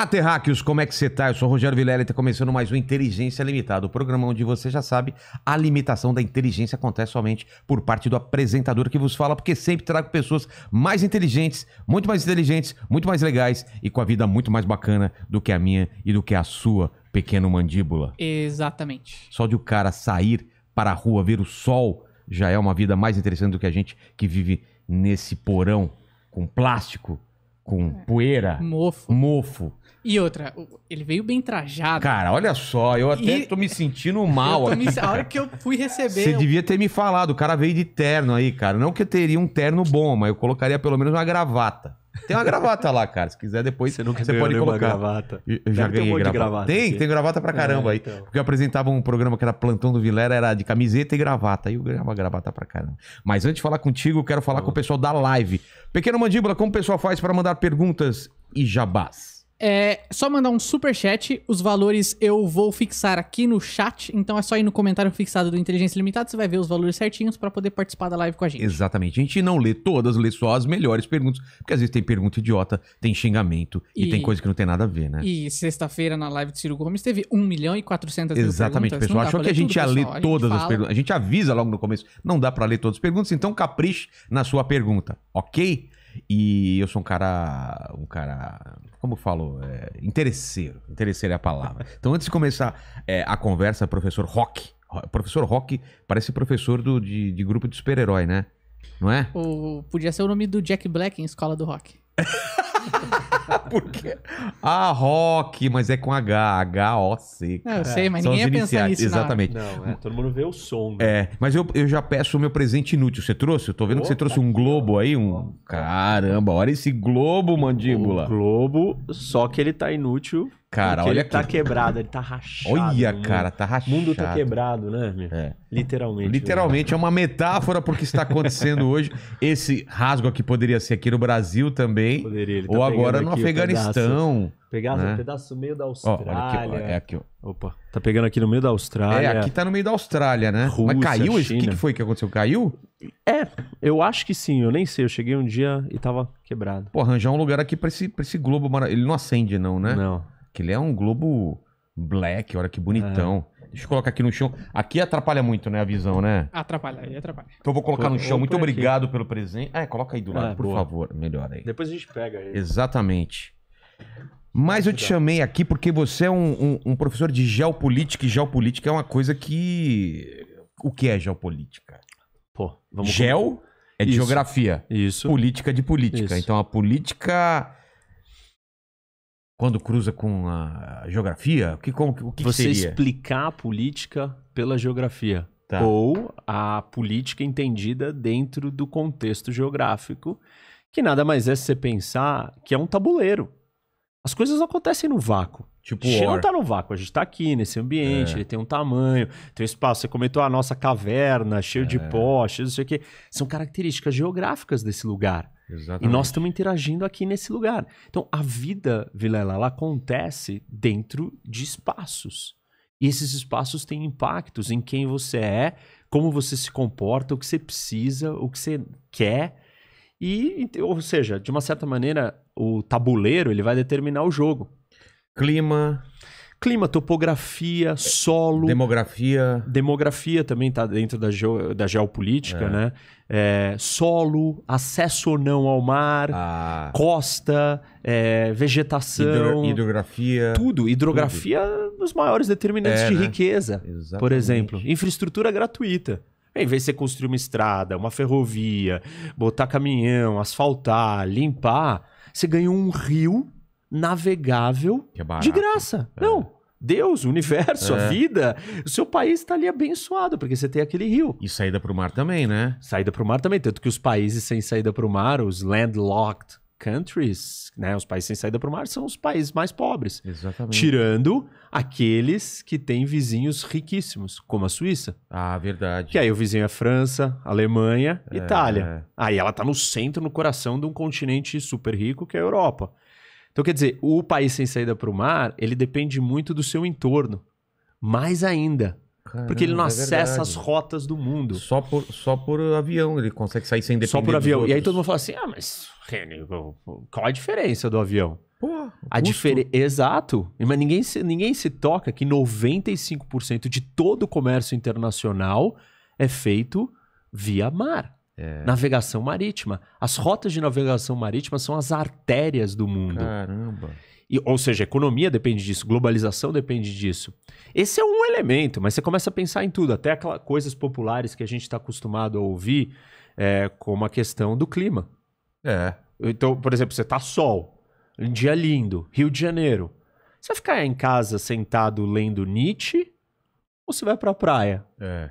Olá, terráqueos, como é que você tá? Eu sou o Rogério Vilela e tá começando mais um Inteligência Limitada, o programa onde você já sabe, a limitação da inteligência acontece somente por parte do apresentador que vos fala, porque sempre trago pessoas mais inteligentes, muito mais inteligentes, muito mais legais e com a vida muito mais bacana do que a minha e do que a sua, pequeno mandíbula. Exatamente. Só de o cara sair para a rua ver o sol já é uma vida mais interessante do que a gente que vive nesse porão com plástico com é. poeira, mofo. mofo, e outra, ele veio bem trajado. Cara, olha só, eu até e... tô me sentindo mal aqui. Me... A hora que eu fui receber. Você eu... devia ter me falado, o cara veio de terno aí, cara. Não que eu teria um terno bom, mas eu colocaria pelo menos uma gravata. Tem uma gravata lá, cara. Se quiser depois você, nunca você pode colocar. gravata. Eu já Deve ganhei um gravata. gravata. Tem, aqui. tem gravata pra é, caramba é, aí. Então. Porque eu apresentava um programa que era Plantão do Vilera, era de camiseta e gravata. Aí eu ganhava gravata pra caramba. Mas antes de falar contigo, eu quero falar com o pessoal da live. Pequeno Mandíbula, como o pessoal faz para mandar perguntas e jabás? É só mandar um super chat, os valores eu vou fixar aqui no chat, então é só ir no comentário fixado do Inteligência Limitada, você vai ver os valores certinhos para poder participar da live com a gente. Exatamente. A gente não lê todas, lê só as melhores perguntas, porque às vezes tem pergunta idiota, tem xingamento e, e tem coisa que não tem nada a ver, né? E sexta-feira na live do Ciro Gomes teve 1 milhão e 400 mil Exatamente, pessoal. Achou que a gente ia ler todas as perguntas. A gente avisa logo no começo, não dá para ler todas as perguntas, então capriche na sua pergunta, ok? E eu sou um cara. Um cara. Como eu falo? É, interesseiro. Interesseiro é a palavra. Então, antes de começar é, a conversa, professor Rock. Professor Rock parece professor do, de, de grupo de super-herói, né? Não é? o podia ser o nome do Jack Black em Escola do Rock. Porque. Ah, rock, mas é com H, H-O-C. Não Eu sei, mas São ninguém ia pensar nisso. Exatamente. Não, é, todo mundo vê o som. Né? É, mas eu, eu já peço o meu presente inútil. Você trouxe? Eu tô vendo Opa, que você trouxe um globo aí. Um... Caramba, olha esse globo, mandíbula. globo, só que ele tá inútil. Cara, olha ele tá aqui. tá quebrado, ele tá rachado. Olha, cara, tá rachado. O mundo tá quebrado, né, meu? É. Literalmente. Literalmente, é uma metáfora pro que está acontecendo hoje. Esse rasgo aqui poderia ser aqui no Brasil também. Poderia, ele ou tá agora no Afeganistão. Pegar né? um pedaço no meio da Austrália. Ó, aqui, ó, é aqui, ó. Opa, tá pegando aqui no meio da Austrália. É, aqui tá no meio da Austrália, né? Rússia, Mas caiu? O que, que foi que aconteceu? Caiu? É, eu acho que sim, eu nem sei. Eu cheguei um dia e tava quebrado. Pô, arranjar um lugar aqui pra esse, pra esse globo maravilhoso. Ele não acende, não, né? Não. Que ele é um globo black, olha que bonitão. É. Deixa eu colocar aqui no chão. Aqui atrapalha muito, né, a visão, né? Atrapalha, aí atrapalha. Então eu vou colocar no chão. Muito obrigado pelo presente. Ah, é, coloca aí do é, lado, por boa. favor. Melhor aí. Depois a gente pega aí. Exatamente. Mas eu te chamei aqui porque você é um, um, um professor de geopolítica, e geopolítica é uma coisa que. O que é geopolítica? Pô, vamos Geo é de Isso. geografia. Isso. Política de política. Isso. Então a política quando cruza com a geografia? Que, como, o que, Você seria? explicar a política pela geografia. Tá. Ou a política entendida dentro do contexto geográfico, que nada mais é se você pensar que é um tabuleiro. As coisas não acontecem no vácuo. Tipo, a não tá no vácuo, a gente tá aqui nesse ambiente, é. ele tem um tamanho, tem um espaço. Você comentou a ah, nossa caverna, cheio é. de pó, cheio o aqui. São características geográficas desse lugar. Exatamente. E nós estamos interagindo aqui nesse lugar. Então, a vida, Vilela, ela acontece dentro de espaços. E esses espaços têm impactos em quem você é, como você se comporta, o que você precisa, o que você quer. E, ou seja, de uma certa maneira, o tabuleiro ele vai determinar o jogo. Clima, Clima, topografia, solo. Demografia. Demografia também está dentro da, da geopolítica, é. né? É, solo, acesso ou não ao mar, ah. costa, é, vegetação. Hidro, hidrografia. Tudo. Hidrografia tudo. dos maiores determinantes é, de né? riqueza, Exatamente. por exemplo. Infraestrutura gratuita. Em vez de você construir uma estrada, uma ferrovia, botar caminhão, asfaltar, limpar, você ganha um rio navegável é de graça. É. Não. Deus, o universo, é. a vida, o seu país está ali abençoado, porque você tem aquele rio. E saída para o mar também, né? Saída para o mar também. Tanto que os países sem saída para o mar, os landlocked countries, né? Os países sem saída para o mar são os países mais pobres. Exatamente. Tirando aqueles que têm vizinhos riquíssimos, como a Suíça. Ah, verdade. Que aí o vizinho é França, Alemanha, é, Itália. Aí ela está no centro, no coração de um continente super rico que é a Europa. Então, quer dizer, o país sem saída para o mar, ele depende muito do seu entorno. Mais ainda. Caramba, porque ele não é acessa verdade. as rotas do mundo. Só por, só por avião ele consegue sair sem depender Só por avião. E aí todo mundo fala assim: ah, mas René, qual a diferença do avião? a diferença. Exato. Mas ninguém se, ninguém se toca que 95% de todo o comércio internacional é feito via mar. É. Navegação marítima. As rotas de navegação marítima são as artérias do mundo. Caramba. E, ou seja, economia depende disso, globalização depende disso. Esse é um elemento, mas você começa a pensar em tudo, até aquelas coisas populares que a gente está acostumado a ouvir, é, como a questão do clima. É. Então, por exemplo, você tá sol, um dia lindo, Rio de Janeiro. Você vai ficar em casa sentado lendo Nietzsche ou você vai para a praia? É.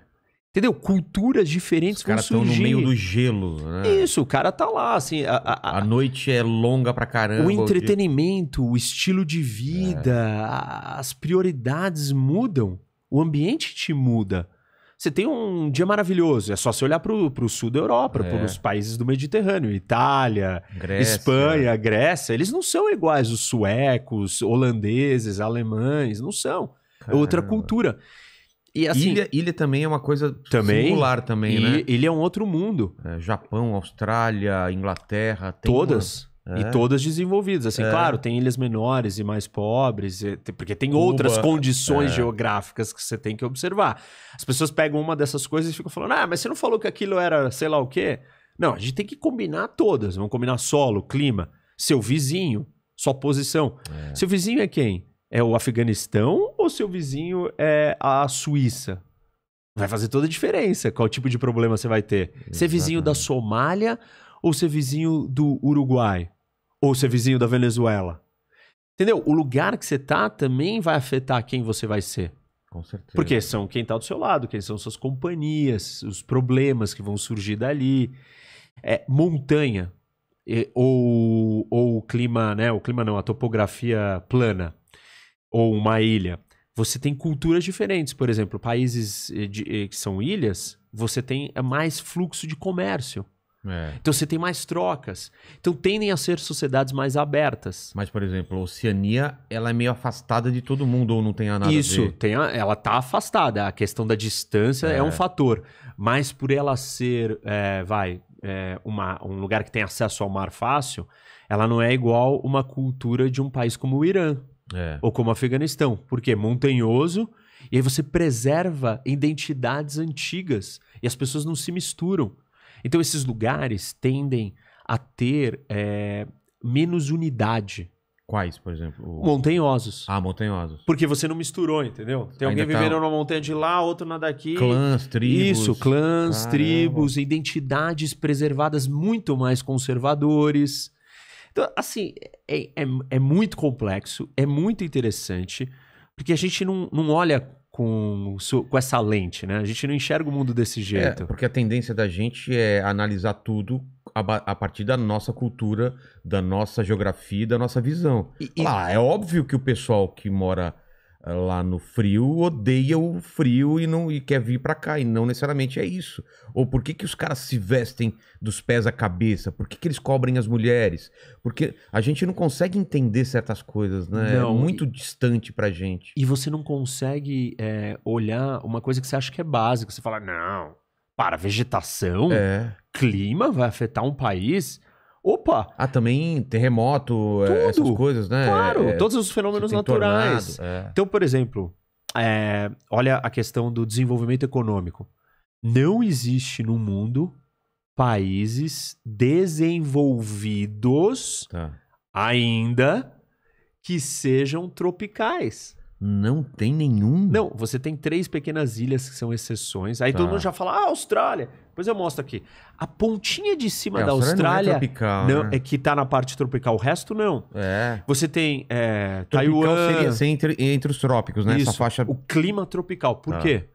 Entendeu? Culturas diferentes Os caras estão no meio do gelo, né? Isso, o cara tá lá, assim... A, a, a noite é longa pra caramba. O entretenimento, o, o estilo de vida, é. as prioridades mudam. O ambiente te muda. Você tem um dia maravilhoso, é só você olhar pro, pro sul da Europa, é. pros países do Mediterrâneo, Itália, Grécia. Espanha, Grécia. Eles não são iguais os suecos, holandeses, alemães, não são. É outra cultura. E assim, ilha, ilha também é uma coisa também, singular também, e, né? Ilha é um outro mundo. É, Japão, Austrália, Inglaterra, todas. Uma... É. E todas desenvolvidas. Assim, é. claro, tem ilhas menores e mais pobres, porque tem Cuba, outras condições é. geográficas que você tem que observar. As pessoas pegam uma dessas coisas e ficam falando: ah, mas você não falou que aquilo era sei lá o quê? Não, a gente tem que combinar todas. Vamos combinar solo, clima, seu vizinho, sua posição. É. Seu vizinho é quem? É o Afeganistão o seu vizinho é a Suíça. Vai fazer toda a diferença qual tipo de problema você vai ter. Exatamente. Ser vizinho da Somália ou ser vizinho do Uruguai? Ou ser vizinho da Venezuela? Entendeu? O lugar que você tá também vai afetar quem você vai ser. Com certeza. Porque são quem tá do seu lado, quem são suas companhias, os problemas que vão surgir dali. É, montanha ou, ou o clima, né? O clima não, a topografia plana ou uma ilha. Você tem culturas diferentes, por exemplo, países eh, de, eh, que são ilhas, você tem eh, mais fluxo de comércio. É. Então você tem mais trocas. Então tendem a ser sociedades mais abertas. Mas, por exemplo, a Oceania ela é meio afastada de todo mundo ou não tem nada Isso, a ver? Tem a, ela está afastada. A questão da distância é, é um fator. Mas por ela ser, é, vai, uma, um lugar que tem acesso ao mar fácil, ela não é igual uma cultura de um país como o Irã. É. Ou como Afeganistão, porque é montanhoso e aí você preserva identidades antigas e as pessoas não se misturam. Então esses lugares tendem a ter é, menos unidade. Quais, por exemplo? O... Montanhosos. Ah, montanhosos. Porque você não misturou, entendeu? Tem Ainda alguém tá... vivendo numa montanha de lá, outro na daqui. Clãs, tribos. Isso, clãs, Caramba. tribos, identidades preservadas muito mais conservadores. Então, assim, é, é, é muito complexo, é muito interessante, porque a gente não, não olha com, com essa lente, né? A gente não enxerga o mundo desse é, jeito. É, porque a tendência da gente é analisar tudo a, a partir da nossa cultura, da nossa geografia, da nossa visão. E, e... Ah, é óbvio que o pessoal que mora ah, lá no frio odeia o frio e não e quer vir para cá e não necessariamente é isso ou por que, que os caras se vestem dos pés à cabeça por que, que eles cobrem as mulheres porque a gente não consegue entender certas coisas né é não, é muito e, distante para gente e você não consegue é, olhar uma coisa que você acha que é básica você fala não para vegetação é. clima vai afetar um país Opa! Ah, também terremoto, é, Tudo. essas coisas, né? Claro, é, todos os fenômenos naturais. Tornado, é. Então, por exemplo, é, olha a questão do desenvolvimento econômico. Não existe no mundo países desenvolvidos tá. ainda que sejam tropicais. Não tem nenhum. Não, você tem três pequenas ilhas que são exceções. Aí tá. todo mundo já fala, ah, Austrália. Depois eu mostro aqui. A pontinha de cima é, da Austrália. não é, tropical, não, né? é que tá na parte tropical, o resto não. É. Você tem é, Taiwan. Seria, seria entre, entre os trópicos, né? Isso, Essa faixa. O clima tropical. Por tá. quê?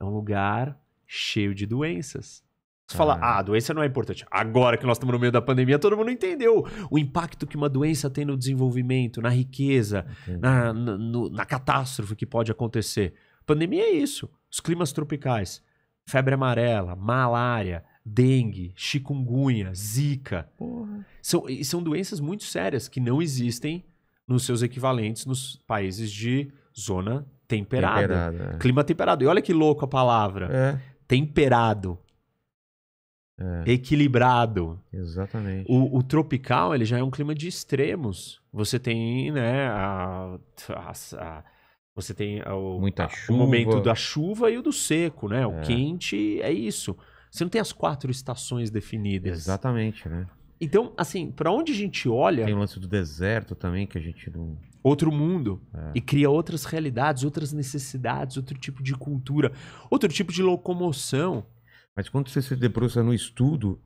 É um lugar cheio de doenças. Você ah. fala, tá. ah, a doença não é importante. Agora que nós estamos no meio da pandemia, todo mundo entendeu o impacto que uma doença tem no desenvolvimento, na riqueza, na, na, no, na catástrofe que pode acontecer. Pandemia é isso. Os climas tropicais, febre amarela, malária, dengue, chikungunya, zika. Porra. São, são doenças muito sérias que não existem nos seus equivalentes nos países de zona temperada. temperada. É. Clima temperado. E olha que louco a palavra. É. Temperado. É. equilibrado. Exatamente. O, o, tropical ele já é um clima de extremos. Você tem, né, a, a, a você tem o, Muita chuva. o momento da chuva e o do seco, né? O é. quente é isso. Você não tem as quatro estações definidas. Exatamente, né? Então, assim, para onde a gente olha. Tem o lance do deserto também, que a gente não. Outro mundo. É. E cria outras realidades, outras necessidades, outro tipo de cultura, outro tipo de locomoção. Mas quando você se debruça no estudo,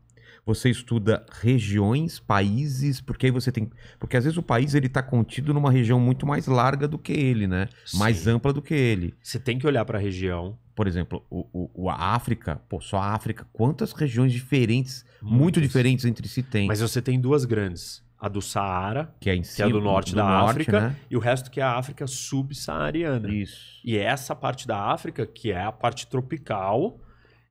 você estuda regiões, países, porque aí você tem, porque às vezes o país ele está contido numa região muito mais larga do que ele, né? Sim. Mais ampla do que ele. Você tem que olhar para a região. Por exemplo, o, o, a África, pô, só a África, quantas regiões diferentes, muito diferentes entre si tem. Mas você tem duas grandes, a do Saara, que é, cima, que é do norte do da norte, África, né? e o resto que é a África subsaariana. Isso. E essa parte da África, que é a parte tropical,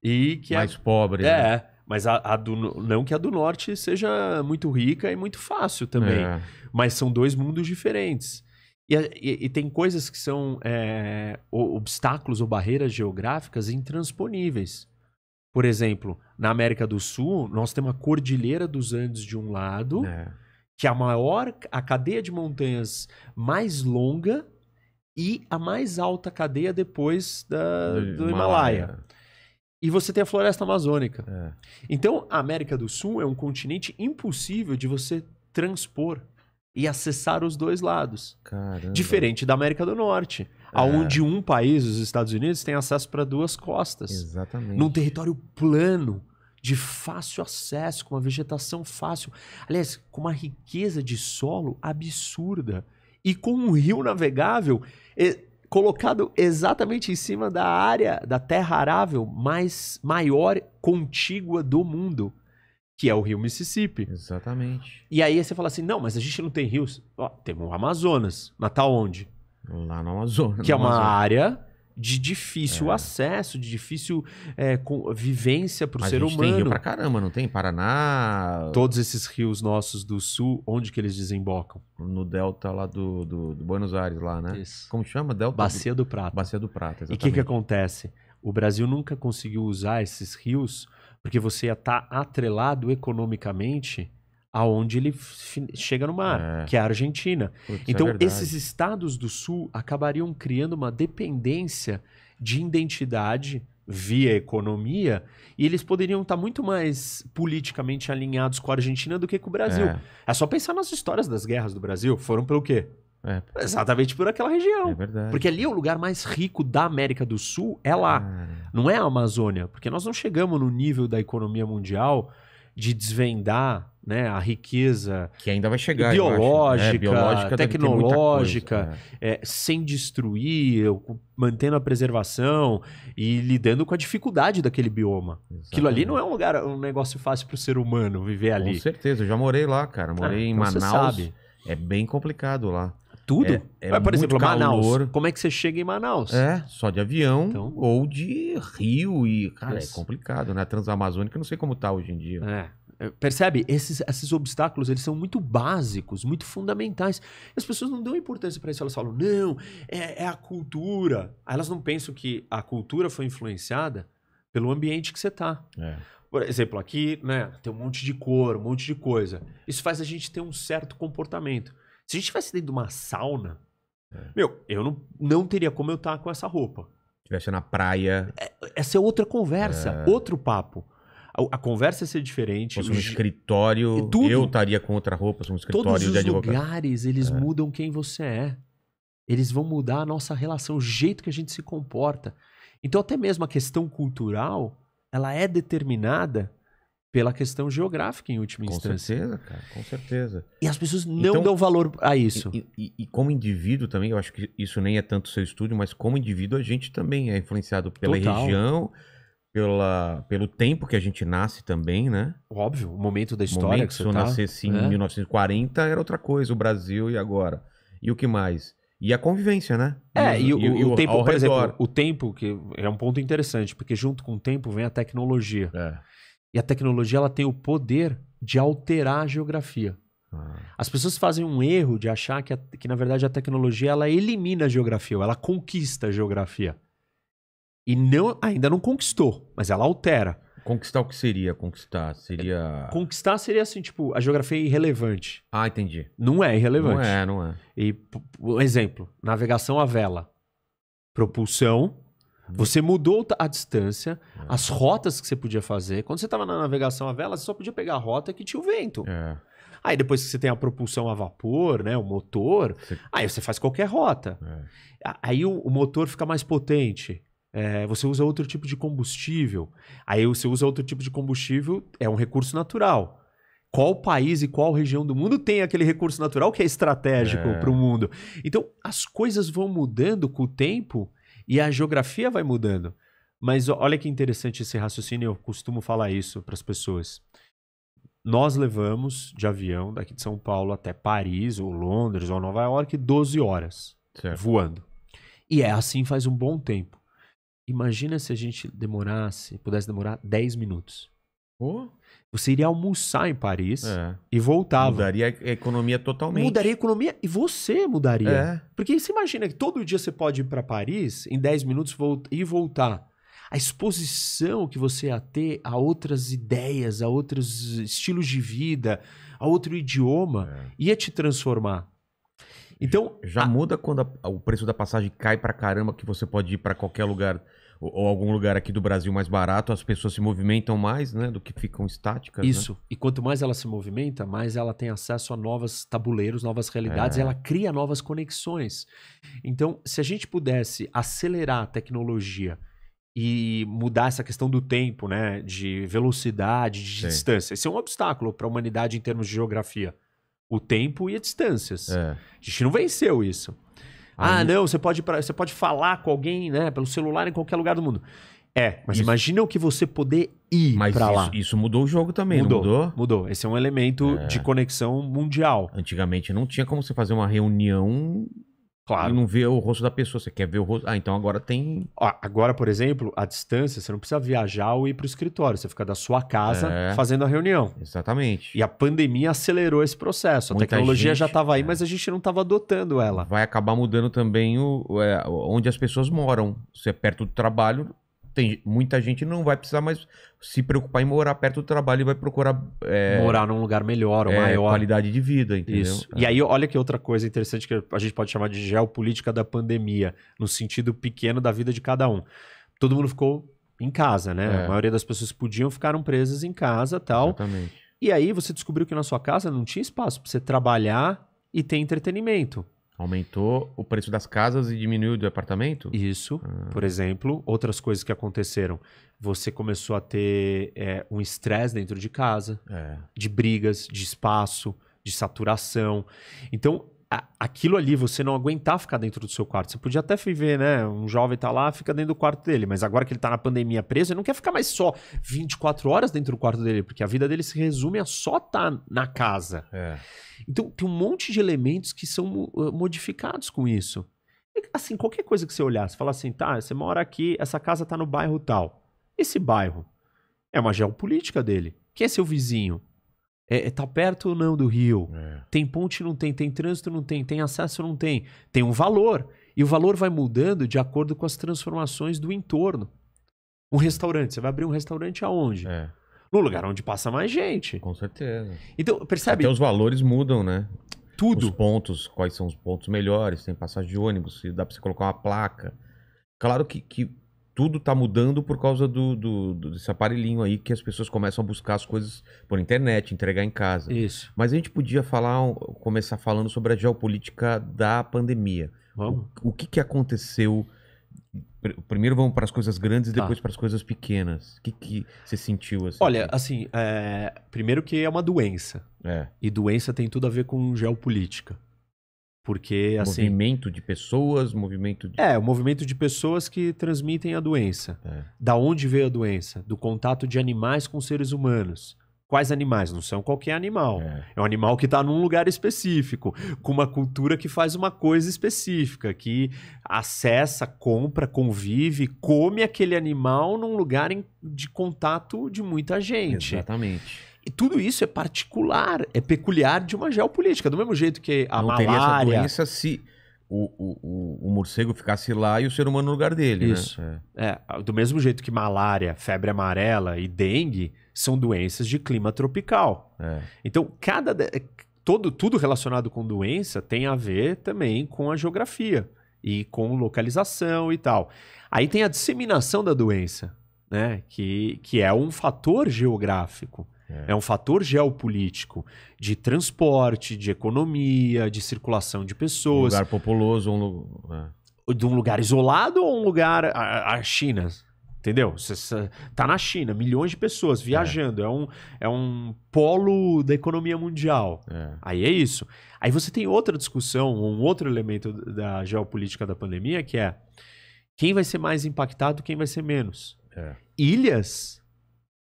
e que mais a, pobre. Né? É, né? mas a, a, do, não que a do norte seja muito rica e muito fácil também. É. Mas são dois mundos diferentes. E, e, e tem coisas que são é, obstáculos ou barreiras geográficas intransponíveis. Por exemplo, na América do Sul, nós temos a Cordilheira dos Andes de um lado, é. que é a maior, a cadeia de montanhas mais longa e a mais alta cadeia depois da, do, do Himalaia. Himalaia. E você tem a floresta amazônica. É. Então, a América do Sul é um continente impossível de você transpor e acessar os dois lados. Caramba. Diferente da América do Norte, é. onde um país, os Estados Unidos, tem acesso para duas costas. Exatamente. Num território plano, de fácil acesso, com uma vegetação fácil. Aliás, com uma riqueza de solo absurda. E com um rio navegável colocado exatamente em cima da área da terra arável mais maior contígua do mundo, que é o rio Mississippi. Exatamente. E aí você fala assim: não, mas a gente não tem rios. Ó, temos o Amazonas. Mas tá onde? Lá no Amazonas. Que é no é uma Amazonas. área de difícil é. acesso, de difícil é, vivência para o ser humano. Tem rio para caramba, não tem? Paraná. Todos esses rios nossos do sul, onde que eles desembocam? No delta lá do, do, do Buenos Aires, lá, né? Isso. Como chama? Delta Bacia do Prata. Bacia do Prata, exatamente. E o que, que acontece? O Brasil nunca conseguiu usar esses rios porque você ia estar tá atrelado economicamente aonde ele chega no mar, é. que é a Argentina. Putz, é então, é esses estados do sul acabariam criando uma dependência de identidade via economia e eles poderiam estar tá muito mais politicamente alinhados com a Argentina do que com o Brasil. É, é só pensar nas histórias das guerras do Brasil. Foram pelo quê? É. Exatamente por aquela região. É porque ali é o lugar mais rico da América do Sul, é lá. É. Não é a Amazônia. Porque nós não chegamos no nível da economia mundial de desvendar né, a riqueza que ainda vai chegar biológica, é, biológica tecnológica, coisa, é. É, sem destruir, mantendo a preservação e lidando com a dificuldade daquele bioma. Exatamente. Aquilo ali não é um lugar, um negócio fácil para o ser humano viver ali. Com certeza, eu já morei lá, cara, ah, morei ah, em então Manaus. É bem complicado lá. Tudo? É, é Mas, por exemplo, Manaus. Como é que você chega em Manaus? É, só de avião então... ou de rio e, cara, é complicado, né? Transamazônica, não sei como tá hoje em dia. É. é. Percebe? Esses, esses obstáculos, eles são muito básicos, muito fundamentais. As pessoas não dão importância para isso. Elas falam, não, é, é a cultura. Aí elas não pensam que a cultura foi influenciada pelo ambiente que você está É. Por exemplo, aqui, né, tem um monte de cor, um monte de coisa. Isso faz a gente ter um certo comportamento. Se a gente estivesse dentro de uma sauna, é. meu, eu não, não teria como eu estar com essa roupa. Estivesse na praia. É, essa é outra conversa, é. outro papo. A, a, conversa ia ser diferente. Fosse um escritório, Tudo. eu estaria com outra roupa, um escritório Todos de advogado. os lugares, eles é. mudam quem você é. Eles vão mudar a nossa relação, o jeito que a gente se comporta. Então até mesmo a questão cultural, ela é determinada pela questão geográfica, em última com instância. Com certeza, cara, com certeza. E as pessoas não então, dão valor a isso. E, e, e, como indivíduo também, eu acho que isso nem é tanto seu estúdio, mas como indivíduo a gente também é influenciado pela Total. região, pela, pelo tempo que a gente nasce também, né? Óbvio, o momento da história. Momento, que se eu tá, nascesse né? em 1940 era outra coisa, o Brasil e agora. E o que mais? E a convivência, né? É, e, e, o, e o, o, tempo, por redor. exemplo, o tempo que é um ponto interessante, porque junto com o tempo vem a tecnologia. É. E a tecnologia ela tem o poder de alterar a geografia. Ah. As pessoas fazem um erro de achar que, a, que, na verdade, a tecnologia ela elimina a geografia, ou ela conquista a geografia. E não, ainda não conquistou, mas ela altera. Conquistar o que seria? Conquistar seria. Conquistar seria assim, tipo, a geografia é irrelevante. Ah, entendi. Não é irrelevante. Não é, não é. E, um exemplo: navegação à vela, propulsão Uhum. Você mudou a distância, é. as rotas que você podia fazer. Quando você estava na navegação a vela, você só podia pegar a rota que tinha o vento. É. Aí depois que você tem a propulsão a vapor, né, o motor, você... aí você faz qualquer rota. É. Aí o, o, motor fica mais potente. É, você usa outro tipo de combustível. Aí você usa outro tipo de combustível, é um recurso natural qual país e qual região do mundo tem aquele recurso natural que é estratégico é. para o mundo. Então, as coisas vão mudando com o tempo e a geografia vai mudando. Mas olha que interessante esse raciocínio, eu costumo falar isso para as pessoas. Nós levamos de avião daqui de São Paulo até Paris, ou Londres, ou Nova York, 12 horas certo. voando. E é assim faz um bom tempo. Imagina se a gente demorasse, pudesse demorar 10 minutos. Oh. Você iria almoçar em Paris é. e voltava. Mudaria a economia totalmente. Mudaria a economia e você mudaria. É. Porque você imagina que todo dia você pode ir para Paris em 10 minutos e voltar. A exposição que você ia ter a outras ideias, a outros estilos de vida, a outro idioma, é. ia te transformar. Então já a... muda quando a, o preço da passagem cai para caramba que você pode ir para qualquer lugar ou, ou algum lugar aqui do Brasil mais barato, as pessoas se movimentam mais, né? Do que ficam estáticas. Né? Isso. Né? E quanto mais ela se movimenta, mais ela tem acesso a novos tabuleiros, novas realidades, é. ela cria novas conexões. Então, se a gente pudesse acelerar a tecnologia e mudar essa questão do tempo, né? De velocidade, de Sim. distância. Esse é um obstáculo para a humanidade em termos de geografia. O tempo e as distâncias. É. A gente não venceu isso. Ah, Aí... não, você pode, pra, você pode falar com alguém, né, pelo celular em qualquer lugar do mundo. É, mas isso. imagina o que você poder ir para lá. Isso mudou o jogo também, mudou, mudou? Mudou. Esse é um elemento é. de conexão mundial. Antigamente não tinha como você fazer uma reunião Claro. E não vê o rosto da pessoa. Você quer ver o rosto. Ah, então agora tem. agora, por exemplo, a distância, você não precisa viajar ou ir para o escritório. Você fica da sua casa é. fazendo a reunião. Exatamente. E a pandemia acelerou esse processo. Muita a tecnologia gente, já estava aí, é. mas a gente não estava adotando ela. Vai acabar mudando também o, é, onde as pessoas moram. Se é perto do trabalho, tem muita gente não vai precisar mais se preocupar em morar perto do trabalho e vai procurar é, morar num lugar melhor, ou é, maior qualidade de vida, entendeu? Isso. É. E aí olha que outra coisa interessante que a gente pode chamar de geopolítica da pandemia, no sentido pequeno da vida de cada um. Todo mundo ficou em casa, né? É. A maioria das pessoas podiam ficaram presas em casa, tal. Exatamente. E aí você descobriu que na sua casa não tinha espaço para você trabalhar e ter entretenimento. Aumentou o preço das casas e diminuiu do apartamento? Isso, ah. por exemplo. Outras coisas que aconteceram. Você começou a ter é, um estresse dentro de casa, é. de brigas, de espaço, de saturação. Então, aquilo ali, você não aguentar ficar dentro do seu quarto. Você podia até viver, né? Um jovem tá lá, fica dentro do quarto dele, mas agora que ele tá na pandemia preso, ele não quer ficar mais só 24 horas dentro do quarto dele, porque a vida dele se resume a só estar tá na casa. É. Então, tem um monte de elementos que são ah, modificados com isso. Assim, qualquer coisa que você olhar, você fala assim, tá, você mora aqui, essa casa tá no bairro tal. Esse bairro é uma geopolítica dele. Quem é seu vizinho? É, é, tá perto ou não do rio? É. Tem ponte? Não tem. Tem trânsito? Não tem. Tem acesso? Não tem. Tem um valor. E o valor vai mudando de acordo com as transformações do entorno. Um restaurante. Você vai abrir um restaurante aonde? É. No lugar onde passa mais gente. Com certeza. Então, percebe? Até os valores mudam, né? Tudo. Os pontos, quais são os pontos melhores, tem passagem de ônibus, se dá pra você colocar uma placa. Claro que, que tudo está mudando por causa do, do, do, desse aparelhinho aí que as pessoas começam a buscar as coisas por internet, entregar em casa. Isso. Mas a gente podia falar, começar falando sobre a geopolítica da pandemia. Vamos. O, o que, que aconteceu? Primeiro vamos para as coisas grandes e tá. depois tá. para as coisas pequenas. O que, que você sentiu? Assim, Olha, assim, é... primeiro que é uma doença. É. E doença tem tudo a ver com geopolítica. Porque, assim. Movimento de pessoas, movimento de. É, o movimento de pessoas que transmitem a doença. É. Da onde veio a doença? Do contato de animais com seres humanos. Quais animais? Não são qualquer animal. É, é um animal que está num lugar específico, com uma cultura que faz uma coisa específica, que acessa, compra, convive, come aquele animal num lugar de contato de muita gente. Exatamente. E tudo isso é particular, é peculiar de uma geopolítica. Do mesmo jeito que a não malária... teria essa doença se o, o, o, morcego ficasse lá e o ser humano no lugar dele, né? isso. né? É. é. do mesmo jeito que malária, febre amarela e dengue são doenças de clima tropical. É. Então, cada... É, todo, tudo relacionado com doença tem a ver também com a geografia e com localização e tal. Aí tem a disseminação da doença, né? Que, que é um fator geográfico. É. é. um fator geopolítico de transporte, de economia, de circulação de pessoas. Um lugar populoso, um é. De um lugar isolado ou um lugar. A, a China. Entendeu? Você tá na China, milhões de pessoas é. viajando. É, é um, é um polo da economia mundial. É. Aí é isso. Aí você tem outra discussão, um outro elemento da geopolítica da pandemia, que é quem vai ser mais impactado, quem vai ser menos. Ilhas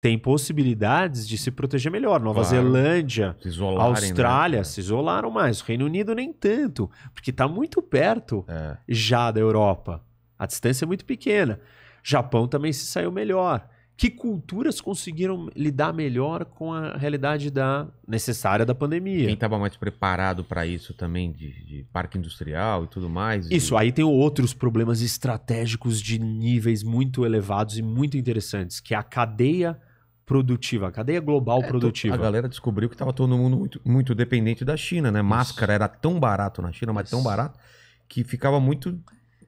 tem possibilidades de se proteger melhor. Nova claro. Zelândia, se né? Austrália né? se isolaram mais. O Reino Unido nem tanto, porque está muito perto é. já da Europa. A distância é muito pequena. Japão também se saiu melhor. Que culturas conseguiram lidar melhor com a realidade da necessária da pandemia? Quem estava mais preparado para isso também, de, de, parque industrial e tudo mais? Isso, e... aí tem outros problemas estratégicos de níveis muito elevados e muito interessantes, que é a cadeia produtiva, a cadeia global é, produtiva. A galera descobriu que estava todo mundo muito, muito dependente da China, né? Máscara Isso. era tão barato na China, mas Isso. tão barato que ficava muito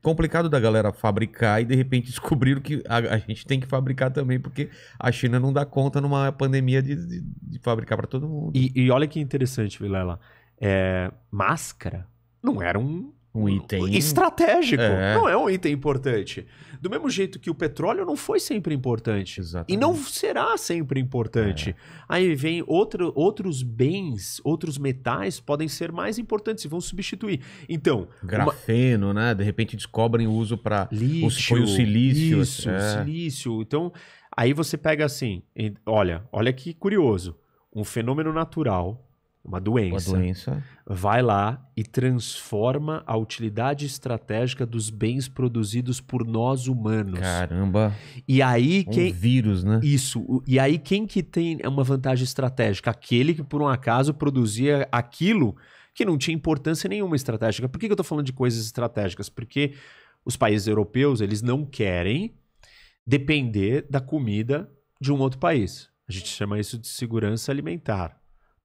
complicado da galera fabricar e de repente descobriram que a, a, gente tem que fabricar também, porque a China não dá conta numa pandemia de, de, de fabricar para todo mundo. E, e, olha que interessante, Vilela. É, máscara não era um um item estratégico. É. Não é um item importante. Do mesmo jeito que o petróleo não foi sempre importante. Exatamente. E não será sempre importante. É. Aí vem outro, outros bens, outros metais podem ser mais importantes e vão substituir. Então. Grafeno, uma... né? De repente descobrem o uso para. Foi o silício. Isso, é. silício. Então, aí você pega assim: olha, olha que curioso. Um fenômeno natural uma doença, uma doença, vai lá e transforma a utilidade estratégica dos bens produzidos por nós humanos. Caramba. E aí quem um vírus, né? Isso. E aí quem que tem uma vantagem estratégica? Aquele que por um acaso produzia aquilo que não tinha importância nenhuma estratégica. Por que, que eu estou falando de coisas estratégicas? Porque os países europeus, eles não querem depender da comida de um outro país. A gente chama isso de segurança alimentar.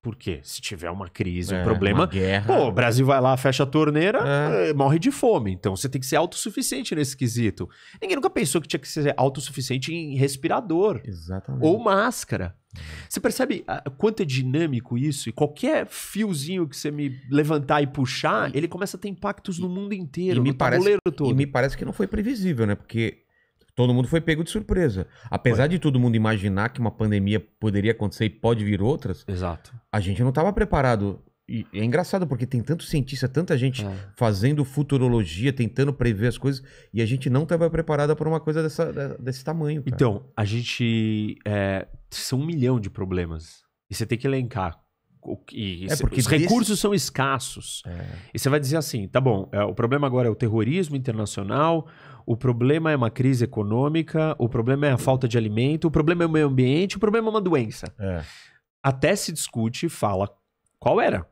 Porque se tiver uma crise, é, um problema, guerra, pô, o Brasil vai lá, fecha a torneira, é. é. morre de fome. Então você tem que ser autossuficiente nesse quesito. Ninguém nunca pensou que tinha que ser autossuficiente em respirador. Exatamente. Ou máscara. Você percebe ah, quanto é dinâmico isso? E qualquer fiozinho que você me levantar e puxar, ele começa a ter impactos no mundo inteiro, e me no parece, todo. E me parece que não foi previsível, né? Porque Todo mundo foi pego de surpresa. Apesar foi. de todo mundo imaginar que uma pandemia poderia acontecer e pode vir outras, Exato. a gente não estava preparado. E é engraçado porque tem tanto cientista, tanta gente é. fazendo futurologia, tentando prever as coisas, e a gente não estava preparada para uma coisa dessa, desse tamanho. Cara. Então, a gente. É, são um milhão de problemas. E você tem que elencar e, é porque os desse... recursos são escassos. É. E você vai dizer assim, tá bom, é, o problema agora é o terrorismo internacional, o problema é uma crise econômica, o problema é a falta de alimento, o problema é o meio ambiente, o problema é uma doença. É. Até se discute, fala qual era.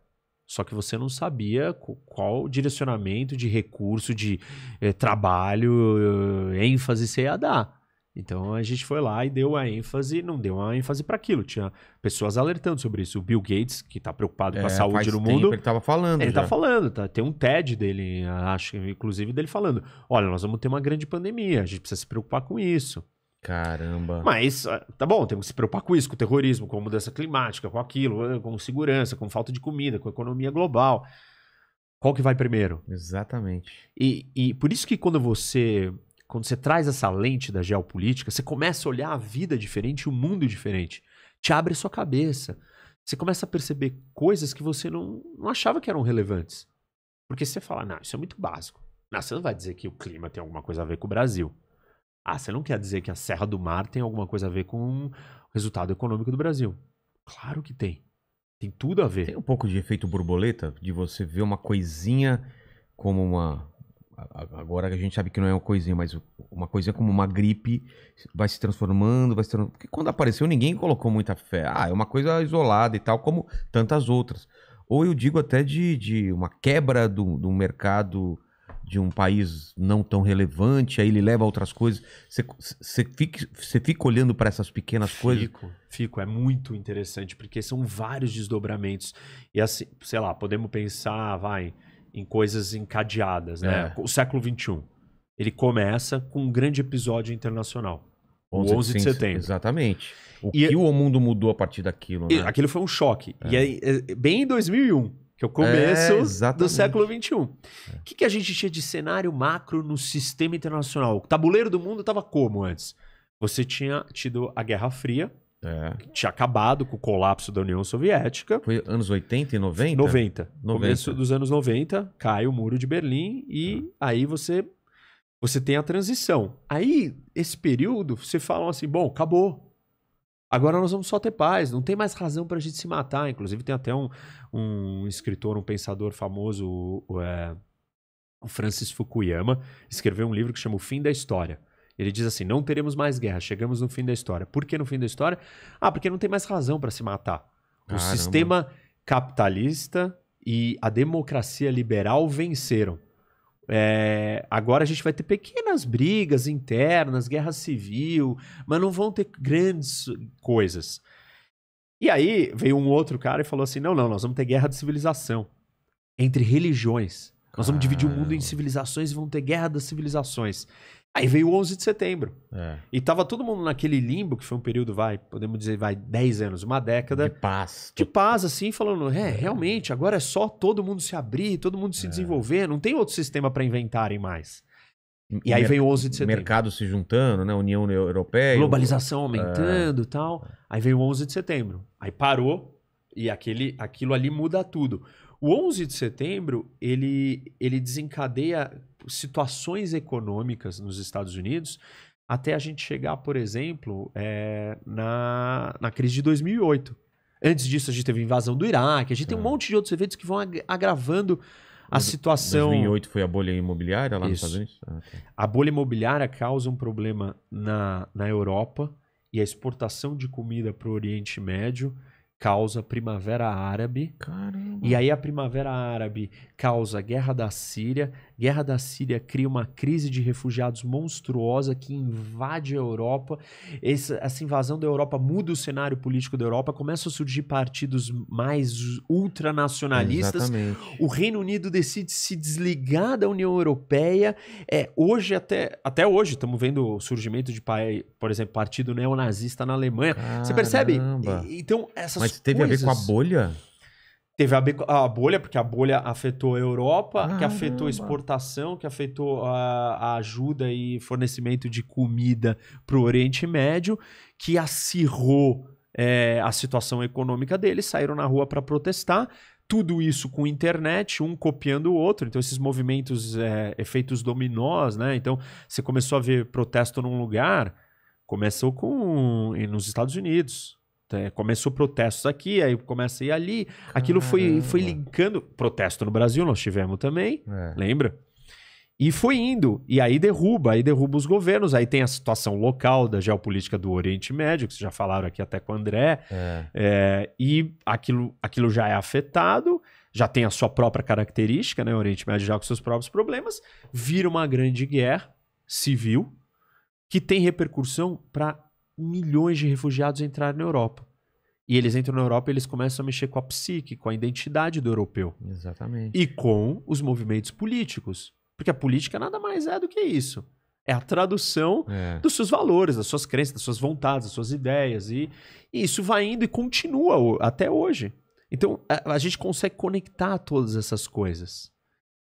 Só que você não sabia qual direcionamento de recurso, de eh, trabalho, eh, ênfase você ia dar. Então a gente foi lá e deu a ênfase, não deu a ênfase para aquilo. Tinha pessoas alertando sobre isso. O Bill Gates, que está preocupado é, com a é, saúde no mundo. Ele estava falando. Ele está falando, tá? Tem um TED dele, acho, inclusive, dele falando: olha, nós vamos ter uma grande pandemia, a gente precisa se preocupar com isso. Caramba. Mas, ah, tá bom, temos que se preocupar com isso, com o terrorismo, com a mudança climática, com aquilo, ah, com segurança, com falta de comida, com a economia global. Qual que vai primeiro? Exatamente. E, e por isso que quando você quando você traz essa lente da geopolítica, você começa a olhar a vida diferente, o mundo diferente. Te abre a sua cabeça. Você começa a perceber coisas que você não, não achava que eram relevantes. Porque você fala, não, isso é muito básico. Não, você não vai dizer que o clima tem alguma coisa a ver com o Brasil. Ah, você não quer dizer que a Serra do Mar tem alguma coisa a ver com o resultado econômico do Brasil. Claro que tem. Tem tudo a ver. Tem um pouco de efeito borboleta, de você ver uma coisinha como uma agora a gente sabe que não é uma coisinha, mas uma coisinha como uma gripe vai se transformando, vai se transformando. Porque quando apareceu, ninguém colocou muita fé. Ah, é uma coisa isolada e tal, como tantas outras. Ou eu digo até de, de uma quebra do, do mercado de um país não tão relevante, aí ele leva a outras coisas. Você fica, fica olhando para essas pequenas fico, coisas? Fico, fico. É muito interessante, porque são vários desdobramentos. E assim, sei lá, podemos pensar, vai, em coisas encadeadas, né? É. O século XXI. Ele começa com um grande episódio internacional. 11, 11 de setembro. Exatamente. O e, que o mundo mudou a partir daquilo, né? Aquilo foi um choque. É. E aí, é, é, bem em 2001, que é o começo é, do século XXI. É. O que, que a gente tinha de cenário macro no sistema internacional? O tabuleiro do mundo estava como antes? Você tinha tido a Guerra Fria, é. Tinha acabado com o colapso da União Soviética. Foi anos 80 e 90? 90. 90. Começo dos anos 90, cai o muro de Berlim e uhum. aí você você tem a transição. Aí, esse período, você fala assim: bom, acabou. Agora nós vamos só ter paz, não tem mais razão para a gente se matar. Inclusive, tem até um, um escritor, um pensador famoso, o, o, é, o Francis Fukuyama, escreveu um livro que chama O Fim da História ele diz assim: não teremos mais guerra, chegamos no fim da história. Por que no fim da história? Ah, porque não tem mais razão para se matar. O Caramba. sistema capitalista e a democracia liberal venceram. É, agora a gente vai ter pequenas brigas internas, guerra civil, mas não vão ter grandes coisas. E aí veio um outro cara e falou assim: não, não, nós vamos ter guerra de civilização entre religiões. Nós vamos dividir o mundo em civilizações e vamos ter guerra das civilizações. Aí veio o 11 de setembro. É. E tava todo mundo naquele limbo, que foi um período, vai, podemos dizer, vai, 10 anos, uma década. De paz. De paz, assim, falando, é, é. realmente, agora é só todo mundo se abrir, todo mundo se é. desenvolver, não tem outro sistema para inventarem mais. E, aí veio o 11 de setembro. Mercado se juntando, né? União Europeia. Globalização é. aumentando e tal. Aí veio o 11 de setembro. Aí parou e aquele, aquilo ali muda tudo. O 11 de setembro, ele, ele desencadeia situações econômicas nos Estados Unidos até a gente chegar, por exemplo, é, na, na crise de 2008. Antes disso, a gente teve a invasão do Iraque, a gente é. tem um é. monte de outros eventos que vão agravando a situação. 2008 foi a bolha imobiliária lá Isso. nos Estados Unidos? Ah, tá. A bolha imobiliária causa um problema na, na Europa e a exportação de comida para o Oriente Médio causa Primavera Árabe. Caramba. E aí a Primavera Árabe causa Guerra da Síria. Guerra da Síria cria uma crise de refugiados monstruosa que invade a Europa. Essa, essa invasão da Europa muda o cenário político da Europa, começam a surgir partidos mais ultranacionalistas. Exatamente. O Reino Unido decide se desligar da União Europeia. É, hoje, até, até hoje, estamos vendo o surgimento de, por exemplo, partido neonazista na Alemanha. Caramba. Você percebe? Então, essas Mas teve coisas... a ver com a bolha? Teve a, bolha, porque a bolha afetou a Europa, ah, que afetou a exportação, que afetou a, a ajuda e fornecimento de comida para o Oriente Médio, que acirrou é, a situação econômica deles, saíram na rua para protestar. Tudo isso com internet, um copiando o outro. Então, esses movimentos, é, efeitos dominós, né? Então, você começou a ver protesto num lugar, começou com nos Estados Unidos, Começou protestos aqui, aí começa a ir ali. Aquilo foi, foi linkando. Protesto no Brasil, nós tivemos também, é. lembra? E foi indo. E aí derruba, aí derruba os governos. Aí tem a situação local da geopolítica do Oriente Médio, que vocês já falaram aqui até com o André. É. É, e aquilo, aquilo já é afetado, já tem a sua própria característica, né? O Oriente Médio já com seus próprios problemas. Vira uma grande guerra civil que tem repercussão para milhões de refugiados entraram na Europa. E eles entram na Europa e eles começam a mexer com a psique, com a identidade do europeu. Exatamente. E com os movimentos políticos. Porque a política nada mais é do que isso. É a tradução é. dos seus valores, das suas crenças, das suas vontades, das suas ideias. E, e isso vai indo e continua até hoje. Então, a, a gente consegue conectar todas essas coisas.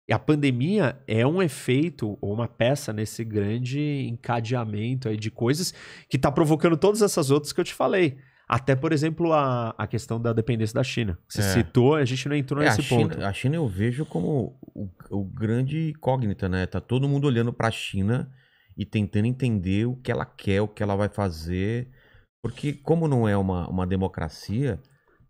E a pandemia é um efeito ou uma peça nesse grande encadeamento aí de coisas que está provocando todas essas outras que eu te falei. Até, por exemplo, a, a questão da dependência da China. Você é. citou, a gente não entrou é, nesse a China, ponto. A China eu vejo como o, o grande incógnita, né? Tá todo mundo olhando para a China e tentando entender o que ela quer, o que ela vai fazer. Porque, como não é uma, uma democracia,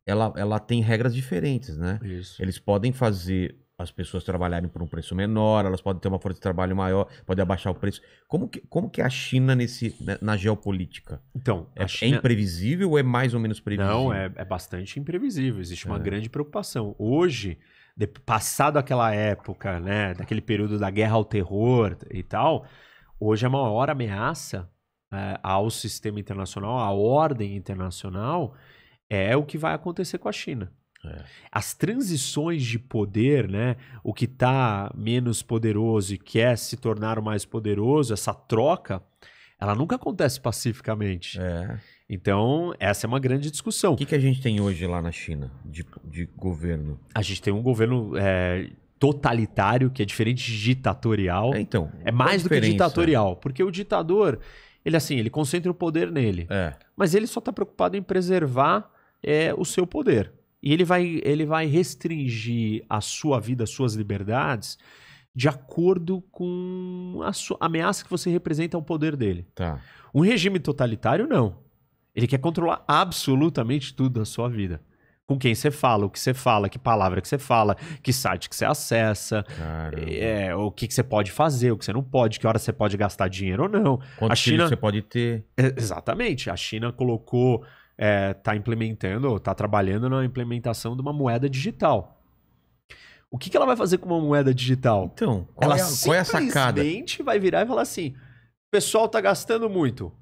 ela, ela tem regras diferentes, né? Isso. Eles podem fazer as pessoas trabalharem por um preço menor, elas podem ter uma força de trabalho maior, podem abaixar o preço. Como que, como que é a China nesse, né, na, geopolítica? Então, é, é China... é, imprevisível ou é mais ou menos previsível? Não, é, é bastante imprevisível. Existe uma é. grande preocupação. Hoje, de, passado aquela época, né, daquele período da guerra ao terror e tal, hoje é a maior ameaça né, ao sistema internacional, à ordem internacional, é o que vai acontecer com a China. É. As transições de poder, né? O que está menos poderoso e quer se tornar o mais poderoso, essa troca, ela nunca acontece pacificamente. É. Então, essa é uma grande discussão. O que, que a gente tem hoje lá na China de, de governo? A gente tem um governo é, totalitário, que é diferente de ditatorial. É, então. É mais do que ditatorial, porque o ditador, ele assim, ele concentra o poder nele. É. Mas ele só está preocupado em preservar é, o seu poder. E ele vai, ele vai restringir a sua vida, as suas liberdades, de acordo com a sua, ameaça que você representa ao poder dele. Tá. Um regime totalitário, não. Ele quer controlar absolutamente tudo da sua vida. Com quem você fala, o que você fala, que palavra que você fala, que site que você acessa, é, o que, que você pode fazer, o que você não pode, que hora você pode gastar dinheiro ou não. Quanto a China você pode ter. Exatamente. A China colocou está é, tá implementando ou está trabalhando na implementação de uma moeda digital. O que, que ela vai fazer com uma moeda digital? Então, qual, ela é, qual é a sacada? simplesmente vai virar e falar assim: o pessoal está gastando muito.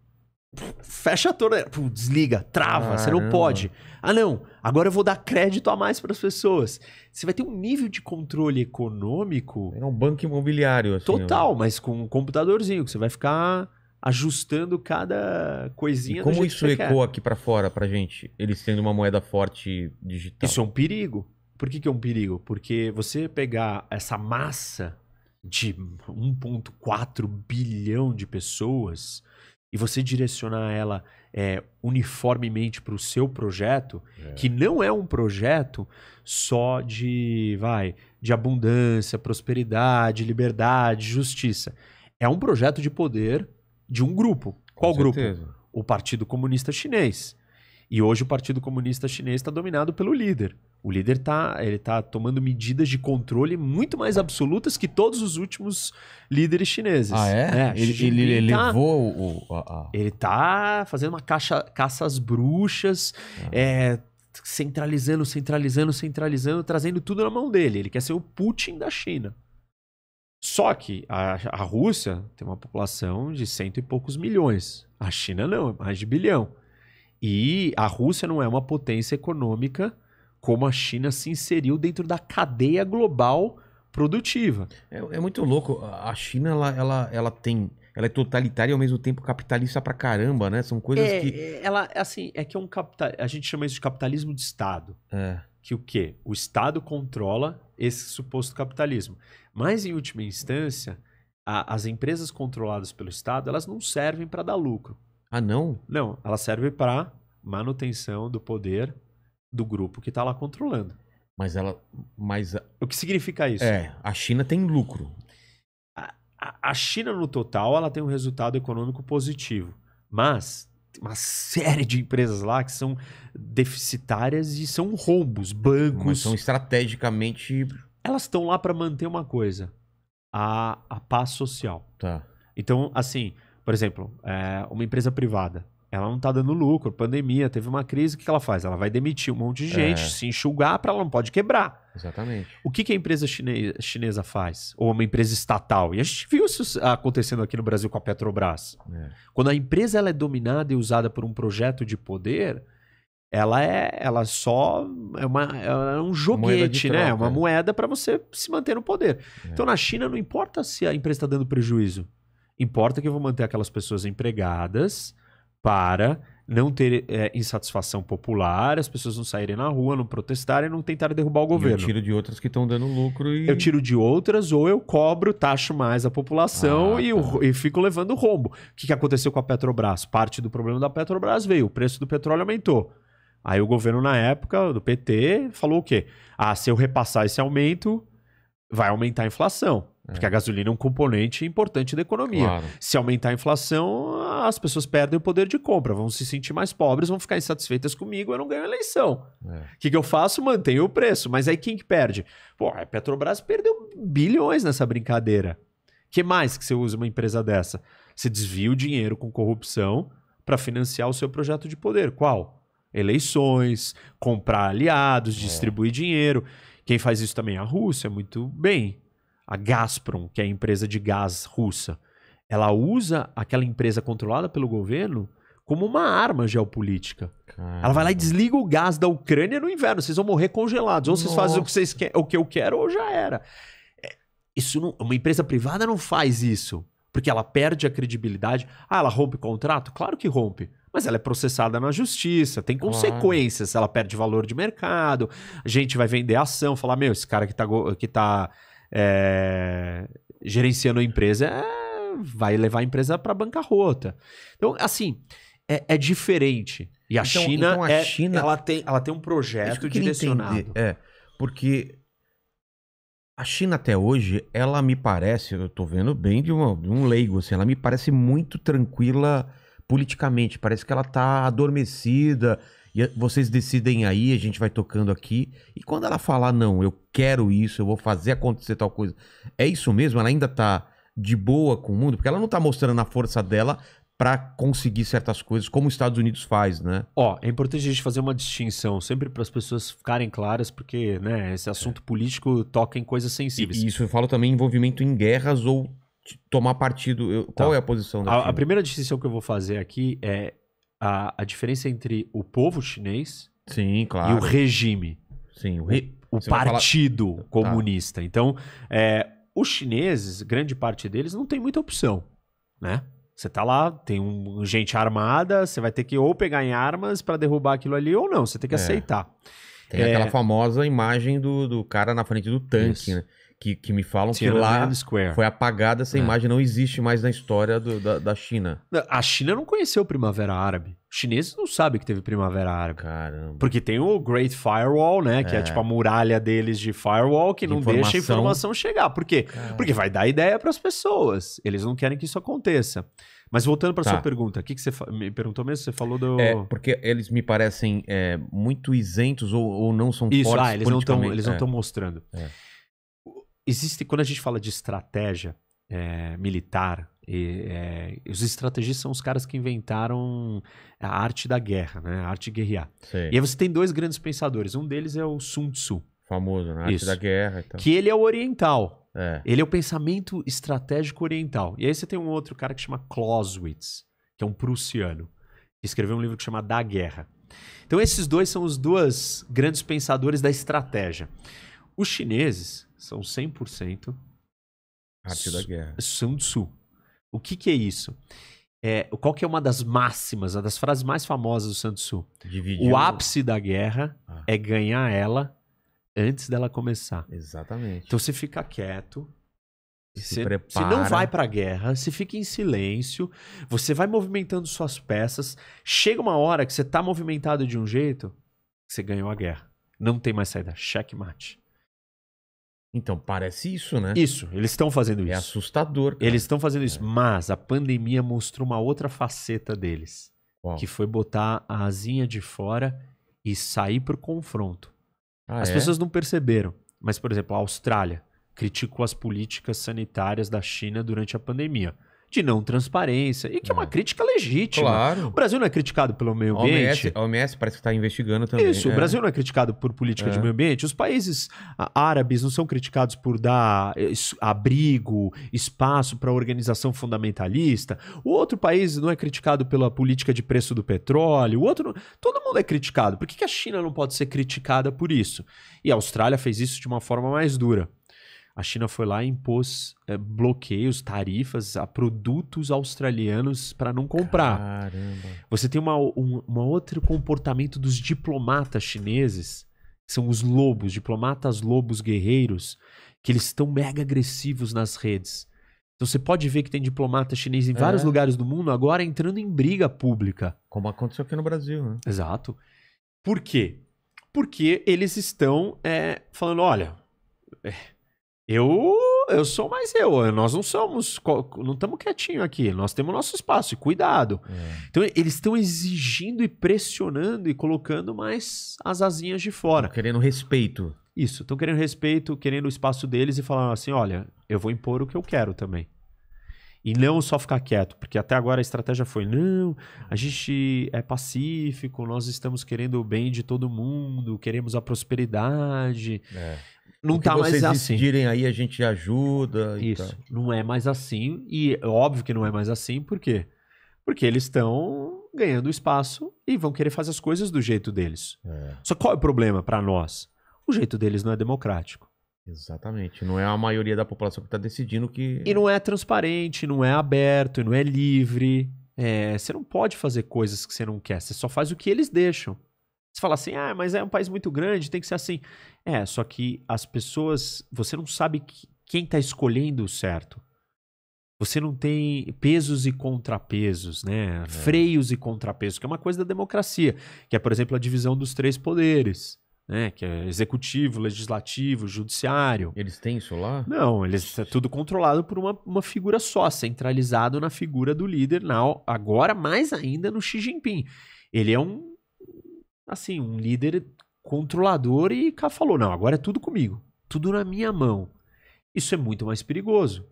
Fecha a torneira, desliga, trava, você não pode. Ah, não, agora eu vou dar crédito a mais para as pessoas. Você vai ter um nível de controle econômico. É um banco imobiliário, assim. Total, eu... mas com um computadorzinho que você vai ficar ajustando cada coisinha. E como isso ecoa quer. aqui para fora pra gente? Ele sendo uma moeda forte digital. Isso é um perigo. Por que, que é um perigo? Porque você pegar essa massa de 1,4 bilhão de pessoas e você direcionar ela é, uniformemente para o seu projeto, é. que não é um projeto só de vai de abundância, prosperidade, liberdade, justiça. É um projeto de poder de um grupo. Qual Com grupo? Certeza. O Partido Comunista Chinês. E hoje o Partido Comunista Chinês está dominado pelo líder. O líder está ele tá tomando medidas de controle muito mais absolutas que todos os últimos líderes chineses. Ah, é? é ele, ele, ele tá, levou o... A, a... Ele está fazendo uma caixa, caça às bruxas, ah. é, centralizando, centralizando, centralizando, trazendo tudo na mão dele. Ele quer ser o Putin da China. Só que a, a, Rússia tem uma população de cento e poucos milhões. A China não, é mais de bilhão. E a Rússia não é uma potência econômica como a China se inseriu dentro da cadeia global produtiva. É, é muito louco. A China ela, ela, ela tem. Ela é totalitária e ao mesmo tempo capitalista pra caramba, né? São coisas é, que. É, ela, assim, é que é um capital. A gente chama isso de capitalismo de Estado. É que o quê? O Estado controla esse suposto capitalismo. Mas, em última instância, a, as empresas controladas pelo Estado, elas não servem para dar lucro. Ah, não? Não, elas servem para manutenção do poder do grupo que está lá controlando. Mas ela. Mas a... O que significa isso? É, a China tem lucro. A, a, a China, no total, ela tem um resultado econômico positivo. Mas uma série de empresas lá que são deficitárias e são roubos, bancos. Mas são estrategicamente. Elas estão lá para manter uma coisa: a, a paz social. Tá. Então, assim, por exemplo, é, uma empresa privada ela não está dando lucro, pandemia, teve uma crise, o que ela faz? Ela vai demitir um monte de é. gente, é. se enxugar para ela não pode quebrar. Exatamente. O que, que a empresa chinesa, chinesa, faz? Ou uma empresa estatal? E a gente viu isso acontecendo aqui no Brasil com a Petrobras. É. Quando a empresa ela é dominada e usada por um projeto de poder, ela é ela só é, uma, é um joguete, né? É uma é. moeda para você se manter no poder. É. Então na China não importa se a empresa está dando prejuízo. Importa que eu vou manter aquelas pessoas empregadas para não ter é, insatisfação popular, as pessoas não saírem na rua, não protestarem, não tentarem derrubar o governo. E eu tiro de outras que estão dando lucro e... Eu tiro de outras ou eu cobro, taxo mais a população ah, e, tá. e, fico levando rombo. O que, que aconteceu com a Petrobras? Parte do problema da Petrobras veio, o preço do petróleo aumentou. Aí o governo, na época, do PT, falou o quê? Ah, se eu repassar esse aumento, vai aumentar a inflação. Porque a gasolina é um componente importante da economia. Claro. Se aumentar a inflação, as pessoas perdem o poder de compra, vão se sentir mais pobres, vão ficar insatisfeitas comigo, eu não ganho a eleição. É. O é. que, que eu faço? Mantenho o preço. Mas aí quem que perde? Pô, a Petrobras perdeu bilhões nessa brincadeira. que mais que você usa uma empresa dessa? Você desvia o dinheiro com corrupção para financiar o seu projeto de poder. Qual? Eleições, comprar aliados, é. distribuir é. dinheiro. Quem faz isso também é a Rússia, muito bem a Gazprom, que é a empresa de gás russa, ela usa aquela empresa controlada pelo governo como uma arma geopolítica. Caramba. Ela vai lá e desliga o gás da Ucrânia no inverno. Vocês vão morrer congelados. Ou vocês Nossa. fazem o que, vocês querem, o que eu quero, ou já era. É, isso não, uma empresa privada não faz isso. Porque ela perde a credibilidade. Ah, ela rompe o contrato? Claro que rompe. Mas ela é processada na justiça, tem consequências. Ela perde valor de mercado, a gente vai vender ação, falar: meu, esse cara que está que tá é, gerenciando a empresa é, vai levar a empresa para bancarrota. Então, assim, é, é diferente. E a então, China, então a é, China ela, tem, ela tem um projeto direcionado. É entender. É, porque a China até hoje, ela me parece, eu estou vendo bem de, uma, de, um leigo, assim, ela me parece muito tranquila politicamente. Parece que ela está adormecida e eh, vocês decidem aí, a gente vai tocando aqui. E quando ela falar, não, eu quero isso, eu vou fazer acontecer tal coisa, é isso mesmo? Ela ainda tá de boa com o mundo? Porque ela não tá mostrando a força dela para conseguir certas coisas, como os Estados Unidos faz, né? Ó, é importante a gente fazer uma distinção, sempre para as pessoas ficarem claras, porque, né, esse assunto é. político toca em coisas sensíveis. E, e isso eu falo também envolvimento em guerras ou tomar partido. Eu, tá. Qual é a posição da a, a primeira distinção que eu vou fazer aqui é a, a diferença entre o povo chinês Sim, claro. e o regime. Sim, o, né? re... o partido falar... Tá. comunista. Tá. Então, é, os chineses, grande parte deles, não tem muita opção, né? Você tá lá, tem um, gente armada, você vai ter que ou pegar em armas para derrubar aquilo ali ou não, você tem que é. aceitar. Tem é... aquela famosa imagem do, do cara na frente do tanque, Isso. né? que, que me falam que lá Square. foi apagada essa é. imagem, não existe mais na história do, da, da, China. A China não conheceu Primavera Árabe. Os chineses não sabem que teve Primavera Árabe. Caramba. Porque tem o Great Firewall, né? Que é, é. tipo a muralha deles de firewall que não deixa a informação chegar. Por quê? Caramba. Porque vai dar ideia para as pessoas. Eles não querem que isso aconteça. Mas voltando para tá. sua pergunta, o que, que você me perguntou mesmo? Você falou do. É, porque eles me parecem é, muito isentos ou, ou não são isso, fortes. Ah, eles não estão é. mostrando. É existe, quando a gente fala de estratégia é, militar, e, é, os estrategistas são os caras que inventaram a arte da guerra, né? a arte de guerrear. E aí você tem dois grandes pensadores. Um deles é o Sun Tzu. Famoso, né? A arte da guerra. Então. Que ele é o oriental. É. Ele é o pensamento estratégico oriental. E aí você tem um outro cara que chama Clausewitz, que é um prussiano, que escreveu um livro que chama Da Guerra. Então esses dois são os dois grandes pensadores da estratégia. Os chineses, são 100% arte da guerra. Sun Tzu. O que, que é isso? É, qual que é uma das máximas, uma das frases mais famosas do Sun Tzu? Dividiu... O ápice da guerra ah. é ganhar ela antes dela começar. Exatamente. Então você fica quieto, se você, você, não vai pra guerra, você fica em silêncio, você vai movimentando suas peças. Chega uma hora que você tá movimentado de um jeito, você ganhou a guerra. Não tem mais saída. Checkmate. Então, parece isso, né? Isso, eles estão fazendo é isso. É assustador. Cara. Eles estão fazendo isso. É. Mas a pandemia mostrou uma outra faceta deles. Uau. Que foi botar a asinha de fora e sair pro confronto. Ah, as é? pessoas não perceberam. Mas, por exemplo, a Austrália criticou as políticas sanitárias da China durante a pandemia de não transparência. E que é, uma é. crítica legítima. Claro. O Brasil não é criticado pelo meio ambiente. A OMS, a OMS parece que está investigando também. Isso, é. o Brasil não é criticado por política é. de meio ambiente. Os países árabes não são criticados por dar eh, abrigo, espaço para organização fundamentalista. O outro país não é criticado pela política de preço do petróleo. O outro. Não... Todo mundo é criticado. Por que, que a China não pode ser criticada por isso? E a Austrália fez isso de uma forma mais dura a China foi lá e impôs é, bloqueios, tarifas a produtos australianos para não comprar. Caramba. Você tem uma, um uma outro comportamento dos diplomatas chineses, que são os lobos, diplomatas lobos guerreiros, que eles estão mega agressivos nas redes. Então você pode ver que tem diplomata chinês em é. vários lugares do mundo agora entrando em briga pública. Como aconteceu aqui no Brasil, né? Exato. Por quê? Porque eles estão é, falando: olha, eh, eu, eu sou mais eu. Nós não somos, não estamos quietinhos aqui. Nós temos nosso espaço e cuidado. É. Então eles estão exigindo e pressionando e colocando mais as asinhas de fora. querendo respeito. Isso, estão querendo respeito, querendo o espaço deles e falando assim: olha, eu vou impor o que eu quero também. E não só ficar quieto, porque até agora a estratégia foi: não, a gente é pacífico, nós estamos querendo o bem de todo mundo, queremos a prosperidade. É não tá mais assim. vocês decidirem aí, a gente ajuda. Isso, não é mais assim. E é óbvio que não é mais assim, por quê? Porque eles estão ganhando espaço e vão querer fazer as coisas do jeito deles. É. Só qual é o problema para nós? O jeito deles não é democrático. Exatamente. Não é a maioria da população que está decidindo que. E não é transparente, não é aberto, não é livre. É, você não pode fazer coisas que você não quer, você só faz o que eles deixam. Você fala assim, ah, mas é um país muito grande, tem que ser assim. É, só que as pessoas, você não sabe quem está escolhendo o certo. Você não tem pesos e contrapesos, né? É. Freios e contrapesos, que é uma coisa da democracia, que é, por exemplo, a divisão dos três poderes. Né, que é executivo, legislativo, judiciário. Eles têm isso lá? Não, eles é tudo controlado por uma, uma figura só, centralizado na figura do líder, na, agora mais ainda no Xi Jinping. Ele é um assim, um líder controlador e cá falou: não, agora é tudo comigo, tudo na minha mão. Isso é muito mais perigoso,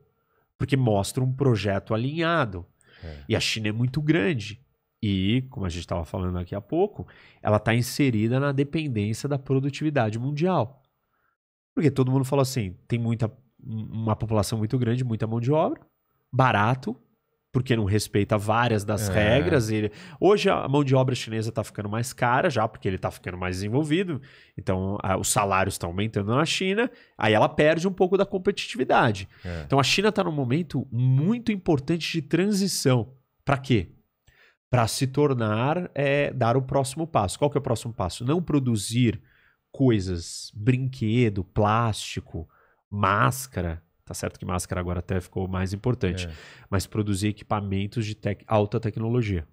porque mostra um projeto alinhado. É. E a China é muito grande. E, como a gente estava falando aqui há pouco, ela está inserida na dependência da produtividade mundial. Porque todo mundo falou assim: tem muita, uma população muito grande, muita mão de obra, barato, porque não respeita várias das é. regras. Ele... Hoje a mão de obra chinesa está ficando mais cara já, porque ele está ficando mais desenvolvido, então a, os salários estão aumentando na China, aí ela perde um pouco da competitividade. É. Então a China está num momento muito importante de transição. Para quê? Para se tornar, é, dar o próximo passo. Qual que é o próximo passo? Não produzir coisas, brinquedo, plástico, máscara, Tá certo que máscara agora até ficou mais importante, é. mas produzir equipamentos de tec alta tecnologia.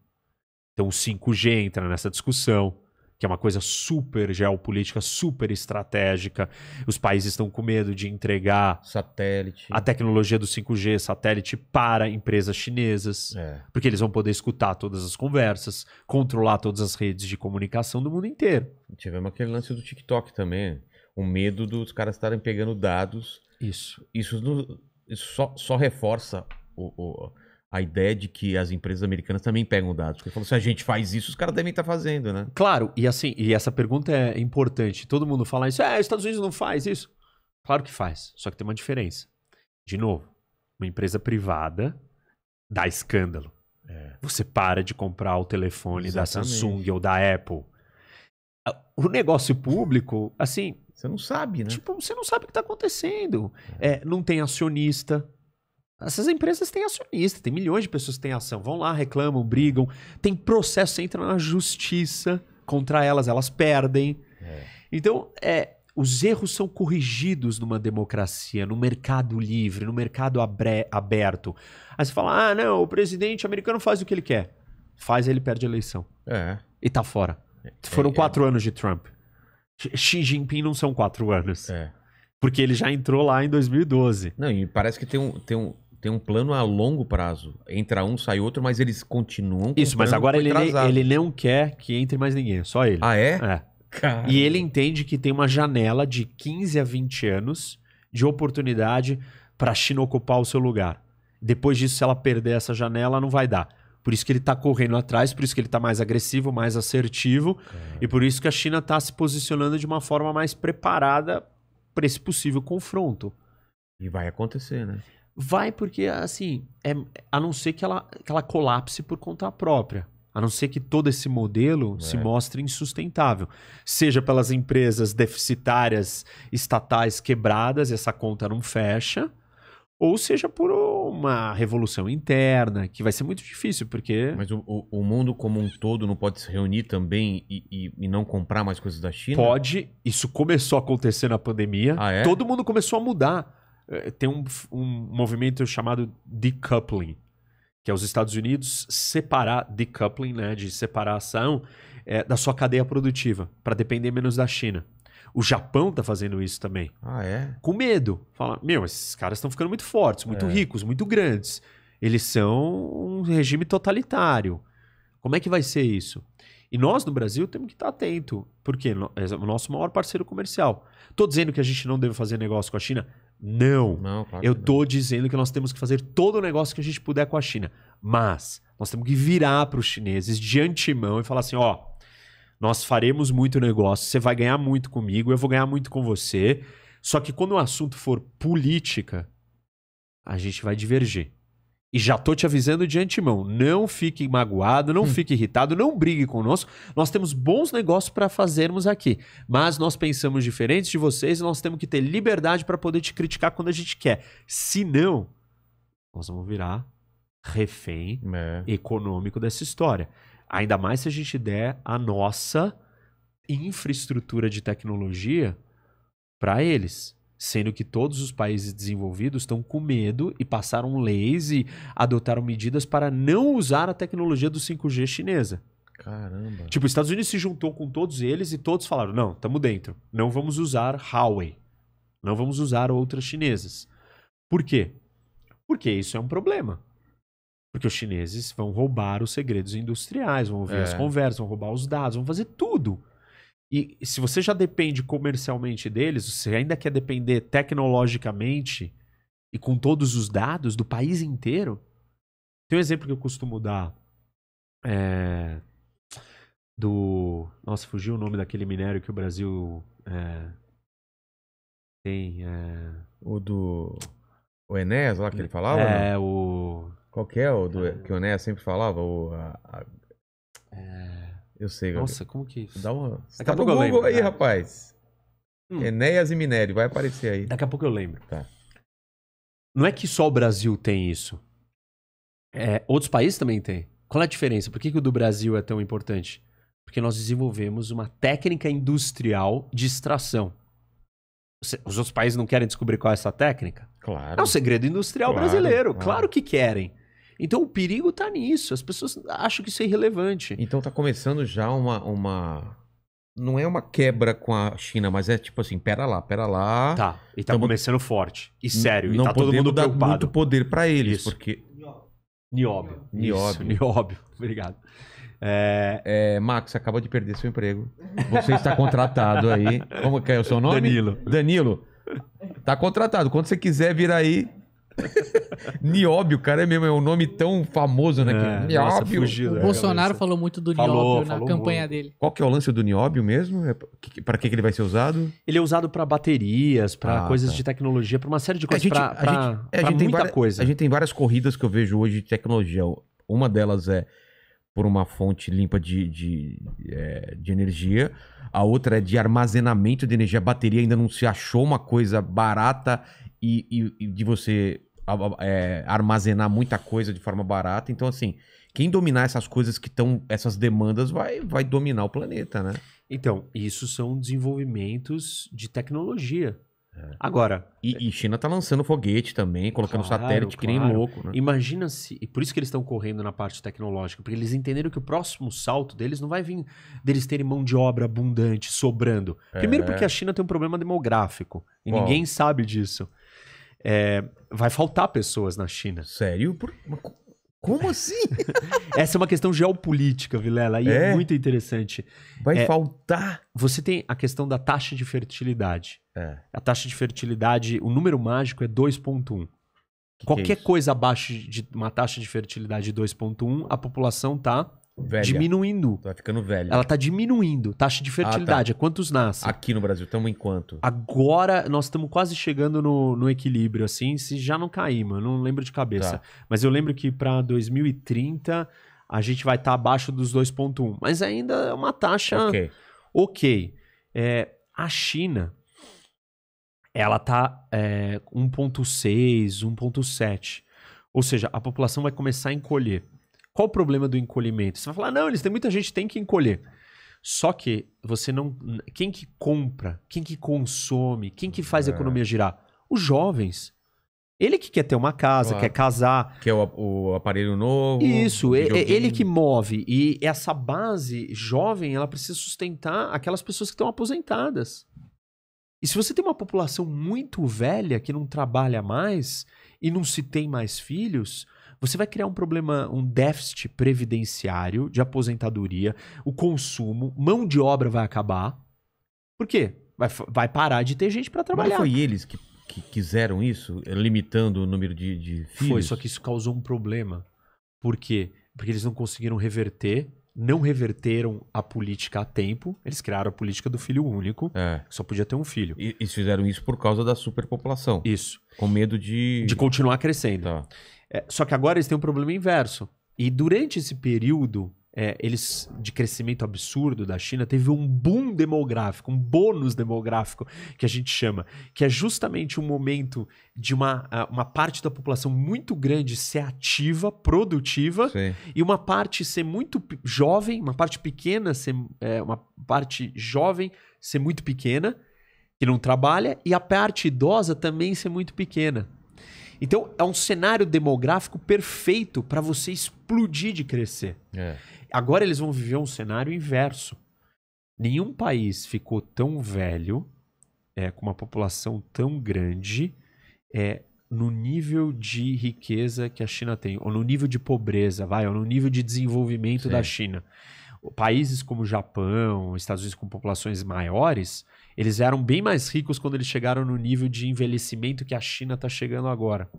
Então o 5G entra nessa discussão, que é uma coisa super geopolítica, super estratégica. Os países estão com medo de entregar satélite. A tecnologia do 5G, satélite para empresas chinesas, é. porque eles vão poder escutar todas as conversas, controlar todas as redes de comunicação do mundo inteiro. Tivemos aquele lance do TikTok também, o medo dos caras estarem pegando dados isso. Isso, no, isso só, só, reforça o, o, a ideia de que as empresas americanas também pegam dados. Porque falou, se a gente faz isso, os caras devem estar tá fazendo, né? Claro, e assim, e essa pergunta é importante. Todo mundo fala isso, é, Estados Unidos não faz isso. Claro que faz, só que tem uma diferença. De novo, uma empresa privada dá escândalo. É. Você para de comprar o telefone Exatamente. da Samsung ou da Apple. O negócio público, assim, você não sabe, né? Tipo, você não sabe o que está acontecendo. É, não tem acionista. Essas empresas têm acionista, tem milhões de pessoas que têm ação. Vão lá, reclamam, brigam. Tem processo, você entra na justiça contra elas, elas perdem. É. Então, é, os erros são corrigidos numa democracia, no mercado livre, no mercado abre, aberto. Aí você fala: ah, não, o presidente americano faz o que ele quer. Faz, ele perde a eleição. É. E tá fora. É, Foram é, é. quatro anos de Trump. Xi Jinping não são quatro anos. É. Porque ele já entrou lá em 2012. Não, e parece que tem um, tem um, tem um plano a longo prazo. Entra um, sai outro, mas eles continuam. Isso, mas agora ele, ele não quer que entre mais ninguém, é só ele. Ah, é? É. E ele entende que tem uma janela de 15 a 20 anos de oportunidade para a China ocupar o seu lugar. Depois disso, se ela perder essa janela, não vai dar. Por isso que ele está correndo atrás, por isso que ele está mais agressivo, mais assertivo. E por isso que a China está se posicionando de uma forma mais preparada para esse possível confronto. E vai acontecer, né? Vai porque, assim, é, a não ser que ela, que ela colapse por conta própria. A não ser que todo esse modelo é. se mostre insustentável. Seja pelas empresas deficitárias estatais quebradas, essa conta não fecha ou seja por uma revolução interna, que vai ser muito difícil, porque. Mas o, o, mundo como um todo não pode se reunir também e, e, e, não comprar mais coisas da China? Pode, isso começou a acontecer na pandemia. Ah, é? Todo mundo começou a mudar. É, tem um, um movimento chamado decoupling, que é os Estados Unidos separar decoupling, né, de separação é, da sua cadeia produtiva, para depender menos da China. O Japão tá fazendo isso também. Ah, é? Com medo. Fala, meu, esses caras estão ficando muito fortes, muito é. ricos, muito grandes. Eles são um regime totalitário. Como é que vai ser isso? E nós, no Brasil, temos que estar tá atento, porque é o nosso maior parceiro comercial. Tô dizendo que a gente não deve fazer negócio com a China? Não. não claro Eu tô não. dizendo que nós temos que fazer todo o negócio que a gente puder com a China. Mas nós temos que virar para os chineses de antemão e falar assim: ó, nós faremos muito negócio, você vai ganhar muito comigo, eu vou ganhar muito com você. Só que quando o assunto for política, a gente vai divergir. E já tô te avisando de antemão, não fique magoado, não hum. fique irritado, não brigue conosco. Nós temos bons negócios para fazermos aqui, mas nós pensamos diferentes de vocês e nós temos que ter liberdade para poder te criticar quando a gente quer. Se não, nós vamos virar refém é. econômico dessa história. Ainda mais se a gente der a nossa infraestrutura de tecnologia para eles. Sendo que todos os países desenvolvidos estão com medo e passaram leis e adotaram medidas para não usar a tecnologia do 5G chinesa. Caramba. Tipo, os Estados Unidos se juntou com todos eles e todos falaram: não, estamos dentro. Não vamos usar Huawei. Não vamos usar outras chinesas. Por quê? Porque isso é um problema. Porque os chineses vão roubar os segredos industriais, vão ouvir é. as conversas, vão roubar os dados, vão fazer tudo. E se você já depende comercialmente deles, você ainda quer depender tecnologicamente e com todos os dados do país inteiro. Tem um exemplo que eu costumo dar. É, do. Nossa, fugiu o nome daquele minério que o Brasil é, tem. É... O do. O Enéas lá que ele falava? É, o. Qual que é o do, é. que o Enéas sempre falava? O, a, a... É... Eu sei. Nossa, como que é isso? Dá uma... Daqui tá a pouco Google eu lembro, aí, cara. Né? rapaz. Hum. Enéas e Minério, vai aparecer aí. Daqui a pouco eu lembro. Tá. Não é que só o Brasil tem isso. É, outros países também têm. Qual é a diferença? Por que, que o do Brasil é tão importante? Porque nós desenvolvemos uma técnica industrial de extração. Os outros países não querem descobrir qual é essa técnica? Claro. É um segredo industrial claro, brasileiro. Claro. claro. que querem. Então o perigo está nisso. As pessoas acham que isso é irrelevante. Então está começando já uma, uma. Não é uma quebra com a China, mas é tipo assim, pera lá, pera lá. Tá. E tá Tamo... começando forte. E sério, não e tá todo mundo dar preocupado. muito poder para eles, isso. porque. Nióbio. Nióbio. Nióbio. Obrigado. É... É, Max, acaba de perder seu emprego. Você está contratado aí. Como que é o seu nome? Danilo. Danilo. Tá contratado. Quando você quiser vir aí, Nióbio, cara, é mesmo, é um nome tão famoso, né? É, Nióbio. o é, né, Bolsonaro falou muito do falou, Nióbio falou na campanha muito. dele. Qual que é o lance do Nióbio mesmo? É, para que, que ele vai ser usado? Ele é usado para baterias, para ah, coisas tá. de tecnologia, para uma série de coisas, tem muita várias, coisa. A gente tem várias corridas que eu vejo hoje de tecnologia. Uma delas é por uma fonte limpa de, de, de, é, de energia, a outra é de armazenamento de energia. A bateria ainda não se achou uma coisa barata e, e, e de você é, armazenar muita coisa de forma barata. Então, assim, quem dominar essas coisas que estão, essas demandas, vai, vai dominar o planeta, né? Então, isso são desenvolvimentos de tecnologia. É. Agora. E, e China está lançando foguete também, colocando claro, satélite que claro. nem louco. Né? Imagina se. E por isso que eles estão correndo na parte tecnológica, porque eles entenderam que o próximo salto deles não vai vir deles terem mão de obra abundante, sobrando. Primeiro, é. porque a China tem um problema demográfico. E Bom. ninguém sabe disso. É, vai faltar pessoas na China. Sério? Por... Como assim? Essa é uma questão geopolítica, Vilela, e é, é muito interessante. Vai é, faltar. Você tem a questão da taxa de fertilidade. É. A taxa de fertilidade, o número mágico é 2,1. É Qualquer coisa abaixo de uma taxa de fertilidade de 2,1, a população tá Velha. Diminuindo. Tá ficando velha. Ela tá diminuindo. Taxa de fertilidade. Ah, tá. Quantos nascem? Aqui no Brasil, estamos em quanto? Agora, nós estamos quase chegando no, no, equilíbrio, assim. Se já não cair, mano. Não lembro de cabeça. Tá. Mas eu lembro que para 2030, a gente vai estar tá abaixo dos 2,1. Mas ainda é uma taxa. Ok. Ok. É, a China, ela está é, 1,6, 1,7. Ou seja, a população vai começar a encolher. Qual o problema do encolhimento? Você vai falar, não, eles têm muita gente, tem que encolher. Só que você não. Quem que compra? Quem que consome? Quem que faz a é. economia girar? Os jovens. Ele que quer ter uma casa, quer casar. Quer é o, o aparelho novo. Isso, ele, ele que move. E essa base jovem, ela precisa sustentar aquelas pessoas que estão aposentadas. E se você tem uma população muito velha que não trabalha mais e não se tem mais filhos, você vai criar um problema, um déficit previdenciário de aposentadoria, o consumo, mão de obra vai acabar. Por quê? Vai, vai parar de ter gente para trabalhar. Mas foi eles que, que, quiseram isso, limitando o número de, de filhos? Foi, só que isso causou um problema. Por quê? Porque eles não conseguiram reverter não reverteram a política a tempo, eles criaram a política do filho único, é. só podia ter um filho. E, e fizeram isso por causa da superpopulação. Isso. Com medo de. De continuar crescendo. Tá. É, só que agora eles têm um problema inverso. E durante esse período é, eles de crescimento absurdo da China, teve um boom demográfico, um bônus demográfico que a gente chama, que é justamente um momento de uma, uma parte da população muito grande ser ativa, produtiva, Sim. e uma parte ser muito jovem, uma parte pequena ser é, uma parte jovem ser muito pequena, que não trabalha, e a parte idosa também ser muito pequena. Então, é um cenário demográfico perfeito para você explodir de crescer. É. Agora eles vão viver um cenário inverso. Nenhum país ficou tão velho, é, com uma população tão grande, é, no nível de riqueza que a China tem, ou no nível de pobreza, vai, ou no nível de desenvolvimento Sim. da China. Países como o Japão, Estados Unidos com populações maiores, eles eram bem mais ricos quando eles chegaram no nível de envelhecimento que a China está chegando agora.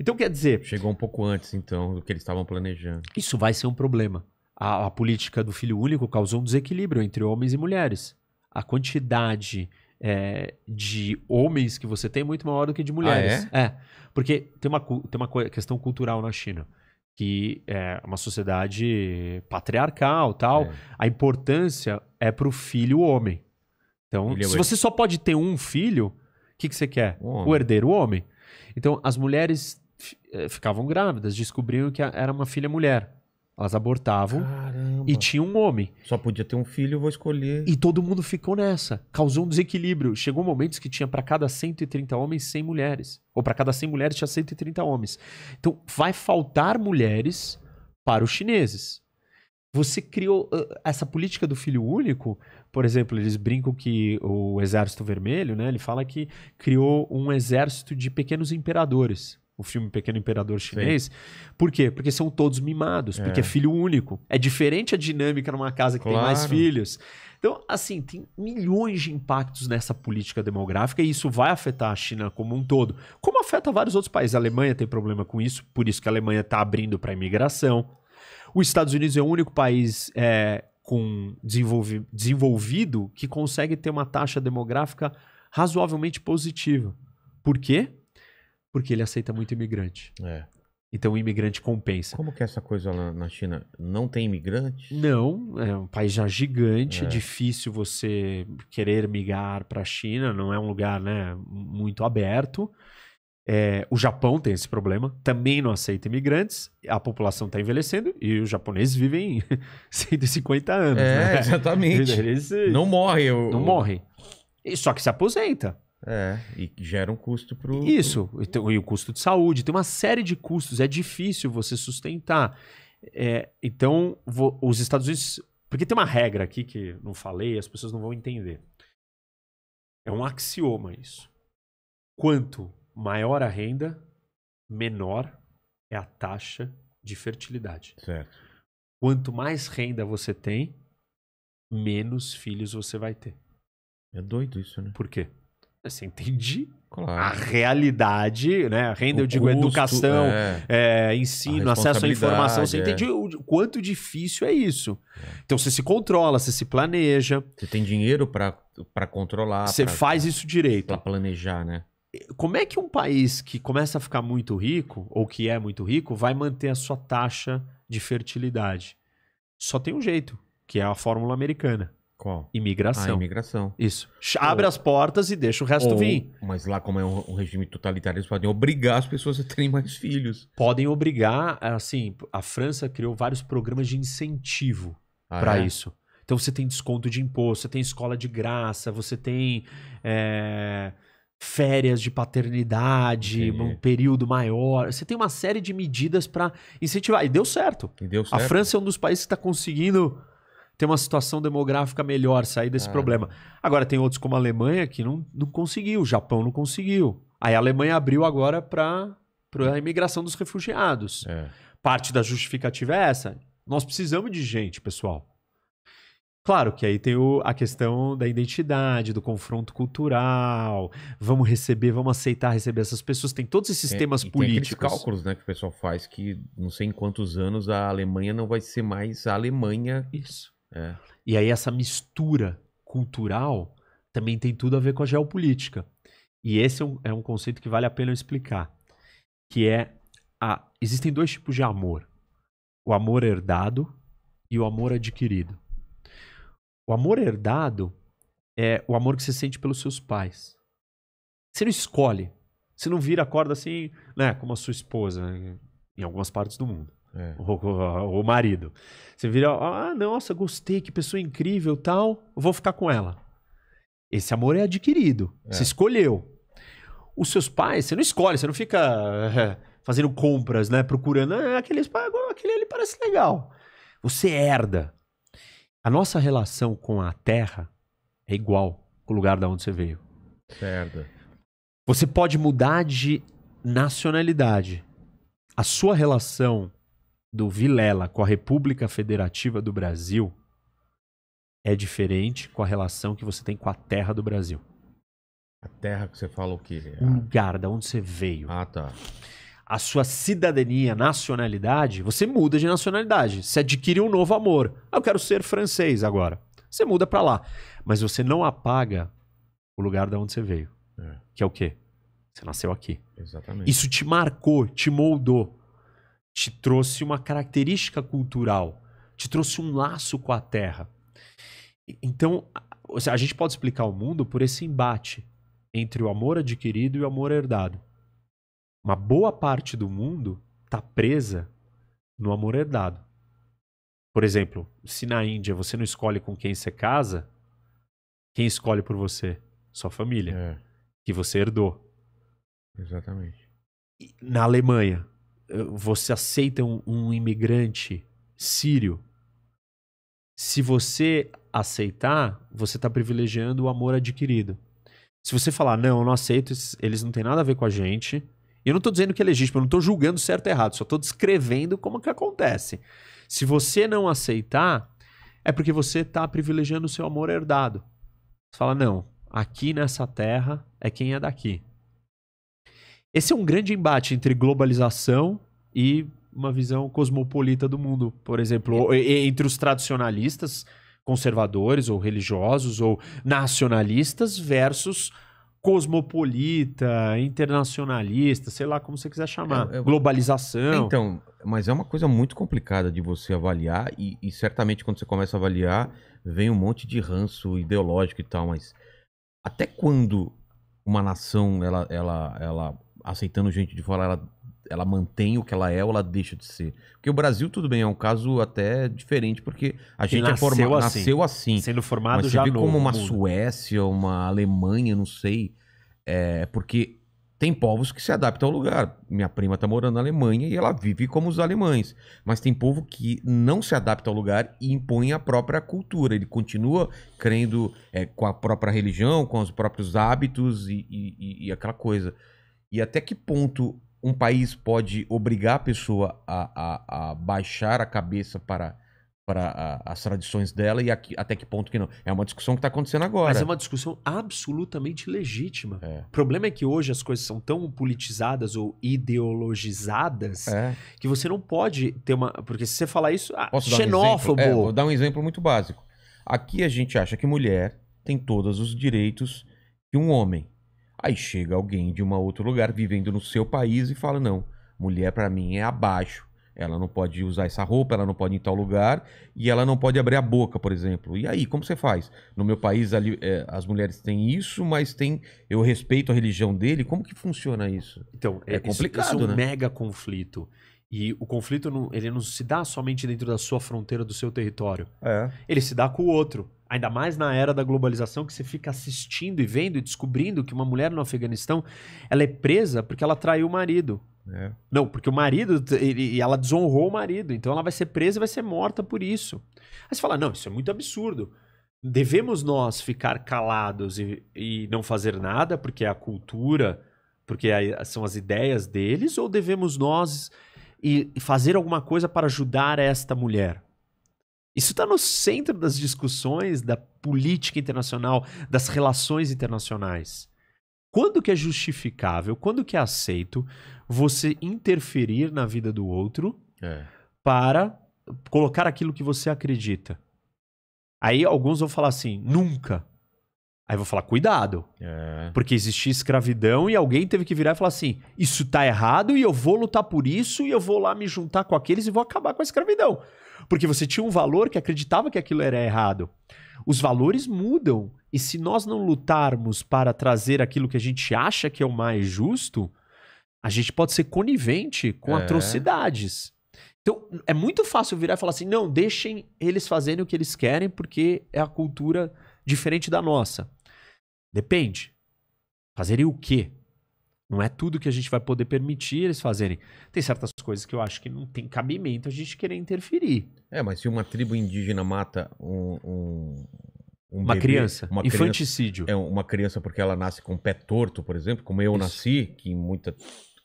Então quer dizer. Chegou um pouco antes, então, do que eles estavam planejando. Isso vai ser um problema. A, a, política do filho único causou um desequilíbrio entre homens e mulheres. A quantidade é, de homens que você tem é muito maior do que de mulheres. Ah, é? é. Porque tem uma, tem uma questão cultural na China que é uma sociedade patriarcal tal, é. a importância é para o filho homem. Então, é se você só pode ter um filho, o que, que você quer? O, o herdeiro, o homem. Então, as mulheres eh, ficavam grávidas, descobriam que era uma filha mulher. Elas abortavam Caramba. e tinha um homem. Só podia ter um filho, eu vou escolher. E todo mundo ficou nessa. Causou um desequilíbrio. Chegou momentos que tinha para cada 130 homens 100 mulheres. Ou para cada 100 mulheres tinha 130 homens. Então vai faltar mulheres para os chineses você criou ah, essa política do filho único, por exemplo, eles brincam que o Exército Vermelho, né? Ele fala que criou um exército de pequenos imperadores. O filme Pequeno Imperador Chinês. Sim. Por quê? Porque são todos mimados, é. porque é filho único. É diferente a dinâmica numa casa que claro. tem mais filhos. Então, assim, tem milhões de impactos nessa política demográfica e isso vai afetar a China como um todo. Como afeta vários outros países. A Alemanha tem problema com isso, por isso que a Alemanha está abrindo para imigração. Os Estados Unidos é o único país é, com desenvolvi desenvolvido que consegue ter uma taxa demográfica razoavelmente positiva. Por quê? Porque ele aceita muito imigrante. É. Então o imigrante compensa. Como que é essa coisa lá na China? Não tem imigrante? Não, é um país já gigante, é, difícil você querer migrar para a China, não é um lugar né, muito aberto. É, o Japão tem esse problema, também não aceita imigrantes, a população está envelhecendo e os japoneses vivem 150 anos. É, né? exatamente. Eles, não morre. Não morre. Só que se aposenta. É, e gera um custo para o. Isso, e, o custo de saúde, tem uma série de custos, é difícil você sustentar. É, então, os Estados Unidos. Porque tem uma regra aqui que não falei, as pessoas não vão entender. É um axioma isso. Quanto maior a renda, menor é a taxa de fertilidade. Certo. Quanto mais renda você tem, menos filhos você vai ter. É doido isso, né? Por quê? Você entende claro. a realidade, né? A renda, o eu digo, é custo, educação, é. É, ensino, acesso à informação. Você é. entende o quanto difícil é isso. É. Então você se controla, você se planeja. Você tem dinheiro para controlar. Você pra, faz isso direito. Para planejar, né? como é que um país que começa a ficar muito rico, ou que é muito rico, vai manter a sua taxa de fertilidade? Só tem um jeito, que é a fórmula americana. Qual? Imigração. Ah, imigração. Isso. Abre ou, as portas e deixa o resto ou, vir. Mas lá, como é um, um, regime totalitário, eles podem obrigar as pessoas a terem mais filhos. Podem obrigar, assim, a França criou vários programas de incentivo ah, para é? isso. Então você tem desconto de imposto, você tem escola de graça, você tem. É férias de paternidade, Entendi. um período maior. Você tem uma série de medidas para incentivar. E deu certo. E deu certo. A França é um dos países que está conseguindo ter uma situação demográfica melhor, sair desse ah. problema. Agora, tem outros como a Alemanha que não, não conseguiu, o Japão não conseguiu. Aí a Alemanha abriu agora para a imigração dos refugiados. É. Parte da justificativa é essa. Nós precisamos de gente, pessoal. Claro que aí tem o, a questão da identidade, do confronto cultural, vamos receber, vamos aceitar receber essas pessoas, tem todos esses é, temas políticos. Tem cálculos né, que o pessoal faz que não sei em quantos anos a Alemanha não vai ser mais a Alemanha. Isso. É. E aí essa mistura cultural também tem tudo a ver com a geopolítica. E esse é um, é um conceito que vale a pena eu explicar, que é a, existem dois tipos de amor: o amor herdado e o amor adquirido. O amor herdado é o amor que você sente pelos seus pais. Você não escolhe. Você não vira a corda assim, né? Como a sua esposa, em algumas partes do mundo. É. O, o, marido. Você vira, ah, nossa, gostei, que pessoa incrível tal, vou ficar com ela. Esse amor é adquirido. É. Você escolheu. Os seus pais, você não escolhe, você não fica fazendo compras, né? Procurando, ah, aquele, aquele ali parece legal. Você herda. A nossa relação com a Terra é igual com o lugar da onde você veio. Certo. Você pode mudar de nacionalidade. A sua relação do Vilela com a República Federativa do Brasil é diferente com a relação que você tem com a terra do Brasil. A terra que você fala o quê? O lugar da onde você veio. Ah, tá a sua cidadania, nacionalidade, você muda de nacionalidade, você adquire um novo amor. Ah, eu quero ser francês agora. Você muda para lá. Mas você não apaga o lugar de onde você veio. É. Que é o quê? Você nasceu aqui. Exatamente. Isso te marcou, te moldou, te trouxe uma característica cultural, te trouxe um laço com a terra. Então, a gente pode explicar o mundo por esse embate entre o amor adquirido e o amor herdado uma boa parte do mundo está presa no amor herdado. Por exemplo, se na Índia você não escolhe com quem você casa, quem escolhe por você? Sua família, é. que você herdou. Exatamente. E na Alemanha, eh, você aceita um, um imigrante sírio. Se você aceitar, você está privilegiando o amor adquirido. Se você falar, não, eu não aceito, eles não têm nada a ver com a gente, eu não estou dizendo que é legítimo, eu não estou julgando certo e errado, só estou descrevendo como que acontece. Se você não aceitar, é porque você está privilegiando o seu amor herdado. Você fala, não, aqui nessa terra é quem é daqui. Esse é um grande embate entre globalização e uma visão cosmopolita do mundo, por exemplo, é. entre os tradicionalistas, conservadores ou religiosos ou nacionalistas versus cosmopolita, internacionalista, sei lá como você quiser chamar. É, é... Globalização. Então, mas é uma coisa muito complicada de você avaliar, e, e, certamente quando você começa a avaliar, vem um monte de ranço ideológico e tal, mas até quando uma nação, ela, ela, ela aceitando gente de fora, ela ela mantém o que ela é ou ela deixa de ser. Porque o Brasil, tudo bem, é um caso até diferente, porque a gente nasceu, é forma, assim, nasceu assim. Sendo formado mas já você vê como uma mundo. Suécia, uma Alemanha, não sei. É, porque tem povos que se adaptam ao lugar. Minha prima está morando na Alemanha e ela vive como os alemães. Mas tem povo que não se adapta ao lugar e impõe a própria cultura. Ele continua crendo é, com a própria religião, com os próprios hábitos e, e, e aquela coisa. E até que ponto um país pode obrigar a pessoa a, a, a baixar a cabeça para, para a, as tradições dela e até que ponto que não. É uma discussão que está acontecendo agora. Mas é uma discussão absolutamente legítima. É. O problema é que hoje as coisas são tão politizadas ou ideologizadas é. que você não pode ter uma. Porque se você falar isso, ah, Posso xenófobo. Dar um é, vou dar um exemplo muito básico. Aqui a gente acha que mulher tem todos os direitos que um homem. Aí chega alguém de um outro lugar vivendo no seu país e fala: não, mulher para mim é abaixo. Ela não pode usar essa roupa, ela não pode ir em tal lugar e ela não pode abrir a boca, por exemplo. E aí, como você faz? No meu país, ali, é, as mulheres têm isso, mas tem eu respeito a religião dele. Como que funciona isso? Então, é, é complicado. Isso, isso é um né? mega conflito. E o conflito não, ele não se dá somente dentro da sua fronteira, do seu território. É. Ele se dá com o outro ainda mais na era da globalização que você fica assistindo e vendo e descobrindo que uma mulher no Afeganistão ela é presa porque ela traiu o marido. É. Não, porque o marido, e ela desonrou o marido, então ela vai ser presa e vai ser morta por isso. Aí você fala, não, isso é muito absurdo. Devemos nós ficar calados e, e não fazer nada, porque é a cultura, porque são as ideias deles, ou devemos nós e, fazer alguma coisa para ajudar esta mulher? Isso está no centro das discussões da política internacional, das relações internacionais. Quando que é justificável, quando que é aceito você interferir na vida do outro é. para colocar aquilo que você acredita? Aí alguns vão falar assim, nunca. Aí eu vou falar, cuidado. É. Porque existia escravidão e alguém teve que virar e falar assim: isso tá errado e eu vou lutar por isso e eu vou lá me juntar com aqueles e vou acabar com a escravidão. Porque você tinha um valor que acreditava que aquilo era errado. Os valores mudam. E se nós não lutarmos para trazer aquilo que a gente acha que é o mais justo, a gente pode ser conivente com é. atrocidades. Então, é muito fácil virar e falar assim: não, deixem eles fazerem o que eles querem, porque é a cultura diferente da nossa. Depende. Fazeria o quê? Não é tudo que a gente vai poder permitir eles fazerem. Tem certas coisas que eu acho que não tem cabimento a gente querer interferir. É, mas se uma tribo indígena mata um. um, um uma bebê, criança. Uma infanticídio. Criança, é, uma criança porque ela nasce com o pé torto, por exemplo, como eu isso. nasci, que muita.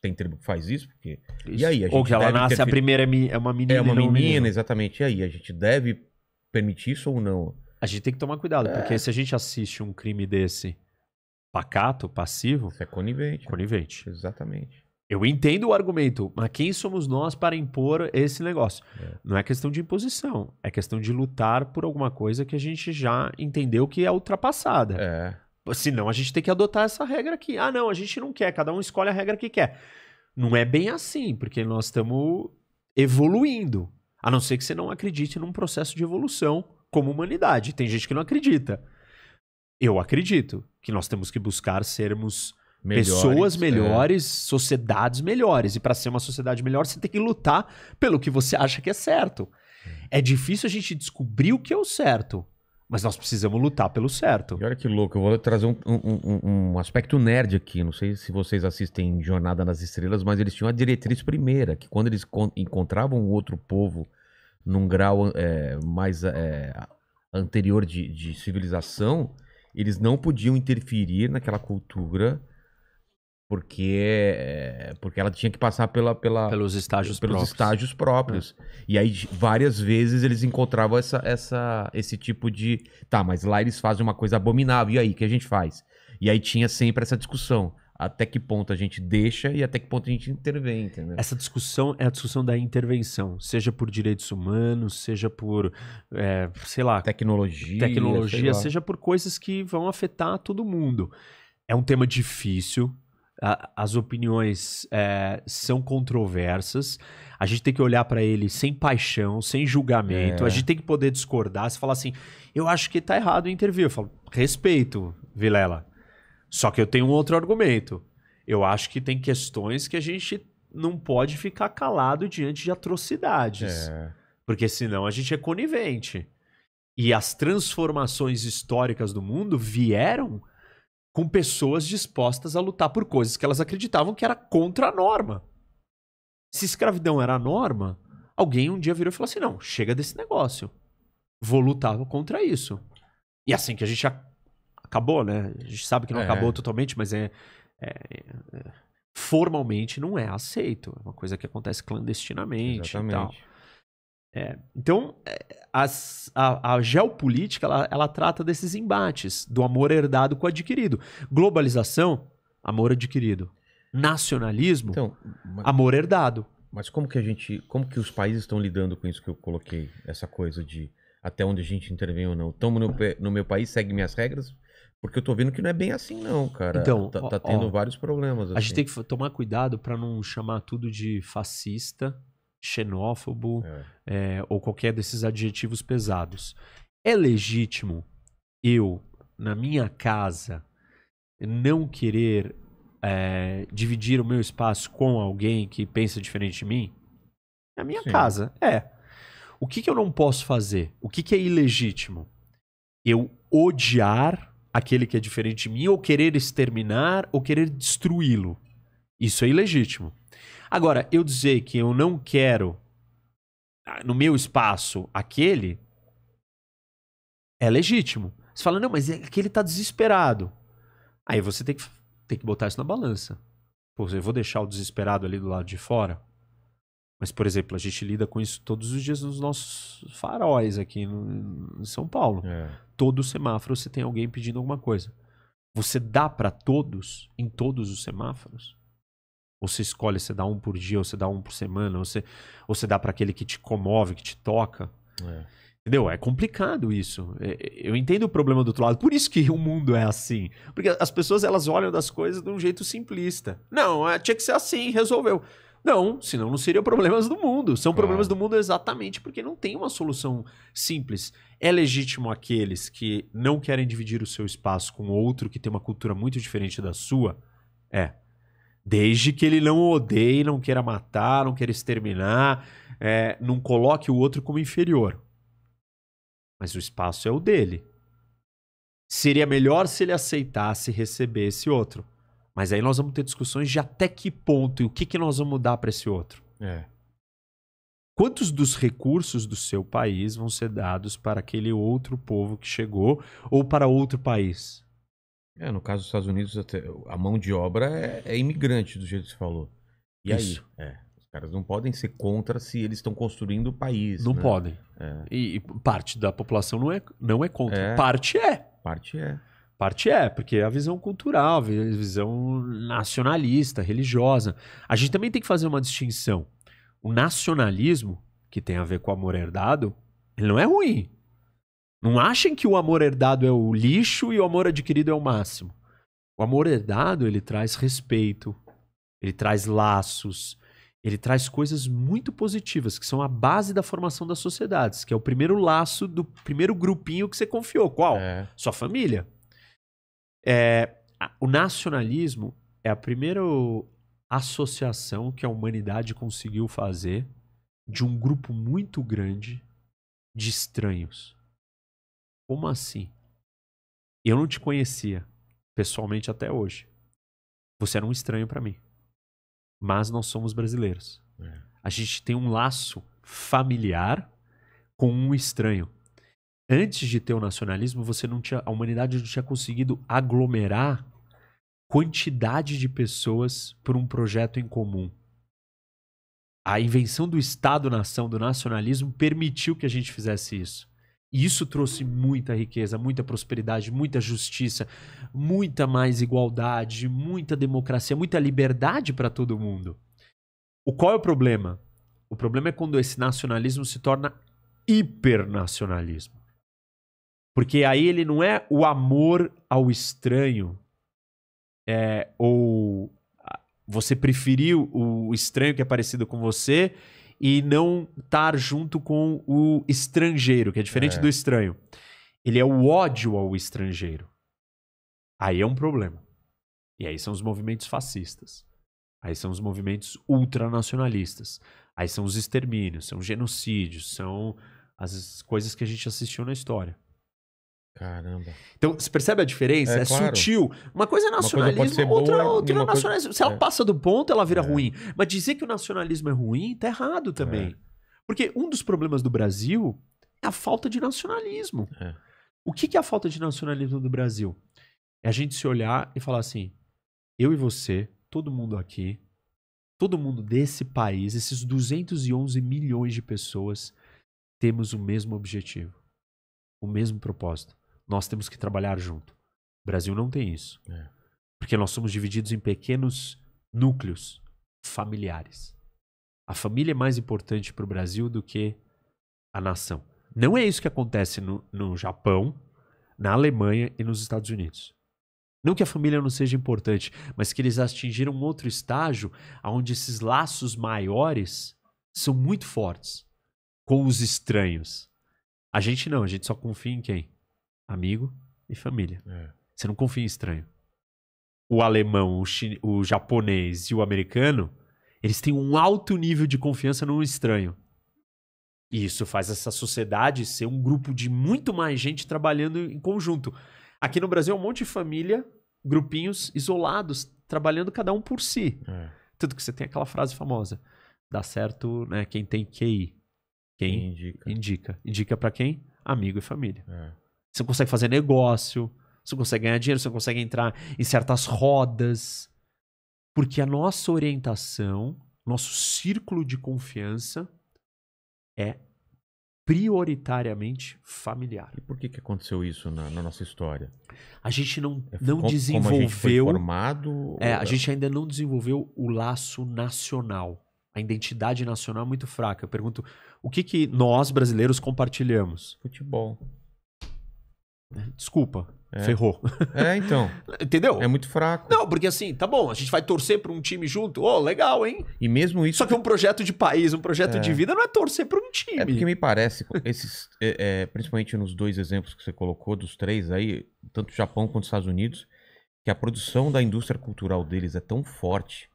Tem tribo que faz isso, porque. Isso. E aí, a gente Ou que ela nasce, interferir. a primeira é, é uma menina. É uma menina, menina, exatamente. E aí, a gente deve permitir isso ou não? A gente tem que tomar cuidado, é. porque se a gente assiste um crime desse pacato, passivo. é conivente. Conivente. Exatamente. Eu entendo o argumento, mas quem somos nós para impor esse negócio? É. Não é questão de imposição, é questão de lutar por alguma coisa que a gente já entendeu que é ultrapassada. É. Senão a gente tem que adotar essa regra aqui. Ah, não, a gente não quer, cada um escolhe a regra que quer. Não é bem assim, porque nós estamos evoluindo. A não ser que você não acredite num processo de evolução como humanidade. Tem gente que não acredita. Eu acredito que nós temos que buscar sermos melhores, pessoas é. melhores, é. sociedades melhores. E para ser uma sociedade melhor, você tem que lutar pelo que você acha que é certo. É difícil a gente descobrir o que é o certo, mas nós precisamos lutar pelo certo. E olha que louco, eu vou trazer um, um, um, aspecto nerd aqui. Não sei se vocês assistem Jornada nas Estrelas, mas eles tinham a diretriz primeira, que quando eles encontravam outro povo num grau é, mais é, anterior de, de, civilização, eles não podiam interferir naquela cultura porque é, porque ela tinha que passar pela, pela pelos estágios pelos próprios. estágios próprios é. e aí várias vezes eles encontravam essa, essa esse tipo de tá mas lá eles fazem uma coisa abominável e aí que a gente faz e aí tinha sempre essa discussão até que ponto a gente deixa e até que ponto a gente intervém, entendeu? Essa discussão é a discussão da intervenção, seja por direitos humanos, seja por, é, sei lá, tecnologia, tecnologia seja por coisas que vão afetar todo mundo. É um tema difícil, a, as opiniões é, são controversas, a gente tem que olhar para ele sem paixão, sem julgamento, é. a gente tem que poder discordar, se falar assim, eu acho que tá errado intervir, eu falo, respeito, Vilela só que eu tenho um outro argumento. Eu acho que tem questões que a gente não pode ficar calado diante de atrocidades. É. Porque senão a gente é conivente. E as transformações históricas do mundo vieram com pessoas dispostas a lutar por coisas que elas acreditavam que era contra a norma. Se escravidão era a norma, alguém um dia virou e falou assim: não, chega desse negócio. Vou lutar contra isso. E é assim que a gente acabou, né? A gente sabe que não é. acabou totalmente, mas é, é, é formalmente não é aceito. É uma coisa que acontece clandestinamente Exatamente. É, então, é, as, a, a, geopolítica ela, ela trata desses embates do amor herdado com o adquirido. Globalização, amor adquirido. Nacionalismo, então, mas... amor herdado. Mas como que a gente, como que os países estão lidando com isso que eu coloquei, essa coisa de até onde a gente intervém ou não? Estamos no, no, meu país, segue minhas regras, porque eu tô vendo que não é bem assim, não, cara. Então, tá, tá ó, tá tendo ó, vários problemas. Assim. A gente assim. tem que tomar cuidado para não chamar tudo de fascista, xenófobo é. É, ou qualquer desses adjetivos pesados. É legítimo eu, na minha casa, não querer é, dividir o meu espaço com alguém que pensa diferente de mim? Na minha Sim. casa, é. O que, que eu não posso fazer? O que, que é ilegítimo? Eu odiar aquele que é diferente de mim, ou querer exterminar, ou querer destruí-lo. Isso é ilegítimo. Agora, eu dizer que eu não quero ah, no meu espaço aquele é legítimo. Você fala, não, mas aquele é tá desesperado. Aí você tem que, tem que botar isso na balança. Pô, eu vou deixar o desesperado ali do lado de fora? Mas, por exemplo, a gente lida com isso todos os dias nos nossos faróis aqui no, em São Paulo. É. Todo semáforo você tem alguém pedindo alguma coisa. Você dá para todos, em todos os semáforos? Ou você escolhe, você dá um por dia, ou você dá um por semana, ou você, ou você dá para aquele que te comove, que te toca. É. Entendeu? É complicado isso. É, é, eu entendo o problema do outro lado. Por isso que o mundo é assim. Porque as pessoas elas olham das coisas de um jeito simplista. Não, é, tinha que ser assim, resolveu. Não, senão não seriam problemas do mundo. São claro. problemas do mundo exatamente porque não tem uma solução simples. É legítimo aqueles que não querem dividir o seu espaço com outro que tem uma cultura muito diferente da sua? É. Desde que ele não odeie, não queira matar, não queira exterminar, é, não coloque o outro como inferior. Mas o espaço é o dele. Seria melhor se ele aceitasse receber esse outro. Mas aí nós vamos ter discussões de até que ponto e o que, que nós vamos dar para esse outro. É. Quantos dos recursos do seu país vão ser dados para aquele outro povo que chegou ou para outro país? É, no caso dos Estados Unidos, a mão de obra é, é imigrante, do jeito que você falou. E Isso. aí? É, os caras não podem ser contra se eles estão construindo o país. Não né? podem. É. E, e, parte da população não é, não é contra. É. Parte é. Parte é. Parte é, porque é a visão cultural, a visão nacionalista, religiosa. A gente também tem que fazer uma distinção. O nacionalismo, que tem a ver com o amor herdado, ele não é ruim. Não achem que o amor herdado é o lixo e o amor adquirido é o máximo. O amor herdado, ele traz respeito, ele traz laços, ele traz coisas muito positivas, que são a base da formação das sociedades, que é o primeiro laço do primeiro grupinho que você confiou. Qual? É. Sua família. É, o nacionalismo é a primeira associação que a humanidade conseguiu fazer de um grupo muito grande de estranhos. Como assim? Eu não te conhecia pessoalmente até hoje. Você era um estranho para mim. Mas nós somos brasileiros. É. A gente tem um laço familiar com um estranho antes de ter o nacionalismo, você não tinha, a humanidade não tinha conseguido aglomerar quantidade de pessoas por um projeto em comum. A invenção do Estado-nação, do nacionalismo, permitiu que a gente fizesse isso. E isso trouxe muita riqueza, muita prosperidade, muita justiça, muita mais igualdade, muita democracia, muita liberdade para todo mundo. O qual é o problema? O problema é quando esse nacionalismo se torna hipernacionalismo. Porque aí ele não é o amor ao estranho, é, ou você preferiu o estranho que é parecido com você e não estar tá junto com o estrangeiro, que é diferente é. do estranho. Ele é o ódio ao estrangeiro. Aí é um problema. E aí são os movimentos fascistas. Aí são os movimentos ultranacionalistas. Aí são os extermínios, são genocídios, são as coisas que a gente assistiu na história. Caramba. Então, você percebe a diferença? É, é claro. sutil. Uma coisa é nacionalismo, é coisa outra, outra é nacionalismo. Coisa... Se ela é. passa do ponto, ela vira é. ruim. Mas dizer que o nacionalismo é ruim, tá errado também. É. Porque um dos problemas do Brasil é a falta de nacionalismo. O que, que é a falta de nacionalismo do Brasil? É a gente se olhar e falar assim: eu e você, todo mundo aqui, todo mundo desse país, esses 211 milhões de pessoas, temos o mesmo objetivo, o mesmo propósito nós temos que trabalhar junto. O Brasil não tem isso. É. Porque nós somos divididos em pequenos núcleos familiares. A família é mais importante para o Brasil do que a nação. Não é isso que acontece no, no Japão, na Alemanha e nos Estados Unidos. Não que a família não seja importante, mas que eles atingiram um outro estágio onde esses laços maiores são muito fortes com os estranhos. A gente não, a gente só confia em quem? amigo e família. É. Você não confia em estranho. O alemão, o, chin... o japonês e o americano, eles têm um alto nível de confiança num estranho. E isso faz essa sociedade ser um grupo de muito mais gente trabalhando em conjunto. Aqui no Brasil é um monte de família, grupinhos isolados, trabalhando cada um por si. É. Tanto que você tem aquela frase famosa: dá certo né, quem tem QI. Quem, quem indica. Indica, indica para quem? Amigo e família. É. Você consegue fazer negócio, você consegue ganhar dinheiro, você consegue entrar em certas rodas. Porque a nossa orientação, nosso círculo de confiança é prioritariamente familiar. E por que, que aconteceu isso na, na nossa história? A gente não, é, não como, desenvolveu. Como a gente foi formado, é, a gente ainda não desenvolveu o laço nacional. A identidade nacional é muito fraca. Eu pergunto, o que, que nós brasileiros compartilhamos? Futebol. Né? Desculpa, é. ferrou. É, então. Entendeu? É muito fraco. Não, porque assim, tá bom, a gente vai torcer para um time junto. Ô, oh, legal, hein? E mesmo isso. Só que um projeto de país, um projeto é. de vida não é torcer para um é time. É porque me parece, esses, é, é, principalmente nos dois exemplos que você colocou, dos três aí, tanto Japão quanto Estados Unidos, que a produção da indústria cultural deles é tão forte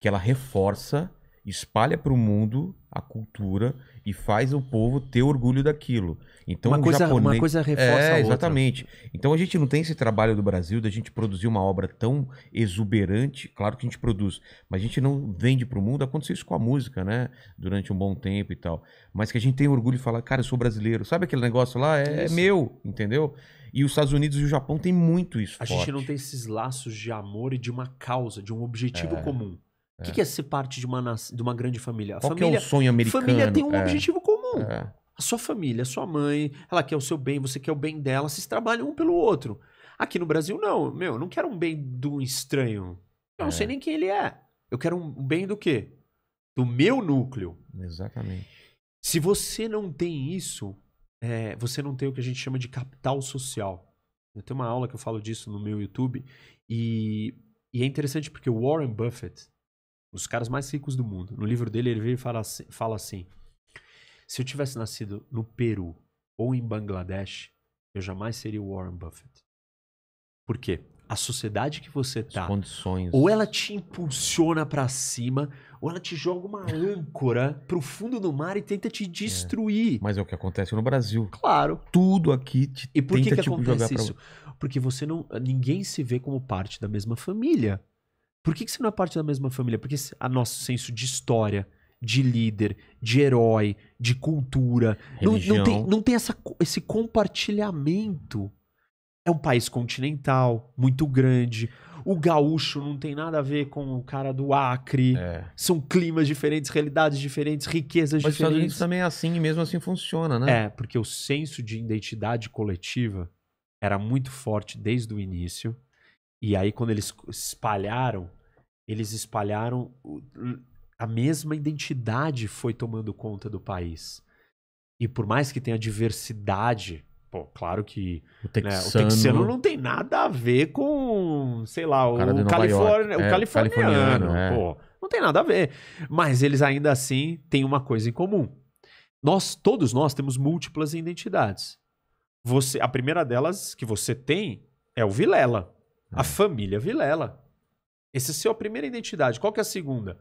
que ela reforça espalha para o mundo a cultura e faz o povo ter orgulho daquilo. Então uma coisa, japonês... uma coisa é, reforça é, a outra. exatamente. Então a gente não tem esse trabalho do Brasil da gente produzir uma obra tão exuberante. Claro que a gente produz, mas a gente não vende para o mundo. Aconteceu isso com a música, né? Durante um bom tempo e tal. Mas que a gente tem orgulho de falar, cara, eu sou brasileiro. Sabe aquele negócio lá? É, é meu, entendeu? E os Estados Unidos e o Japão têm muito isso. A forte. gente não tem esses laços de amor e de uma causa, de um objetivo é. comum. O é. que, que, é ser parte de uma, de uma grande família? A Qual família, é o sonho americano? Família tem um é. objetivo comum. É. A sua família, a sua mãe, ela quer o seu bem, você quer o bem dela, vocês trabalham um pelo outro. Aqui no Brasil, não. Meu, eu não quero um bem do estranho. Eu não é. sei nem quem ele é. Eu quero um bem do quê? Do meu núcleo. Exatamente. Se você não tem isso, é, você não tem o que a gente chama de capital social. Eu tenho uma aula que eu falo disso no meu YouTube. E, e é interessante porque o Warren Buffett, os caras mais ricos do mundo. No livro dele, ele vem fala assim, fala assim: se eu tivesse nascido no Peru ou em Bangladesh, eu jamais seria o Warren Buffett. Por quê? A sociedade que você tá, ou né? ela te impulsiona para cima, ou ela te joga uma âncora pro fundo do mar e tenta te é. destruir. É. Mas é o que acontece no Brasil. Claro. Tudo aqui te e por tenta que que tipo, te acontece isso? Pra... Porque você não, ninguém se vê como parte da mesma família. Por que, que você não é parte da mesma família? Porque a nosso senso de história, de líder, de herói, de cultura, não, não tem, não tem essa, esse compartilhamento. É um país continental, muito grande. O gaúcho não tem nada a ver com o cara do Acre. É. São climas diferentes, realidades diferentes, riquezas Mas diferentes. Os Estados Unidos também é assim e mesmo assim funciona, né? É, porque o senso de identidade coletiva era muito forte desde o início. E aí, quando eles espalharam, eles espalharam. A mesma identidade foi tomando conta do país. E por mais que tenha diversidade, pô, claro que o texano, né, o texano não tem nada a ver com, sei lá, o, o, Califórnia, York, é, o californiano. californiano é. Pô, não tem nada a ver. Mas eles ainda assim têm uma coisa em comum. Nós, todos nós, temos múltiplas identidades. Você, a primeira delas que você tem é o Vilela. A família Vilela. Essa é a sua primeira identidade. Qual que é a segunda?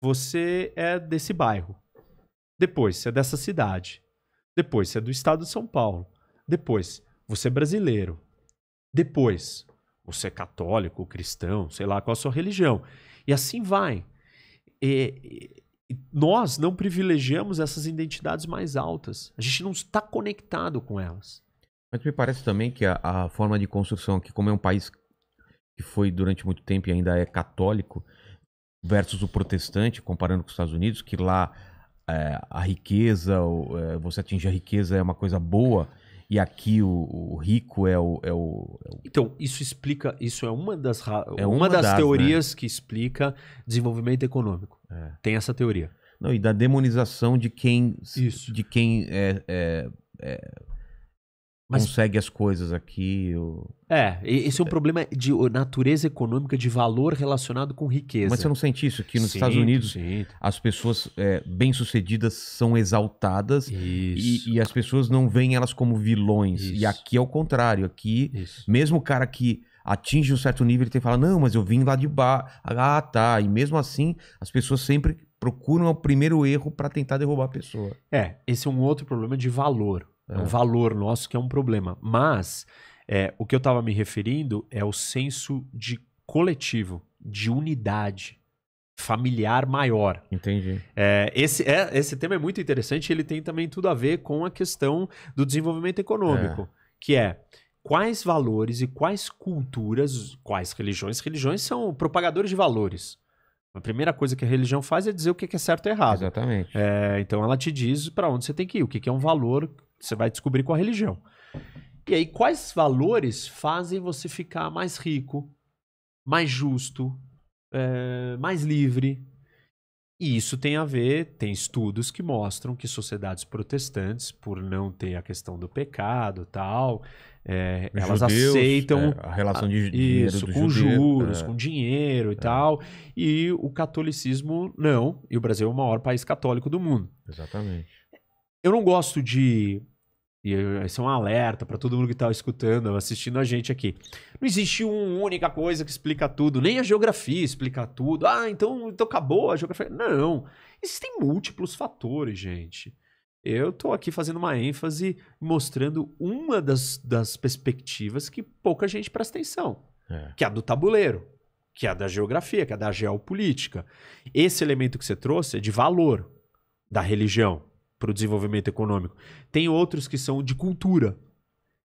Você é desse bairro. Depois, você é dessa cidade. Depois, você é do estado de São Paulo. Depois, você é brasileiro. Depois, você é católico, cristão, sei lá qual a sua religião. E assim vai. E, e, nós não privilegiamos essas identidades mais altas. A gente não está conectado com elas. Mas me parece também que a, a forma de construção, que como é um país que foi durante muito tempo e ainda é católico, versus o protestante, comparando com os Estados Unidos, que lá é, a riqueza, é, você atingir a riqueza é uma coisa boa e aqui o, o rico é o, é o, é o, Então, isso explica. Isso é uma das, ra... é uma, uma das, das né? teorias né? que explica desenvolvimento econômico. É. Tem essa teoria. Não, e da demonização de quem, isso. De quem é, é, é mas... consegue as coisas aqui. É, esse é um problema de natureza econômica, de valor relacionado com riqueza. Mas você não sente isso? Que nos sinto, Estados Unidos sinto. as pessoas é, bem-sucedidas são exaltadas e, e, as pessoas não veem elas como vilões. Isso. E aqui é o contrário. Aqui, isso. mesmo o cara que atinge um certo nível, ele tem que falar, não, mas eu vim lá de bar. Ah, tá. E mesmo assim, as pessoas sempre procuram o primeiro erro para tentar derrubar a pessoa. É, esse é um outro problema de valor é um é. valor nosso que é um problema. Mas é, o que eu estava me referindo é o senso de coletivo, de unidade familiar maior. Entendi. É, esse, é, esse tema é muito interessante ele tem também tudo a ver com a questão do desenvolvimento econômico, é. que é quais valores e quais culturas, quais religiões, religiões são propagadores de valores. A primeira coisa que a religião faz é dizer o que é certo e errado. Exatamente. É, então ela te diz para onde você tem que ir, o que é um valor, você vai descobrir com a religião. E aí, quais valores fazem você ficar mais rico, mais justo, é, mais livre? E isso tem a ver, tem estudos que mostram que sociedades protestantes, por não ter a questão do pecado tal, é, elas judeus, aceitam é, a relação de isso, com juros, é. com dinheiro e é. tal. E o catolicismo não. E o Brasil é o maior país católico do mundo. Exatamente eu não gosto de. E esse é um alerta para todo mundo que está escutando, assistindo a gente aqui. Não existe uma única coisa que explica tudo, nem a geografia explica tudo. Ah, então, então acabou a geografia. Não. Existem múltiplos fatores, gente. Eu estou aqui fazendo uma ênfase mostrando uma das, das perspectivas que pouca gente presta atenção, é. que é a do tabuleiro, que é a da geografia, que é a da geopolítica. Esse elemento que você trouxe é de valor da religião para o desenvolvimento econômico. Tem outros que são de cultura.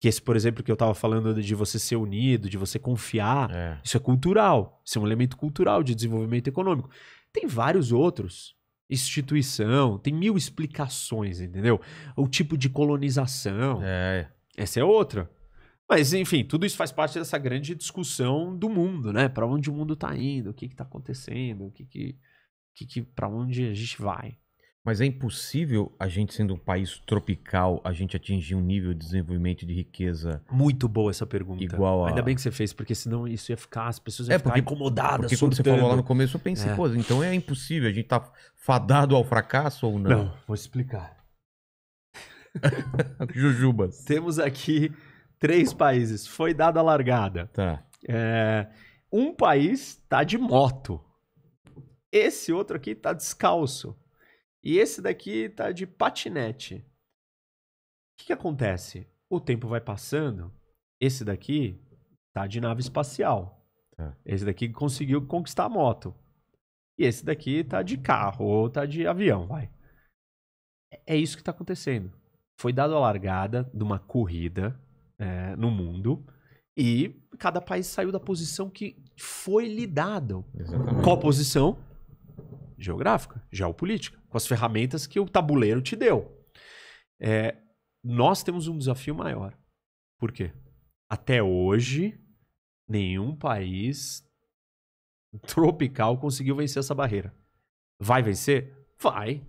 Que esse, por exemplo, que eu estava falando de você ser unido, de você confiar, é. isso é cultural. Isso é um elemento cultural de desenvolvimento econômico. Tem vários outros. Instituição, tem mil explicações, entendeu? O tipo de colonização. É. Essa é outra. Mas, enfim, tudo isso faz parte dessa grande discussão do mundo, né? Para onde o mundo está indo, o que está acontecendo, o que que, que, que para onde a gente vai. Mas é impossível a gente, sendo um país tropical, a gente atingir um nível de desenvolvimento de riqueza. Muito boa essa pergunta. Igual a... Ainda bem que você fez, porque senão isso ia ficar, as pessoas iam é, ficar porque, incomodadas. Porque surtando. quando você falou lá no começo, eu pensei, é. pô, então é impossível, a gente tá fadado ao fracasso ou não? Não, vou explicar. Jujubas. Temos aqui três países. Foi dada a largada. Tá. É, um país tá de moto. Esse outro aqui tá descalço. E esse daqui tá de patinete. O que, que acontece? O tempo vai passando. Esse daqui tá de nave espacial. É. Esse daqui conseguiu conquistar a moto. E esse daqui tá de carro ou tá de avião, vai. É, é isso que tá acontecendo. Foi dado a largada de uma corrida é, no mundo e cada país saiu da posição que foi lhe dada. Qual posição? geográfica, geopolítica, com as ferramentas que o tabuleiro te deu. É, nós temos um desafio maior. Por quê? Até hoje, nenhum país tropical conseguiu vencer essa barreira. Vai vencer? Vai.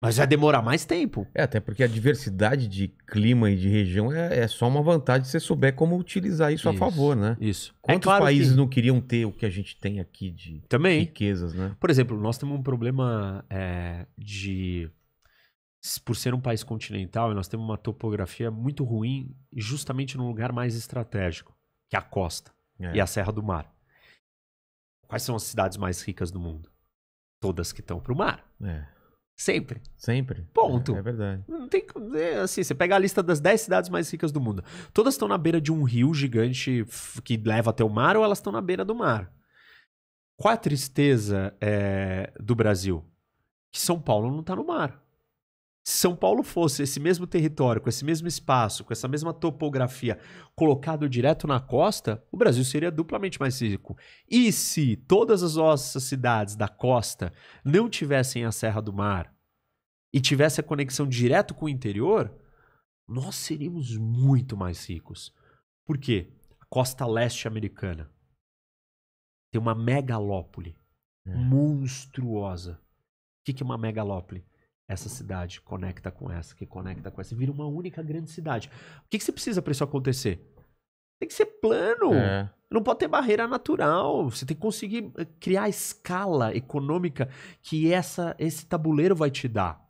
Mas vai demorar mais tempo. É, até porque a diversidade de clima e de região é, é só uma vantagem se você souber como utilizar isso, isso a favor, né? Isso. É Quantos é claro países que... não queriam ter o que a gente tem aqui de Também. riquezas, né? Por exemplo, nós temos um problema é, de. Por ser um país continental, nós temos uma topografia muito ruim, justamente num lugar mais estratégico, que é a costa é. e a Serra do Mar. Quais são as cidades mais ricas do mundo? Todas que estão para o mar. É. Sempre. Sempre. Ponto. É, é, verdade. Não tem é, assim, você pega a lista das 10 cidades mais ricas do mundo. Todas estão na beira de um rio gigante que leva até o mar ou elas estão na beira do mar. Qual é a tristeza é, do Brasil? Que São Paulo não está no mar. Se São Paulo fosse esse mesmo território, com esse mesmo espaço, com essa mesma topografia, colocado direto na costa, o Brasil seria duplamente mais rico. E se todas as nossas cidades da costa não tivessem a Serra do Mar e tivesse a conexão direto com o interior, nós seríamos muito mais ricos. Por quê? A costa leste americana tem uma megalópole é. monstruosa. O que é uma megalópole? essa cidade conecta com essa, que conecta com essa, vira uma única grande cidade. O que, que você precisa para isso acontecer? Tem que ser plano. É. Não pode ter barreira natural. Você tem que conseguir eh, criar a escala econômica que essa, esse tabuleiro vai te dar.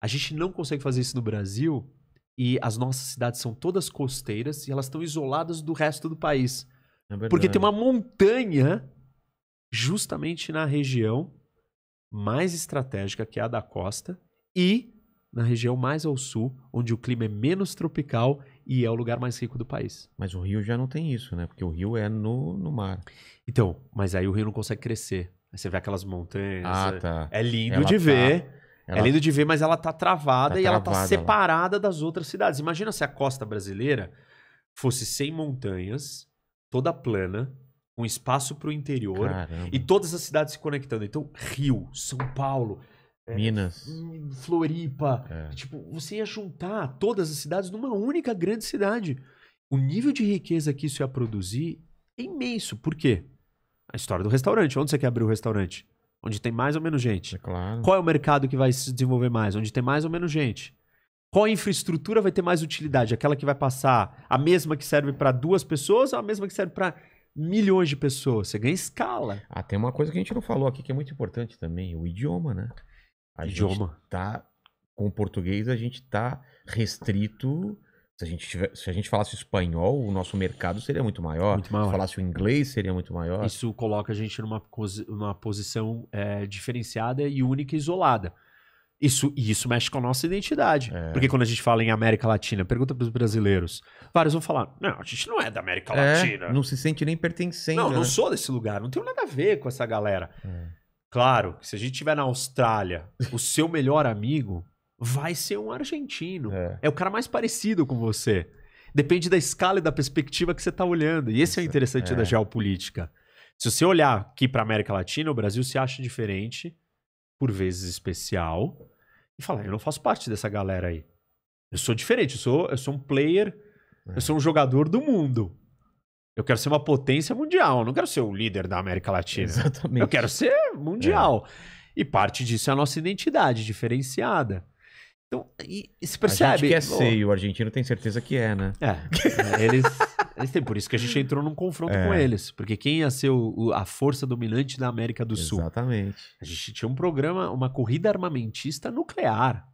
A gente não consegue fazer isso no Brasil e as nossas cidades são todas costeiras e elas estão isoladas do resto do país. É porque tem uma montanha justamente na região mais estratégica, que é a da costa, e na região mais ao sul, onde o clima é menos tropical e é o lugar mais rico do país. Mas o Rio já não tem isso, né? Porque o Rio é no, no mar. Então, mas aí o Rio não consegue crescer. Aí você vê aquelas montanhas. Ah, é tá. É lindo ela de tá, ver. Ela... É lindo de ver, mas ela tá travada tá e travada ela tá separada das outras cidades. Imagina se a costa brasileira fosse sem montanhas, toda plana, um espaço para o interior Caramba. e todas as cidades se conectando. Então, Rio, São Paulo, é, Minas, é, Floripa, é. tipo, você ia juntar todas as cidades numa única grande cidade. O nível de riqueza que isso ia produzir é imenso. Por quê? A história do restaurante. Onde você quer abrir o restaurante? Onde tem mais ou menos gente. É claro. Qual é o mercado que vai se desenvolver mais? Onde tem mais ou menos gente. Qual infraestrutura vai ter mais utilidade? Aquela que vai passar a mesma que serve para duas pessoas ou a mesma que serve para milhões de pessoas. Você ganha escala. Ah, tem uma coisa que a gente não falou aqui que é muito importante também: o idioma, né? A idioma. Gente tá, com o português, a gente tá restrito. Se a, gente tiver, se a gente falasse espanhol, o nosso mercado seria muito maior. Muito maior. Se falasse o inglês, seria muito maior. Isso coloca a gente numa, numa posição é, diferenciada e única e isolada. Isso, isso mexe com a nossa identidade. É. Porque quando a gente fala em América Latina, pergunta para os brasileiros. Vários vão falar: não, a gente não é da América é, Latina. Não se sente nem pertencente. Não, né? não sou desse lugar. Não tenho nada a ver com essa galera. É. Claro que se a gente estiver na Austrália, o seu melhor amigo vai ser um argentino. É. é. o cara mais parecido com você. Depende da escala e da perspectiva que você está olhando. E esse isso, é o interessante da é. geopolítica. Se você olhar aqui para América Latina, o Brasil se acha diferente por vezes especial, e falar: eu não faço parte dessa galera aí. Eu sou diferente, eu sou, eu sou um player, é. eu sou um jogador do mundo. Eu quero ser uma potência mundial, eu não quero ser o líder da América Latina. Exatamente. Eu quero ser mundial. É. E parte disso é a nossa identidade diferenciada. Então, e, e se percebe. A gente quer ser, é e o argentino tem certeza que é, né? É. Eles. É por isso que a gente entrou num confronto é. com eles. Porque quem ia ser o, a força dominante da América do Sul? Exatamente. A gente tinha um programa, uma corrida armamentista nuclear.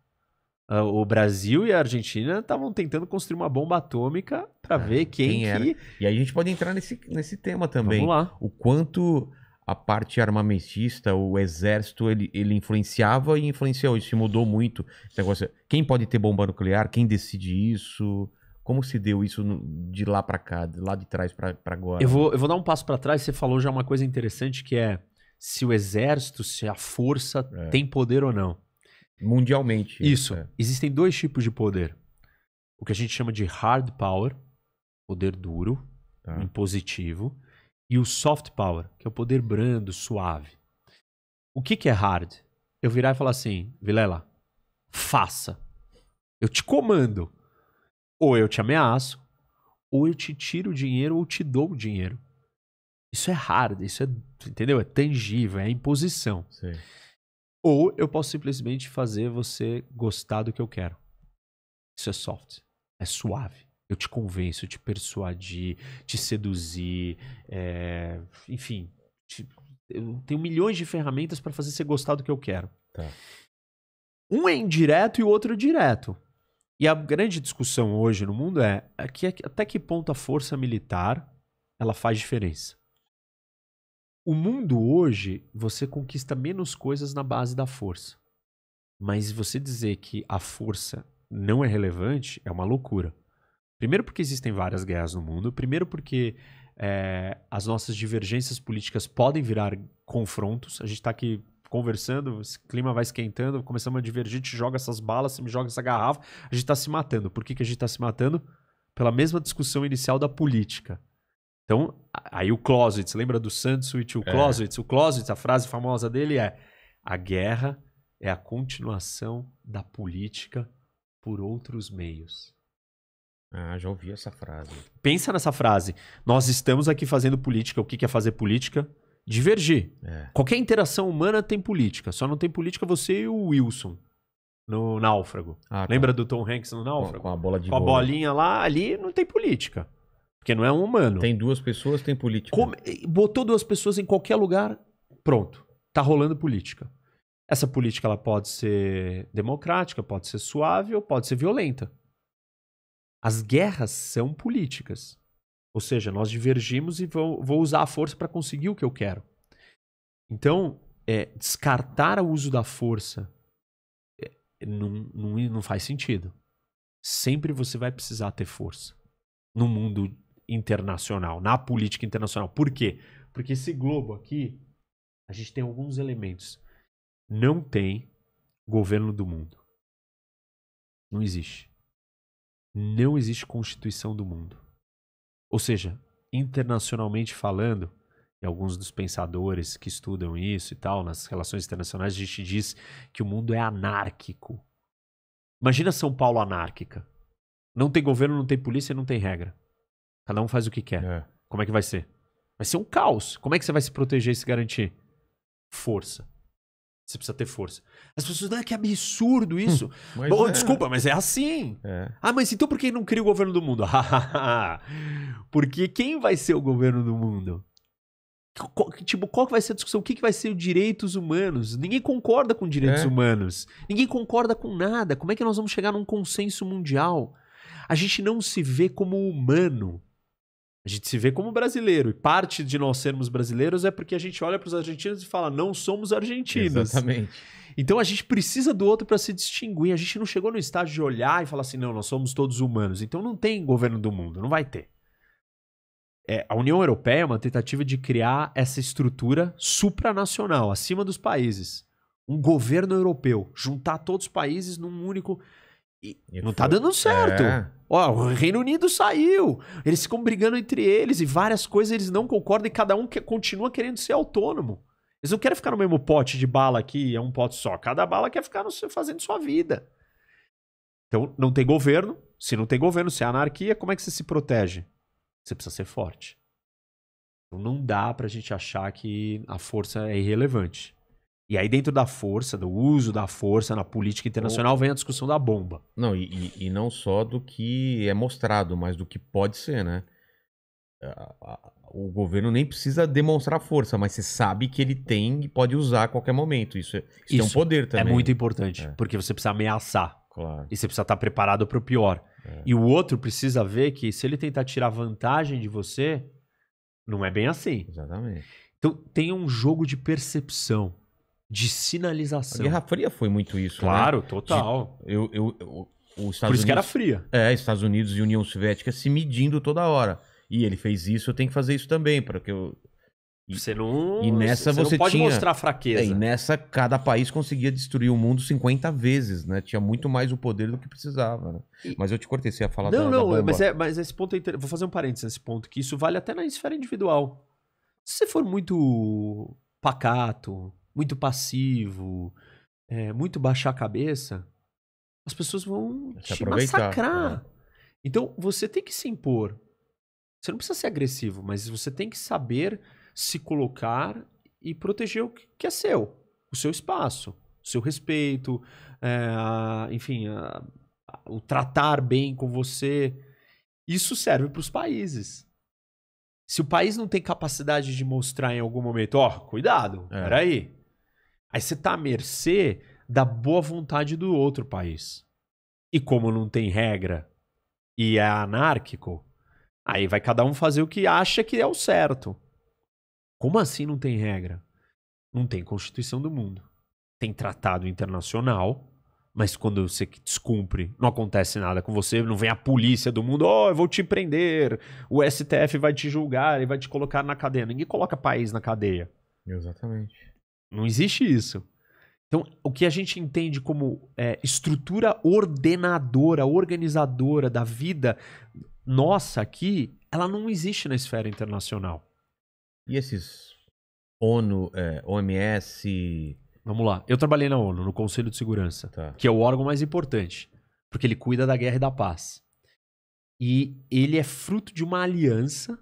Ah, o Brasil e a Argentina estavam tentando construir uma bomba atômica para é, ver quem, quem que... E aí a gente pode entrar nesse, nesse tema também. Vamos lá. O quanto a parte armamentista, o exército, ele, ele influenciava e influenciou. Isso mudou muito. Esse negócio, quem pode ter bomba nuclear? Quem decide isso? Como se deu isso de lá para cá, de lá de trás para agora? Eu vou, eu vou dar um passo para trás. Você falou já uma coisa interessante que é se o exército, se a força é. tem poder ou não. Mundialmente. É. Isso. É. Existem dois tipos de poder. O que a gente chama de hard power, poder duro, tá. impositivo, e o soft power, que é o poder brando, suave. O que, que é hard? Eu virar e falar assim, Vilela, faça. Eu te comando. Ou eu te ameaço, ou eu te tiro o dinheiro, ou te dou o dinheiro. Isso é hard, isso é, entendeu? É tangível, é imposição. Sim. Ou eu posso simplesmente fazer você gostar do que eu quero. Isso é soft, é suave. Eu te convenço, te persuadir, te seduzir, é, enfim, te, eu tenho milhões de ferramentas para fazer você gostar do que eu quero. Tá. Um é indireto e o outro é direto. E a grande discussão hoje no mundo é, é, é que, até que ponto a força militar ela faz diferença. O mundo hoje, você conquista menos coisas na base da força. Mas você dizer que a força não é relevante é uma loucura. Primeiro, porque existem várias guerras no mundo. Primeiro, porque é, as nossas divergências políticas podem virar confrontos. A gente está aqui conversando, esse clima vai esquentando, começamos a divergir, te joga essas balas, você me joga essa garrafa, a gente tá se matando. Por que, que a gente tá se matando? Pela mesma discussão inicial da política. Então, aí o Clausewitz, lembra do e é. o Clausewitz? É. O Clausewitz, a frase famosa dele é: a guerra é a continuação da política por outros meios. Ah, já ouvi essa frase. Pensa nessa frase. Nós estamos aqui fazendo política. O que é fazer política? divergir. É. Qualquer interação humana tem política. Só não tem política você e o Wilson no Náufrago. Ah, tá. Lembra tá. do Tom Hanks no Náufrago? Com a bola de Com a né? bolinha lá, ali não tem política. Porque não é um humano. Tem duas pessoas, tem política. Como, botou duas pessoas em qualquer lugar, pronto. Tá rolando política. Essa política ela pode ser democrática, pode ser suave ou pode ser violenta. As guerras são políticas. Ou seja, nós divergimos e vou, vou usar a força para conseguir o que eu quero. Então, é, descartar o uso da força é, não, não, não faz sentido. Sempre você vai precisar ter força no mundo internacional, na política internacional. Por quê? Porque esse globo aqui, a gente tem alguns elementos. Não tem governo do mundo. Não existe. Não existe constituição do mundo. Ou seja, internacionalmente falando, e alguns dos pensadores que estudam isso e tal, nas relações internacionais, a gente diz que o mundo é anárquico. Imagina São Paulo anárquica. Não tem governo, não tem polícia, não tem regra. Cada um faz o que quer. É. Como é que vai ser? Vai ser um caos. Como é que você vai se proteger e se garantir? Força. Você precisa ter força. As pessoas, ah, que absurdo hum, isso. Bom, é. Desculpa, mas é assim. É. Ah, mas então por que não cria o governo do mundo? Porque quem vai ser o governo do mundo? Qual, tipo, qual que vai ser a discussão? O que, que vai ser os direitos humanos? Ninguém concorda com direitos é. humanos. Ninguém concorda com nada. Como é que nós vamos chegar num consenso mundial? A gente não se vê como humano. A gente se vê como brasileiro. E parte de nós sermos brasileiros é porque a gente olha para os argentinos e fala, não somos argentinos. Exatamente. Então a gente precisa do outro para se distinguir. A gente não chegou no estágio de olhar e falar assim, não, nós somos todos humanos. Então não tem governo do mundo, não vai ter. É, a União Europeia é uma tentativa de criar essa estrutura supranacional, acima dos países. Um governo europeu, juntar todos os países num único. E, e não está dando certo. É. Ó, o Reino Unido saiu. Eles ficam brigando entre eles e várias coisas eles não concordam e cada um que, continua querendo ser autônomo. Eles não querem ficar no mesmo pote de bala aqui, é um pote só. Cada bala quer ficar no, fazendo sua vida. Então, não tem governo. Se não tem governo, se é anarquia, como é que você se protege? Você precisa ser forte. Então, não dá pra gente achar que a força é irrelevante. E aí, dentro da força, do uso da força na política internacional, vem a discussão da bomba. Não, e, e não só do que é mostrado, mas do que pode ser, né? O governo nem precisa demonstrar força, mas você sabe que ele tem e pode usar a qualquer momento. Isso, é, isso, isso é um poder também. É muito importante, é. porque você precisa ameaçar. Claro. E você precisa estar preparado para o pior. É. E o outro precisa ver que se ele tentar tirar vantagem de você, não é bem assim. Exatamente. Então, tem um jogo de percepção de sinalização. A Guerra Fria foi muito isso. Né? Claro, né? total. De, eu, eu, eu, os Estados Por isso Unidos, que era fria. É, Estados Unidos e União Soviética se medindo toda hora. E ele fez isso, eu tenho que fazer isso também, para que eu. E, você não. E nessa você, você não pode tinha, mostrar fraqueza. É, e nessa, cada país conseguia destruir o mundo 50 vezes, né? Tinha muito mais o poder do que precisava. Né? E, mas eu te cortei, a falar Não, da, não, é, mas, é, mas esse ponto é inter... Vou fazer um parênteses nesse ponto, que isso vale até na esfera individual. Se você for muito pacato, muito passivo, é, muito baixar a cabeça, as pessoas vão Se te massacrar. Né? Então você tem que se impor. Você não precisa ser agressivo, mas você tem que saber se colocar e proteger o que é seu, o seu espaço, o seu respeito, é, a, enfim, a, a, o tratar bem com você. Isso serve para os países. Se o país não tem capacidade de mostrar em algum momento, ó, oh, cuidado, é. peraí, Aí você tá à mercê da boa vontade do outro país. E como não tem regra e é anárquico, aí vai cada um fazer o que acha que é o certo. Como assim não tem regra? Não tem Constituição do mundo. Tem tratado internacional, mas quando você descumpre, não acontece nada com você, não vem a polícia do mundo, oh, eu vou te prender, o STF vai te julgar e vai te colocar na cadeia. Ninguém coloca país na cadeia. Exatamente. Não existe isso. Então, o que a gente entende como é, estrutura ordenadora, organizadora da vida nossa aqui, ela não existe na esfera internacional. E esses ONU, é, OMS. Vamos lá. Eu trabalhei na ONU, no Conselho de Segurança, tá. que é o órgão mais importante, porque ele cuida da guerra e da paz. E ele é fruto de uma aliança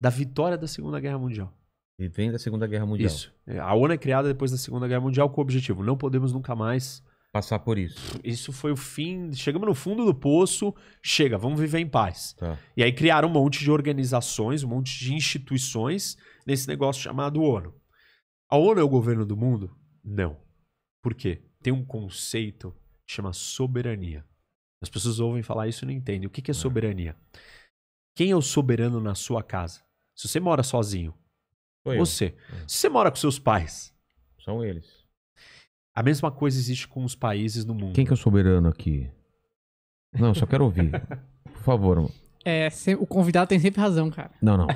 da vitória da Segunda Guerra Mundial. E vem da Segunda Guerra Mundial. Isso. É, a ONU é criada depois da Segunda Guerra Mundial com o objetivo: não podemos nunca mais. Passar por isso. Isso foi o fim. Chegamos no fundo do poço, chega, vamos viver em paz. Tá. E aí criaram um monte de organizações, um monte de instituições nesse negócio chamado ONU. A ONU é o governo do mundo? Não. Por quê? Tem um conceito que chama soberania. As pessoas ouvem falar isso e não entendem. O que é, é soberania? Quem é o soberano na sua casa? Se você mora sozinho, você. Uhum. Se você mora com seus pais. São eles. A mesma coisa existe com os países no mundo. Quem que é o soberano aqui? Não, só quero ouvir. Por favor. É, o convidado tem sempre razão, cara. Não, não.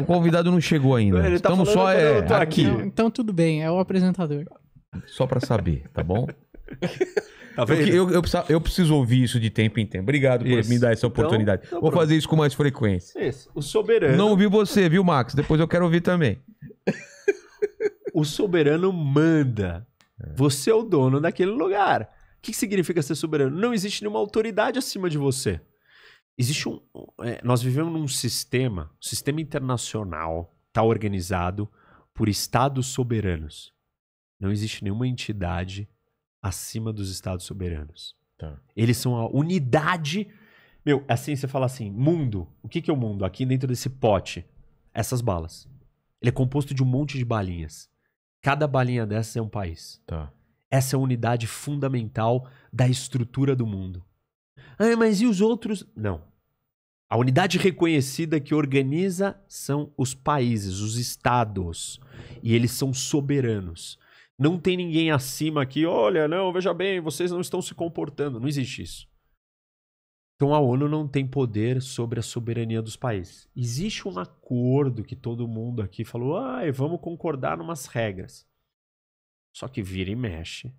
O convidado não chegou ainda. Ele tá Estamos só é, aqui. então tudo bem, é o apresentador. Só para saber, tá bom? Tá eu, eu, eu, preciso, ouvir isso de tempo em tempo. Obrigado isso. por me dar essa então, oportunidade. Então, Vou pronto. fazer isso com mais frequência. Isso. O soberano. Não ouvi você, viu, Max? Depois eu quero ouvir também. o soberano manda. É. Você é o dono daquele lugar. O que significa ser soberano? Não existe nenhuma autoridade acima de você. Existe um. É, nós vivemos num sistema, um sistema internacional, está organizado por estados soberanos. Não existe nenhuma entidade acima dos Estados soberanos. Tá. Eles são a unidade. Meu, assim, você fala assim: mundo. O que, que é o mundo? Aqui dentro desse pote, essas balas. Ele é composto de um monte de balinhas. Cada balinha dessas é um país. Tá. Essa é a unidade fundamental da estrutura do mundo. Ah, mas e os outros? Não. A unidade reconhecida que organiza são os países, os estados. E eles são soberanos. Não tem ninguém acima aqui, olha, não, veja bem, vocês não estão se comportando. Não existe isso. Então a ONU não tem poder sobre a soberania dos países. Existe um acordo que todo mundo aqui falou, ah, vamos concordar numas regras. Só que vira e mexe.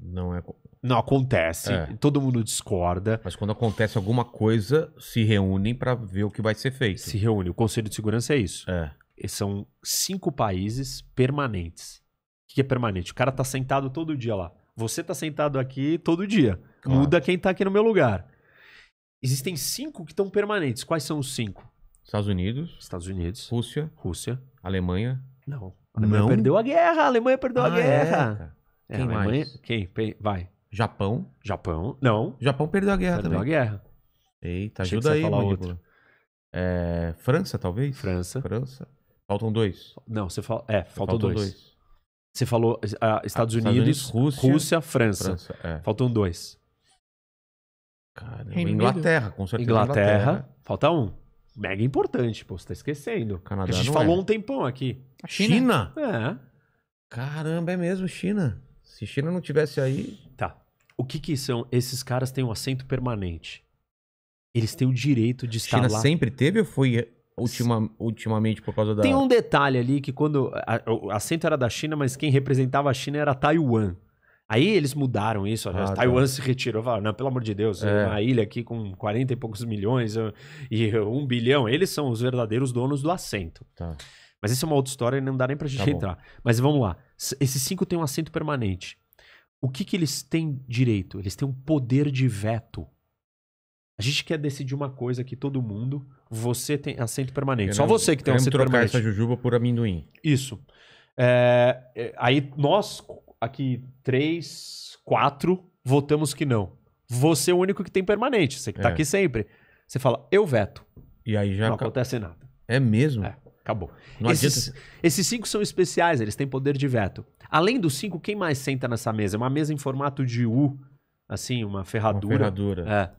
Não é. Não acontece. É. Todo mundo discorda. Mas quando acontece alguma coisa, se reúnem para ver o que vai ser feito. Se reúne. O Conselho de Segurança é isso. É. são cinco países permanentes que é permanente. O cara tá sentado todo dia lá. Você tá sentado aqui todo dia. Claro. Muda quem tá aqui no meu lugar. Existem cinco que estão permanentes. Quais são os cinco? Estados Unidos. Estados Unidos. Rússia. Rússia. Alemanha. Não. A Alemanha não. perdeu a guerra. A Alemanha perdeu ah, a é, guerra. É, é quem Alemanha... mais? Quem? Vai. Japão. Japão. Não. Japão perdeu a guerra perdeu também. Perdeu a guerra. Eita, ajuda aí, falar outro. É, França, talvez? França. França. Faltam dois. Não, você fala. É, faltam, faltam dois. dois. Você falou ah, ah, Estados, Unidos, Unidos, Rússia, Rússia França. França é. Faltam dois. Caramba, Inglaterra, com certeza. Inglaterra, Inglaterra. Né? Falta um. Mega importante, pô. Você tá esquecendo. Canadá, a gente falou é. um tempão aqui. A China? China? É. Caramba, é mesmo China. Se China não tivesse aí. Tá. O que que são? Esses caras têm um assento permanente. Eles têm o direito de estar China lá. China sempre teve ou foi Ultima, ultimamente por causa da. Tem um detalhe ali que quando. o assento era da China, mas quem representava a China era Taiwan. Aí eles mudaram isso. Ah, tá. Taiwan tá. se retirou. Falaram, não, pelo amor de Deus, é. uma ilha aqui com 40 e poucos milhões e um bilhão. Eles são os verdadeiros donos do assento. Tá. Mas isso é uma outra história e não dá nem pra gente tá entrar. Mas vamos lá. Esses cinco têm um assento permanente. O que, que eles têm direito? Eles têm um poder de veto. A gente quer decidir uma coisa que todo mundo você tem assento permanente. Eu Só não, você que tem um assento permanente. trocar essa jujuba por amendoim. Isso. É, é, aí nós, aqui, três, quatro, votamos que não. Você é o único que tem permanente, você que está é. aqui sempre. Você fala, eu veto. E aí já. Não acontece nada. É mesmo? É, acabou. Não esses, adianta... esses cinco são especiais, eles têm poder de veto. Além dos cinco, quem mais senta nessa mesa? É uma mesa em formato de U, assim, uma ferradura. Uma ferradura. É.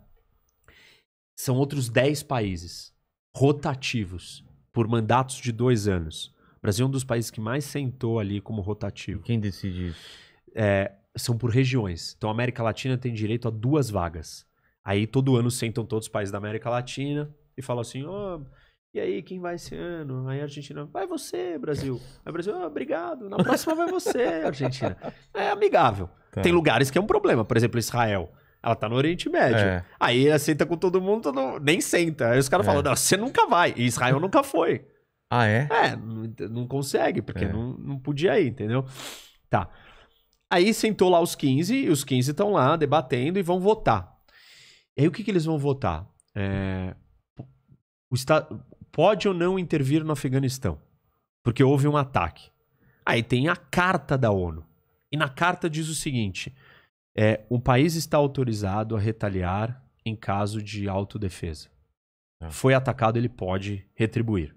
São outros dez países rotativos por mandatos de dois anos. O Brasil é um dos países que mais sentou ali como rotativo. Quem decide isso? É, são por regiões. Então a América Latina tem direito a duas vagas. Aí todo ano sentam todos os países da América Latina e falam assim: ó, oh, e aí, quem vai esse ano? Aí a Argentina, vai você, Brasil. Aí o Brasil, oh, obrigado, na próxima vai você, Argentina. É amigável. Tá. Tem lugares que é um problema, por exemplo, Israel. Ela tá no Oriente Médio. É. Aí ele aceita com todo mundo, não nem senta. Aí os caras é. falam, você nunca vai. E Israel nunca foi. Ah, é? É, não, não consegue, porque é. não, não podia ir, entendeu? Tá. Aí sentou lá os 15, e os 15 estão lá debatendo e vão votar. E aí o que, que eles vão votar? É... O Pode ou não intervir no Afeganistão? Porque houve um ataque. Aí tem a carta da ONU. E na carta diz o seguinte: é o país está autorizado a retaliar em caso de autodefesa. É. Foi atacado, ele pode retribuir.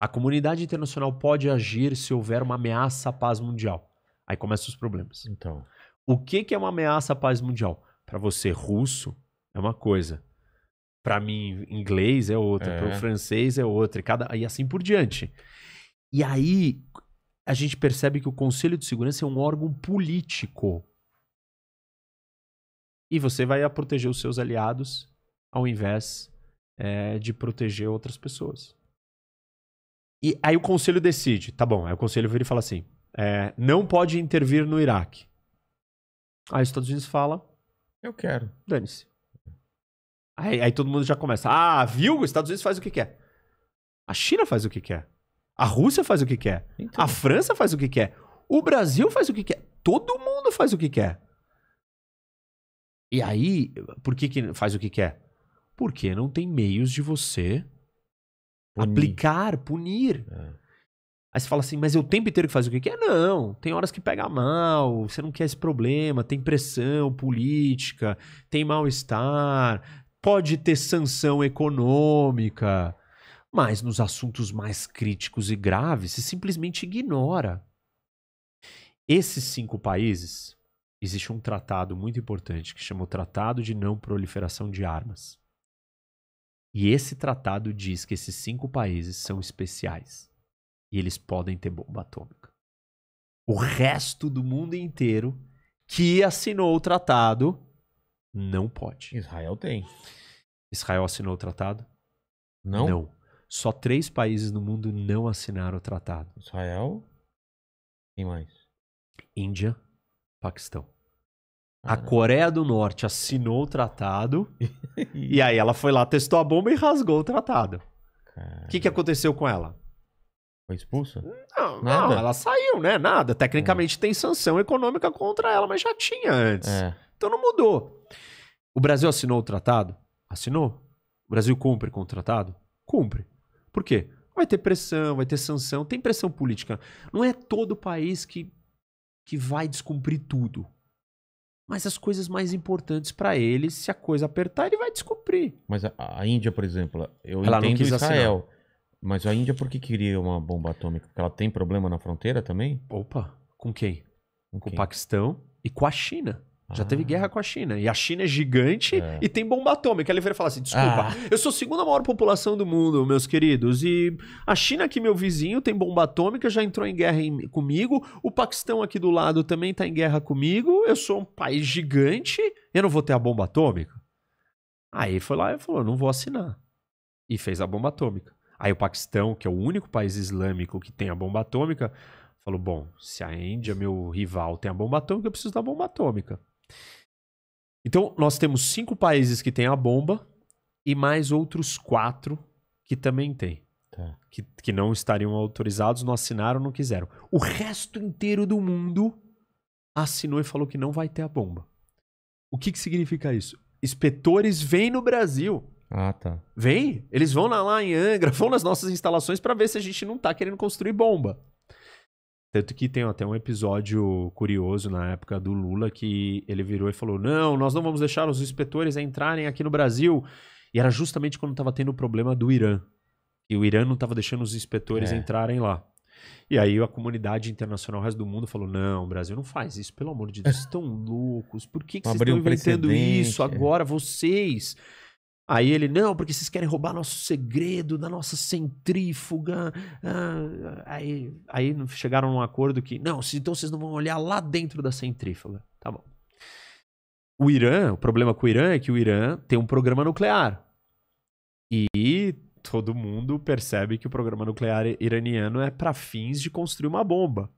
A comunidade internacional pode agir se houver uma ameaça à paz mundial. Aí começam os problemas. Então. O que, que é uma ameaça à paz mundial? Para você, russo é uma coisa. Para mim, inglês é outra. É. Para o francês é outra. E, cada... e assim por diante. E aí, a gente percebe que o Conselho de Segurança é um órgão político e você vai a proteger os seus aliados ao invés é, de proteger outras pessoas. E aí o conselho decide, tá bom, aí o conselho vira e fala assim, é, não pode intervir no Iraque. Aí os Estados Unidos fala, eu quero. Dane-se. Aí, aí, todo mundo já começa, ah, viu? Os Estados Unidos faz o que quer. A China faz o que quer. A Rússia faz o que quer. Então. A França faz o que quer. O Brasil faz o que quer. Todo mundo faz o que quer. E aí, por que, que faz o que quer? Porque não tem meios de você punir. aplicar, punir. É. Aí você fala assim, mas eu o tempo inteiro que faz o que quer? Não, tem horas que pega mal, você não quer esse problema, tem pressão política, tem mal-estar, pode ter sanção econômica. Mas nos assuntos mais críticos e graves, se simplesmente ignora. Esses cinco países, existe um tratado muito importante que chama o Tratado de Não Proliferação de Armas. E esse tratado diz que esses cinco países são especiais e eles podem ter bomba atômica. O resto do mundo inteiro que assinou o tratado não pode. Israel tem. Israel assinou o tratado? Não. Não. Só três países no mundo não assinaram o tratado. Israel. Quem mais? Índia. Paquistão. A Coreia do Norte assinou o tratado e aí ela foi lá, testou a bomba e rasgou o tratado. O que, que aconteceu com ela? Foi expulsa? Não, não, ela saiu, né? Nada. Tecnicamente é. tem sanção econômica contra ela, mas já tinha antes. É. Então não mudou. O Brasil assinou o tratado? Assinou. O Brasil cumpre com o tratado? Cumpre. Por quê? Vai ter pressão, vai ter sanção, tem pressão política. Não é todo país que que vai descumprir tudo. Mas as coisas mais importantes para ele, se a coisa apertar, ele vai descumprir. Mas a, a Índia, por exemplo, eu ela entendo Israel. Assinar. Mas a Índia por que queria uma bomba atômica? Porque ela tem problema na fronteira também? Opa, com quem? Com, com quem? o Paquistão e com a China. Já teve ah. guerra com a China. E a China é gigante é. e tem bomba atômica. Ele vira e fala assim: desculpa, ah. eu sou a segunda maior população do mundo, meus queridos. E a China, que meu vizinho, tem bomba atômica, já entrou em guerra em, comigo. O Paquistão aqui do lado também está em guerra comigo. Eu sou um país gigante. Eu não vou ter a bomba atômica? Aí foi lá e falou: não vou assinar. E fez a bomba atômica. Aí o Paquistão, que é o único país islâmico que tem a bomba atômica, falou: bom, se a Índia, meu rival, tem a bomba atômica, eu preciso da bomba atômica. Então, nós temos cinco países que têm a bomba e mais outros quatro que também têm. Tá. Que, que não estariam autorizados, não assinaram, não quiseram. O resto inteiro do mundo assinou e falou que não vai ter a bomba. O que, que significa isso? Inspetores vêm no Brasil. Ah, tá. Vem, eles vão lá, lá em Angra, vão nas nossas instalações para ver se a gente não tá querendo construir bomba. Tanto que tem até um episódio curioso na época do Lula que ele virou e falou: Não, nós não vamos deixar os inspetores entrarem aqui no Brasil. E era justamente quando estava tendo o problema do Irã. E o Irã não estava deixando os inspetores é. entrarem lá. E aí a comunidade internacional, o resto do mundo, falou: não, o Brasil não faz isso, pelo amor de Deus, vocês estão loucos. Por que, que vocês estão inventando isso agora? Vocês Aí ele, não, porque vocês querem roubar nosso segredo da nossa centrífuga. Ah, aí, aí chegaram num um acordo que, não, então vocês não vão olhar lá dentro da centrífuga. Tá bom. O Irã, o problema com o Irã é que o Irã tem um programa nuclear. E todo mundo percebe que o programa nuclear iraniano é para fins de construir uma bomba.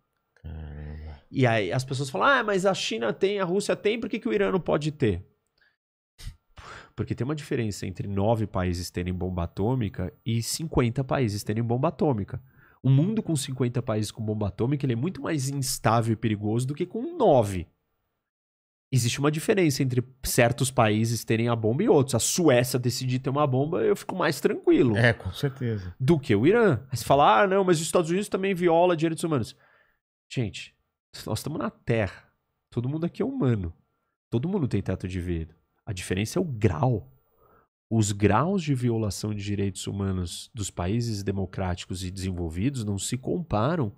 Caramba. E aí as pessoas falam: ah, mas a China tem, a Rússia tem, por que, que o Irã não pode ter? Porque tem uma diferença entre nove países terem bomba atômica e 50 países terem bomba atômica. O mundo com 50 países com bomba atômica ele é muito mais instável e perigoso do que com nove. Existe uma diferença entre certos países terem a bomba e outros. A Suécia decidir ter uma bomba, eu fico mais tranquilo. É, com certeza. Do que o Irã. Aí você fala, ah, não, mas os Estados Unidos também viola direitos humanos. Gente, nós estamos na Terra. Todo mundo aqui é humano. Todo mundo tem teto de vidro. A diferença é o grau. Os graus de violação de direitos humanos dos países democráticos e desenvolvidos não se comparam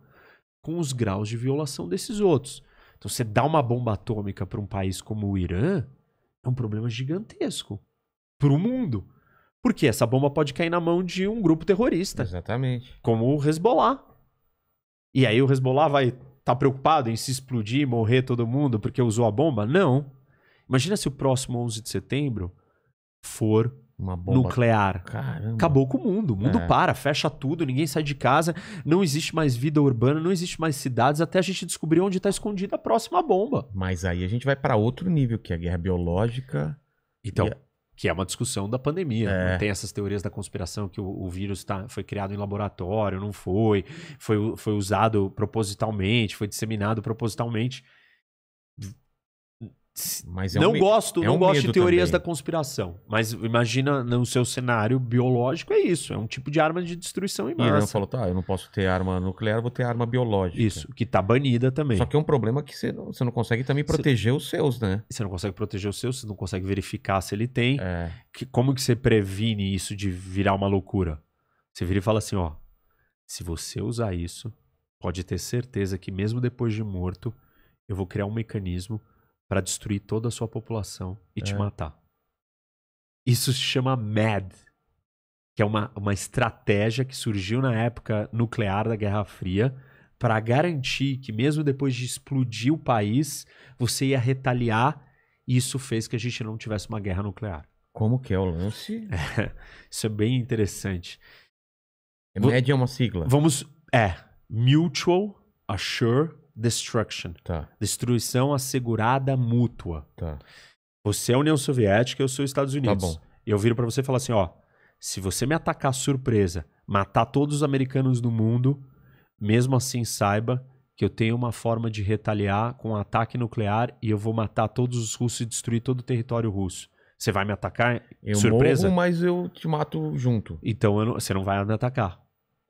com os graus de violação desses outros. Então, você dá uma bomba atômica para um país como o Irã, é um problema gigantesco para o mundo. Porque essa bomba pode cair na mão de um grupo terrorista. Exatamente. Como o Hezbollah. E aí o Hezbollah vai estar tá preocupado em se explodir, morrer todo mundo porque usou a bomba? Não. Imagina se o próximo 11 de setembro for nuclear. Caramba. Acabou com o mundo. O mundo é. para, fecha tudo, ninguém sai de casa, não existe mais vida urbana, não existe mais cidades, até a gente descobrir onde está escondida a próxima bomba. Mas aí a gente vai para outro nível, que é a guerra biológica. Então, a... que é uma discussão da pandemia. Né? É. Tem essas teorias da conspiração que o, o vírus tá, foi criado em laboratório, não foi, foi, foi usado propositalmente, foi disseminado propositalmente é não um gosto, é não um gosto de teorias também. da conspiração. Mas imagina no seu cenário biológico é isso, é um tipo de arma de destruição em massa. E falou, tá, eu não posso ter arma nuclear, vou ter arma biológica. Isso, que tá banida também. Só que é um problema que você não, você não consegue também proteger os seus, né? Você não consegue proteger os seus, você não consegue verificar se ele tem. É. Que, como que você previne isso de virar uma loucura? Você vira e fala assim, ó, se você usar isso, pode ter certeza que mesmo depois de morto, eu vou criar um mecanismo para destruir toda a sua população e é. te matar. Isso se chama MAD, que é uma, uma estratégia que surgiu na época nuclear da Guerra Fria para garantir que, mesmo depois de explodir o país, você ia retaliar. E isso fez que a gente não tivesse uma guerra nuclear. Como que é o lance? É, isso é bem interessante. É MAD é uma sigla. Vamos. É. Mutual Assure destruction. Tá. Destruição assegurada mútua. Tá. Você é a União Soviética, eu sou os Estados tá Unidos. Tá e eu viro para você e falo assim, ó, se você me atacar surpresa, matar todos os americanos do mundo, mesmo assim saiba que eu tenho uma forma de retaliar com um ataque nuclear e eu vou matar todos os russos e destruir todo o território russo. Você vai me atacar? Eu surpresa? morro, mas eu te mato junto. Então não, você não vai me atacar.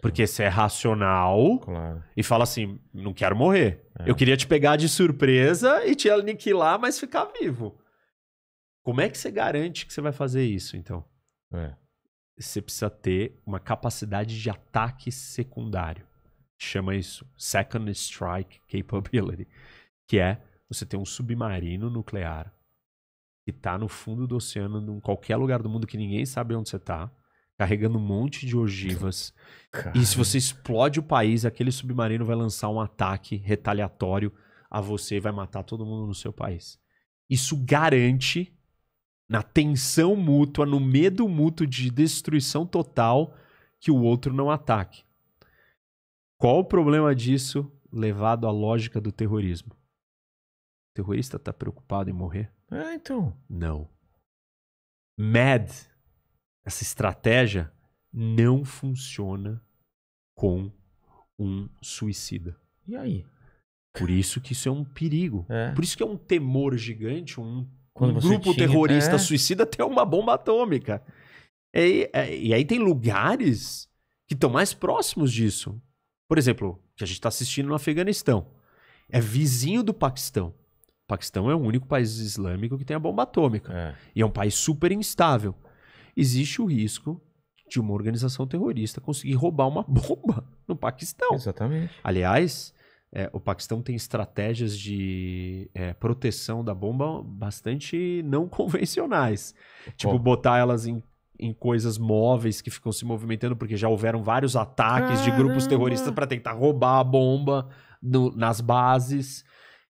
Porque você é racional claro. e fala assim: não quero morrer. É. Eu queria te pegar de surpresa e te aniquilar, mas ficar vivo. Como é que você garante que você vai fazer isso, então? É. Você precisa ter uma capacidade de ataque secundário. Chama isso Second Strike Capability. Que é você ter um submarino nuclear que está no fundo do oceano, em qualquer lugar do mundo que ninguém sabe onde você está carregando um monte de ogivas. Caramba. E se você explode o país, aquele submarino vai lançar um ataque retaliatório a você e vai matar todo mundo no seu país. Isso garante, na tensão mútua, no medo mútuo de destruição total, que o outro não ataque. Qual o problema disso levado à lógica do terrorismo? O terrorista está preocupado em morrer? Ah, então. Não. Mad essa estratégia não funciona com um suicida. E aí? Por isso que isso é um perigo. É. Por isso que é um temor gigante, um, um grupo terrorista é. suicida ter uma bomba atômica. E, é, e aí tem lugares que estão mais próximos disso. Por exemplo, que a gente está assistindo no Afeganistão. É vizinho do Paquistão. O Paquistão é o único país islâmico que tem a bomba atômica. É. E é um país super instável existe o risco de uma organização terrorista conseguir roubar uma bomba no Paquistão. Exatamente. Aliás, é, o Paquistão tem estratégias de é, proteção da bomba bastante não convencionais. Tipo, botar elas em, em coisas móveis que ficam se movimentando, porque já houveram vários ataques Caramba. de grupos terroristas para tentar roubar a bomba no, nas bases.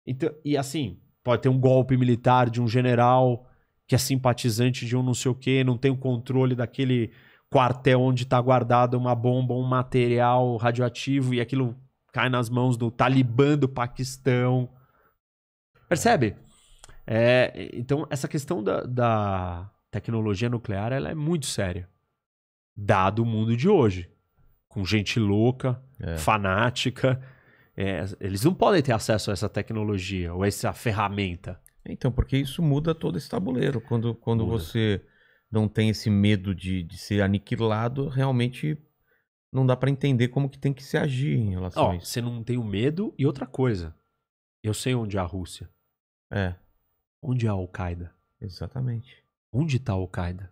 Então, e assim, pode ter um golpe militar de um general que é simpatizante de um não sei o quê, não tem o controle daquele quartel onde está guardada uma bomba, um material radioativo e aquilo cai nas mãos do Talibã do Paquistão. Percebe? É, então, essa questão da, da, tecnologia nuclear ela é muito séria. Dado o mundo de hoje. Com gente louca, é. fanática. É, eles não podem ter acesso a essa tecnologia ou a essa ferramenta. Então, porque isso muda todo esse tabuleiro. Quando, quando você não tem esse medo de, de ser aniquilado, realmente não dá para entender como que tem que se agir em relação oh, a isso. Você não tem o medo e outra coisa. Eu sei onde é a Rússia. É. Onde é a Al-Qaeda? Exatamente. Onde está a Al-Qaeda?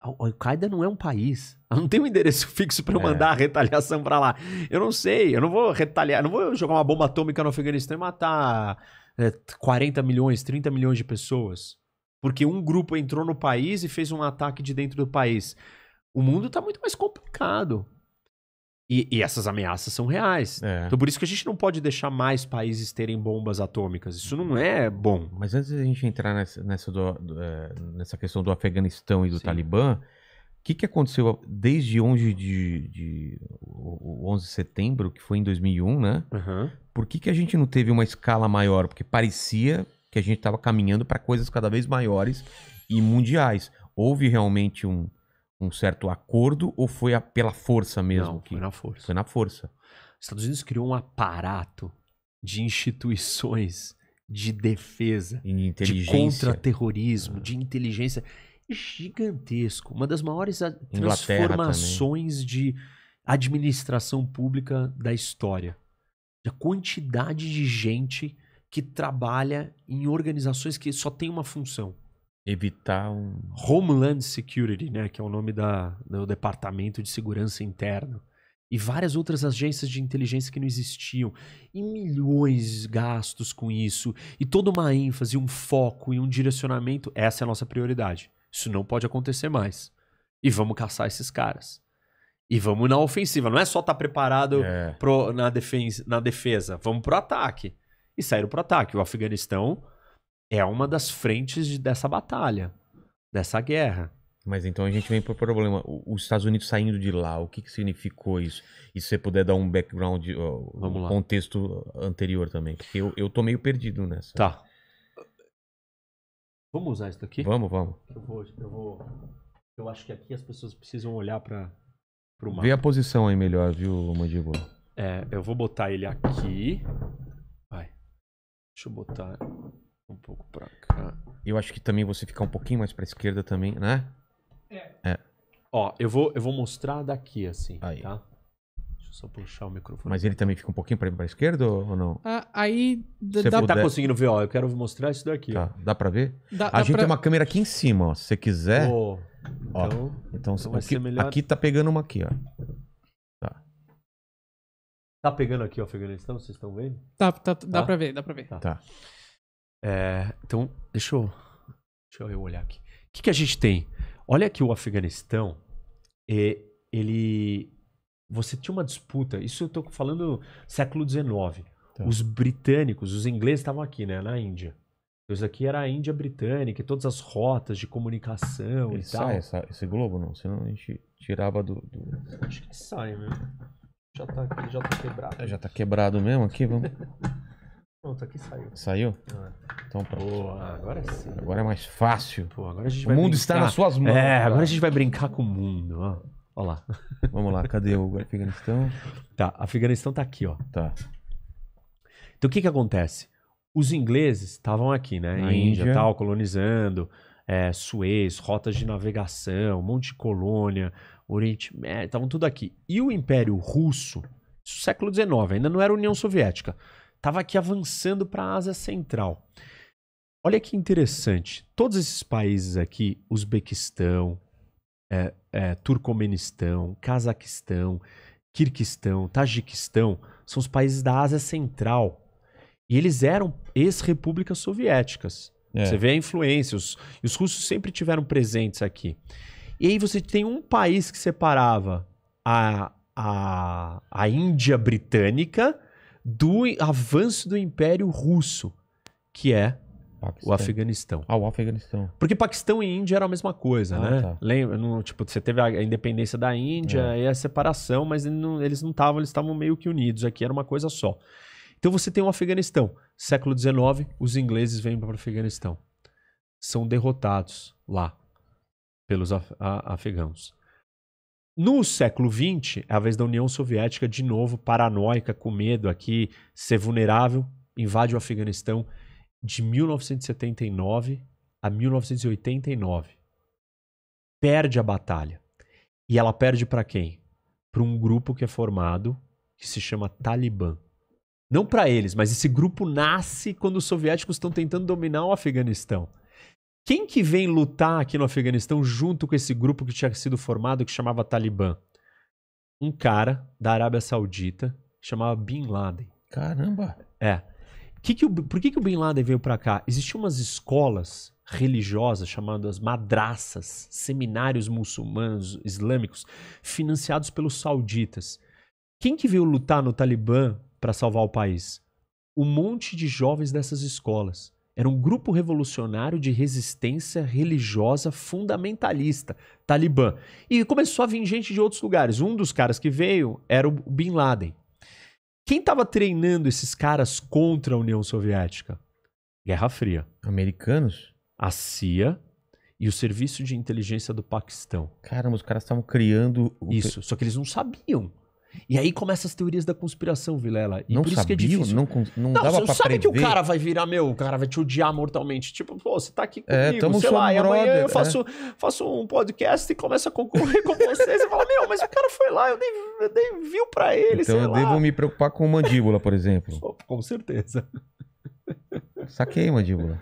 A Al-Qaeda não é um país. Ela não tem um endereço fixo para eu é. mandar a retaliação para lá. Eu não sei, eu não vou retaliar, eu não vou jogar uma bomba atômica no Afeganistão e matar 40 é, milhões, 30 milhões de pessoas. Porque um grupo entrou no país e fez um ataque de dentro do país. O mundo está muito mais complicado. E, e, essas ameaças são reais. É. Então, por isso que a gente não pode deixar mais países terem bombas atômicas. Isso não é bom. Mas antes da gente entrar nessa, nessa, do, do, é, nessa questão do Afeganistão e do Sim. Talibã, que, que aconteceu desde 11 de, de, 11 de setembro, que foi em 2001, né? Uhum. Por que, que a gente não teve uma escala maior? Porque parecia que a gente estava caminhando para coisas cada vez maiores e mundiais. Houve realmente um, um certo acordo ou foi a, pela força mesmo? Não, que... foi na força. Foi na força. Os Estados Unidos criou um aparato de instituições de defesa, de contra-terrorismo, ah. de inteligência gigantesco. Uma das maiores transformações de administração pública da história. A quantidade de gente que trabalha em organizações que só tem uma função. Evitar um. Homeland Security, né? Que é o nome da, do Departamento de Segurança Interno. E várias outras agências de inteligência que não existiam. E milhões gastos com isso. E toda uma ênfase, um foco e um direcionamento. Essa é a nossa prioridade. Isso não pode acontecer mais. E vamos caçar esses caras. E vamos na ofensiva. Não é só estar tá preparado é. pro, na, defesa, na defesa. Vamos pro ataque. E saíram pro ataque. O Afeganistão é uma das frentes de, dessa batalha, dessa guerra. Mas então a gente vem pro problema. Os Estados Unidos saindo de lá, o que, que significou isso? E se você puder dar um background, um contexto anterior também. Porque eu, eu tô meio perdido nessa. Tá. Vamos usar isso daqui? Vamos, vamos. Eu vou, eu vou. Eu acho que aqui as pessoas precisam olhar para o mapa. Vê a posição aí melhor, viu, mandíbula? É, eu vou botar ele aqui. Vai. Deixa eu botar um pouco para cá. Eu acho que também você ficar um pouquinho mais para esquerda também, né? É. é. Ó, eu vou, eu vou mostrar daqui assim, aí. tá? Deixa eu só puxar o microfone. Mas ele também fica um pouquinho para a esquerda ou não? Ah, aí. você dá, puder... tá conseguindo ver, ó. Eu quero mostrar isso daqui. Tá, dá para ver? Dá, a dá gente pra... tem uma câmera aqui em cima, ó. Se você quiser. Oh, então, ó, então, então aqui, aqui tá pegando uma aqui, ó. Tá. Tá pegando aqui, ó, Afeganistão, vocês estão vendo? Tá, tá, tá, dá para ver, dá para ver. Tá. tá. É, então, deixa eu. Deixa eu olhar aqui. O que, que a gente tem? Olha aqui o Afeganistão, é, ele você tinha uma disputa, isso eu estou falando século XIX. Tá. Os britânicos, os ingleses estavam aqui, né, na Índia. Então, isso aqui era a Índia britânica, e todas as rotas de comunicação Ele e sai, tal. Essa, esse globo não, senão a gente tirava do, do... Acho que sai mesmo. Né? Já tá, aqui, já tá quebrado. É, já tá quebrado mesmo aqui, vamos. Pronto, aqui saiu. Saiu? Ah. Então pronto. agora sim. Agora é mais fácil. Pô, agora a gente o vai mundo brincar. está nas suas é, mãos. É, agora cara. a gente vai brincar com o mundo, ó. Olha lá. Vamos lá, cadê o Afeganistão? Tá, Afeganistão tá aqui, ó. Tá. Então o que que acontece? Os ingleses estavam aqui, né? Na Índia, Índia tal, colonizando, é, Suez, rotas de navegação, monte de colônia, Oriente Médio, estavam tudo aqui. E o Império Russo, é século XIX, ainda não era União Soviética, estava aqui avançando para a Ásia Central. Olha que interessante. Todos esses países aqui, Uzbequistão, é, é, Turcomenistão, Cazaquistão, Kirquistão, Tajiquistão, são os países da Ásia Central. E eles eram ex-repúblicas soviéticas. É. Você vê a influência. Os, os russos sempre tiveram presentes aqui. E aí você tem um país que separava a, a, a Índia britânica do avanço do Império Russo, que é Paquistão. O Afeganistão. Ah, o Afeganistão. Porque Paquistão e Índia era a mesma coisa, ah, né? Tá. Lembra, no, tipo, você teve a independência da Índia é. e a separação, mas ele não, eles não estavam, eles estavam meio que unidos aqui, era uma coisa só. Então você tem o Afeganistão. Século XIX, os ingleses vêm para o Afeganistão. São derrotados lá pelos af afegãos. No século XX, é a vez da União Soviética, de novo paranoica, com medo aqui, ser vulnerável, invade o Afeganistão de 1979 a 1989. Perde a batalha. E ela perde para quem? Para um grupo que é formado que se chama Talibã. Não para eles, mas esse grupo nasce quando os soviéticos estão tentando dominar o Afeganistão. Quem que vem lutar aqui no Afeganistão junto com esse grupo que tinha sido formado que chamava Talibã? Um cara da Arábia Saudita chamava Bin Laden. Caramba! É. Que que o, por que, que o Bin Laden veio para cá? Existiam umas escolas religiosas chamadas madraças, seminários muçulmanos, islâmicos, financiados pelos sauditas. Quem que veio lutar no Talibã para salvar o país? Um monte de jovens dessas escolas. Era um grupo revolucionário de resistência religiosa fundamentalista, Talibã. E começou a vir gente de outros lugares. Um dos caras que veio era o Bin Laden. Quem estava treinando esses caras contra a União Soviética? Guerra Fria. Americanos? A CIA e o Serviço de Inteligência do Paquistão. Caramba, os caras estavam criando. O... Isso, só que eles não sabiam. E aí começam as teorias da conspiração, Vilela. E não por sabia, isso que é difícil. Não, não, não dava pra sabe prever. que o cara vai virar meu, o cara vai te odiar mortalmente. Tipo, pô, você tá aqui é, comigo, é, sei lá, e amanhã eu é. faço, é. faço um podcast e começo a concorrer com vocês e fala, meu, mas o cara foi lá, eu dei, eu dei viu pra ele, Então eu lá. devo me preocupar com mandíbula, por exemplo. com certeza. Saquei, mandíbula.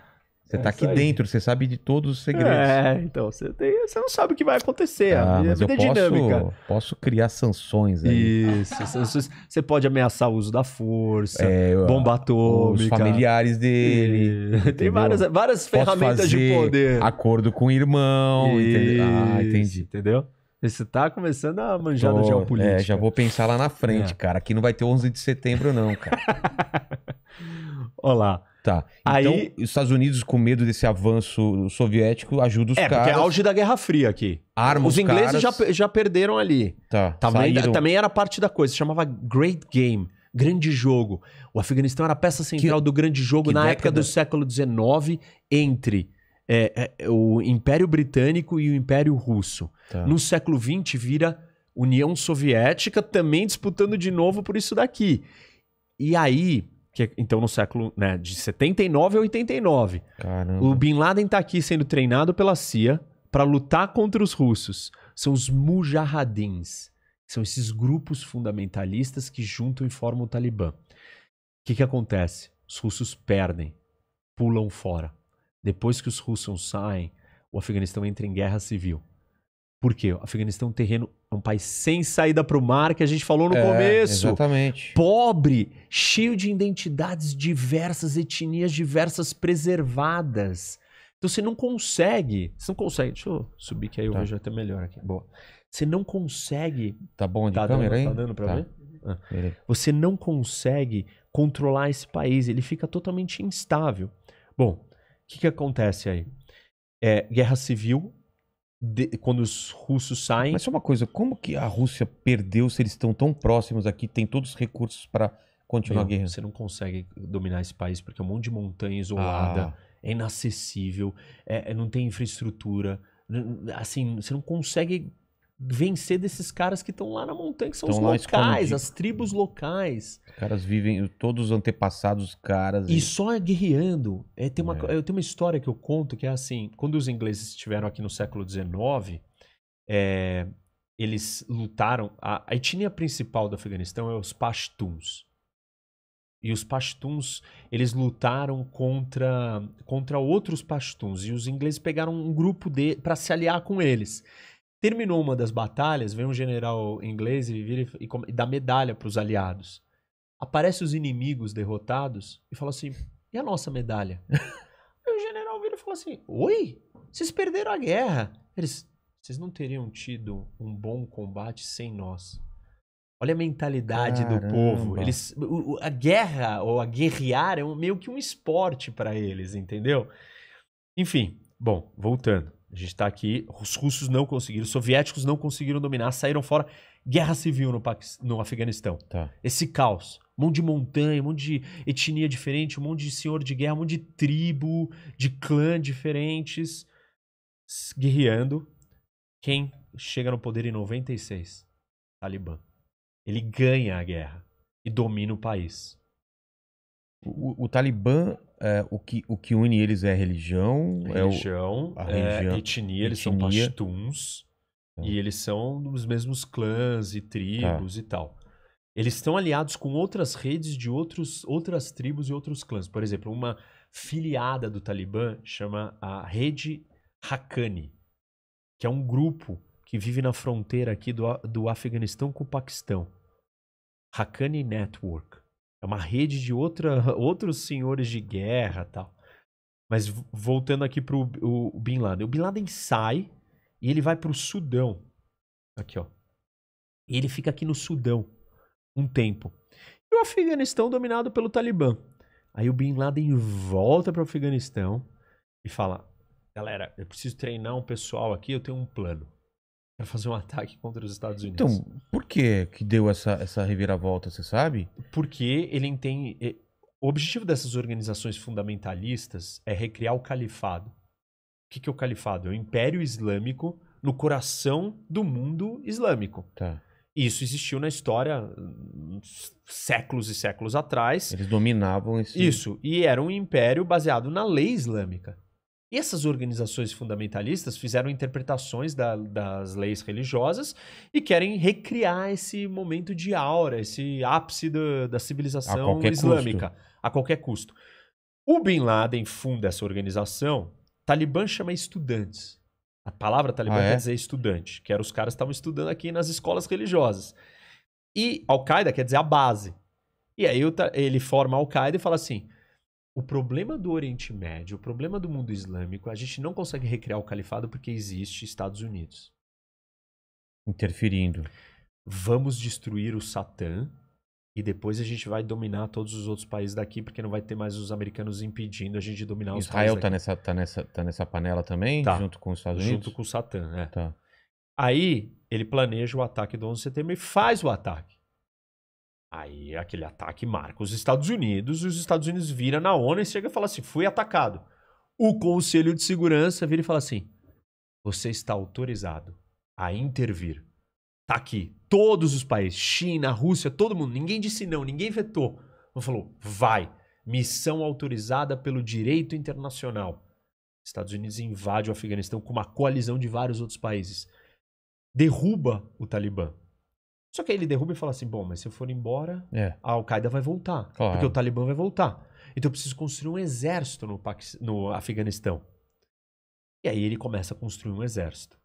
Você tá é tá aqui dentro, você sabe de todos os segredos. É, então, você, tem, você não sabe o que vai acontecer. Ah, a vida mas é eu é posso, dinâmica. Posso criar sanções aí. Isso. sanções, você pode ameaçar o uso da força, é, bomba atômica. Os familiares dele. Tem várias, várias posso ferramentas de poder. Acordo com o irmão. Ah, isso, Ah, entendi. Entendeu? Você tá começando a manjar Tô, geopolítica. É, já vou pensar lá na frente, é. cara. Aqui não vai ter 11 de setembro, não, cara. Olha lá. Tá. Então, Aí... os Estados Unidos, com medo desse avanço soviético, ajuda os é, caras. É, porque é auge da Guerra Fria aqui. Arma os, os ingleses caras... já, já perderam ali. Tá. Também, também era parte da coisa, chamava Great Game grande jogo. O Afeganistão era a peça central que, do grande jogo na época do século XIX entre é, é, o Império Britânico e o Império Russo. Tá. No século XX vira União Soviética também disputando de novo por isso daqui. E aí que, é, então, no século né, de 79 a 89. Caramba. O Bin Laden está aqui sendo treinado pela CIA para lutar contra os russos. São os mujahadins. São esses grupos fundamentalistas que juntam e formam o Talibã. O que, que acontece? Os russos perdem, pulam fora. Depois que os russos saem, o Afeganistão entra em guerra civil. Por quê? O Afeganistão é um terreno, é um país sem saída para o mar, que a gente falou no é, começo. Exatamente. Pobre, cheio de identidades diversas, etnias diversas preservadas. Então você não consegue. Você não consegue. Deixa eu subir que aí eu tá. vejo até melhor aqui. Boa. Você não consegue. Tá bom de tá câmera, dando, hein? Tá dando para tá. ver? Ah, ah. Você não consegue controlar esse país. Ele fica totalmente instável. Bom, o que, que acontece aí? É, guerra civil de, quando os russos saem. Mas só uma coisa, como que a Rússia perdeu se eles estão tão próximos aqui, tem todos os recursos para continuar Meu, a guerra? Você não consegue dominar esse país porque é um monte de montanha isolada, ah. é inacessível, é, é não tem infraestrutura, assim, você não consegue vencer desses caras que estão lá na montanha, que são os locais, as tribos locais. Os caras vivem, todos os antepassados caras. E, e... só guerreando. É, tem uma, é. Eu tenho uma história que eu conto que é assim: quando os ingleses estiveram aqui no século XIX, é, eles lutaram. A, a, etnia principal do Afeganistão é os Pashtuns. E os Pashtuns, eles lutaram contra, contra outros Pashtuns. E os ingleses pegaram um grupo para se aliar com eles. Terminou uma das batalhas, vem um general inglês e, vira e, e dá medalha para os aliados. Aparece os inimigos derrotados e fala assim: e a nossa medalha? Aí o general vira e fala assim: oi? Vocês perderam a guerra. Eles, vocês não teriam tido um bom combate sem nós. Olha a mentalidade Caramba. do povo. Eles, a guerra ou a guerrear é meio que um esporte para eles, entendeu? Enfim, bom, voltando. A gente está aqui, os russos não conseguiram, os soviéticos não conseguiram dominar, saíram fora. Guerra civil no, no Afeganistão. Tá. Esse caos. Um monte de montanha, um monte de etnia diferente, um monte de senhor de guerra, um monte de tribo, de clã diferentes, guerreando. Quem chega no poder em 96? Talibã. Ele ganha a guerra e domina o país. O, o Talibã é, o, que, o que une eles é a religião. Religião, é o, a é, religião, é etnia, eles etnia. são pastuns. É. E eles são dos mesmos clãs e tribos tá. e tal. Eles estão aliados com outras redes de outros, outras tribos e outros clãs. Por exemplo, uma filiada do Talibã chama a Rede hakani que é um grupo que vive na fronteira aqui do, do Afeganistão com o Paquistão. hakani Network. É uma rede de outra, outros senhores de guerra tal. Mas voltando aqui para o, o Bin Laden. O Bin Laden sai e ele vai para o Sudão. Aqui, ó. E ele fica aqui no Sudão um tempo. E o Afeganistão dominado pelo Talibã. Aí o Bin Laden volta para o Afeganistão e fala: galera, eu preciso treinar um pessoal aqui, eu tenho um plano para é fazer um ataque contra os Estados Unidos. Então, por que que deu essa, essa reviravolta, você sabe? Porque ele tem... O objetivo dessas organizações fundamentalistas é recriar o califado. O que, que é o califado? É o Império Islâmico no coração do mundo islâmico. Tá. Isso existiu na história hum, séculos e séculos atrás. Eles dominavam esse... Isso. E era um império baseado na lei islâmica. E essas organizações fundamentalistas fizeram interpretações da, das leis religiosas e querem recriar esse momento de aura, esse ápice do, da civilização a islâmica, custo. a qualquer custo. O Bin Laden funda essa organização, Talibã chama estudantes. A palavra Talibã ah, é? quer dizer estudante, que eram os caras que estavam estudando aqui nas escolas religiosas. E Al-Qaeda quer dizer a base. E aí ele forma Al-Qaeda e fala assim: o problema do Oriente Médio, o problema do mundo islâmico, a gente não consegue recriar o califado porque existe Estados Unidos. Interferindo. Vamos destruir o Satã e depois a gente vai dominar todos os outros países daqui porque não vai ter mais os americanos impedindo a gente de dominar Israel os países. Israel tá nessa, tá, nessa, tá nessa panela também? Tá. Junto com os Estados Unidos? Junto com o Satã, né? Tá. Aí ele planeja o ataque do 11 de setembro e faz o ataque. Aí aquele ataque marca os Estados Unidos, e os Estados Unidos vira na ONU e chega e fala assim: fui atacado. O Conselho de Segurança vira e fala assim: você está autorizado a intervir. Tá aqui, todos os países, China, Rússia, todo mundo, ninguém disse não, ninguém vetou. Não falou, vai, missão autorizada pelo direito internacional. Estados Unidos invade o Afeganistão com uma coalizão de vários outros países. Derruba o Talibã. Só que aí ele derruba e fala assim: bom, mas se eu for embora, é. a Al-Qaeda vai voltar. Claro. Porque o Talibã vai voltar. Então eu preciso construir um exército no, no Afeganistão. E aí ele começa a construir um exército.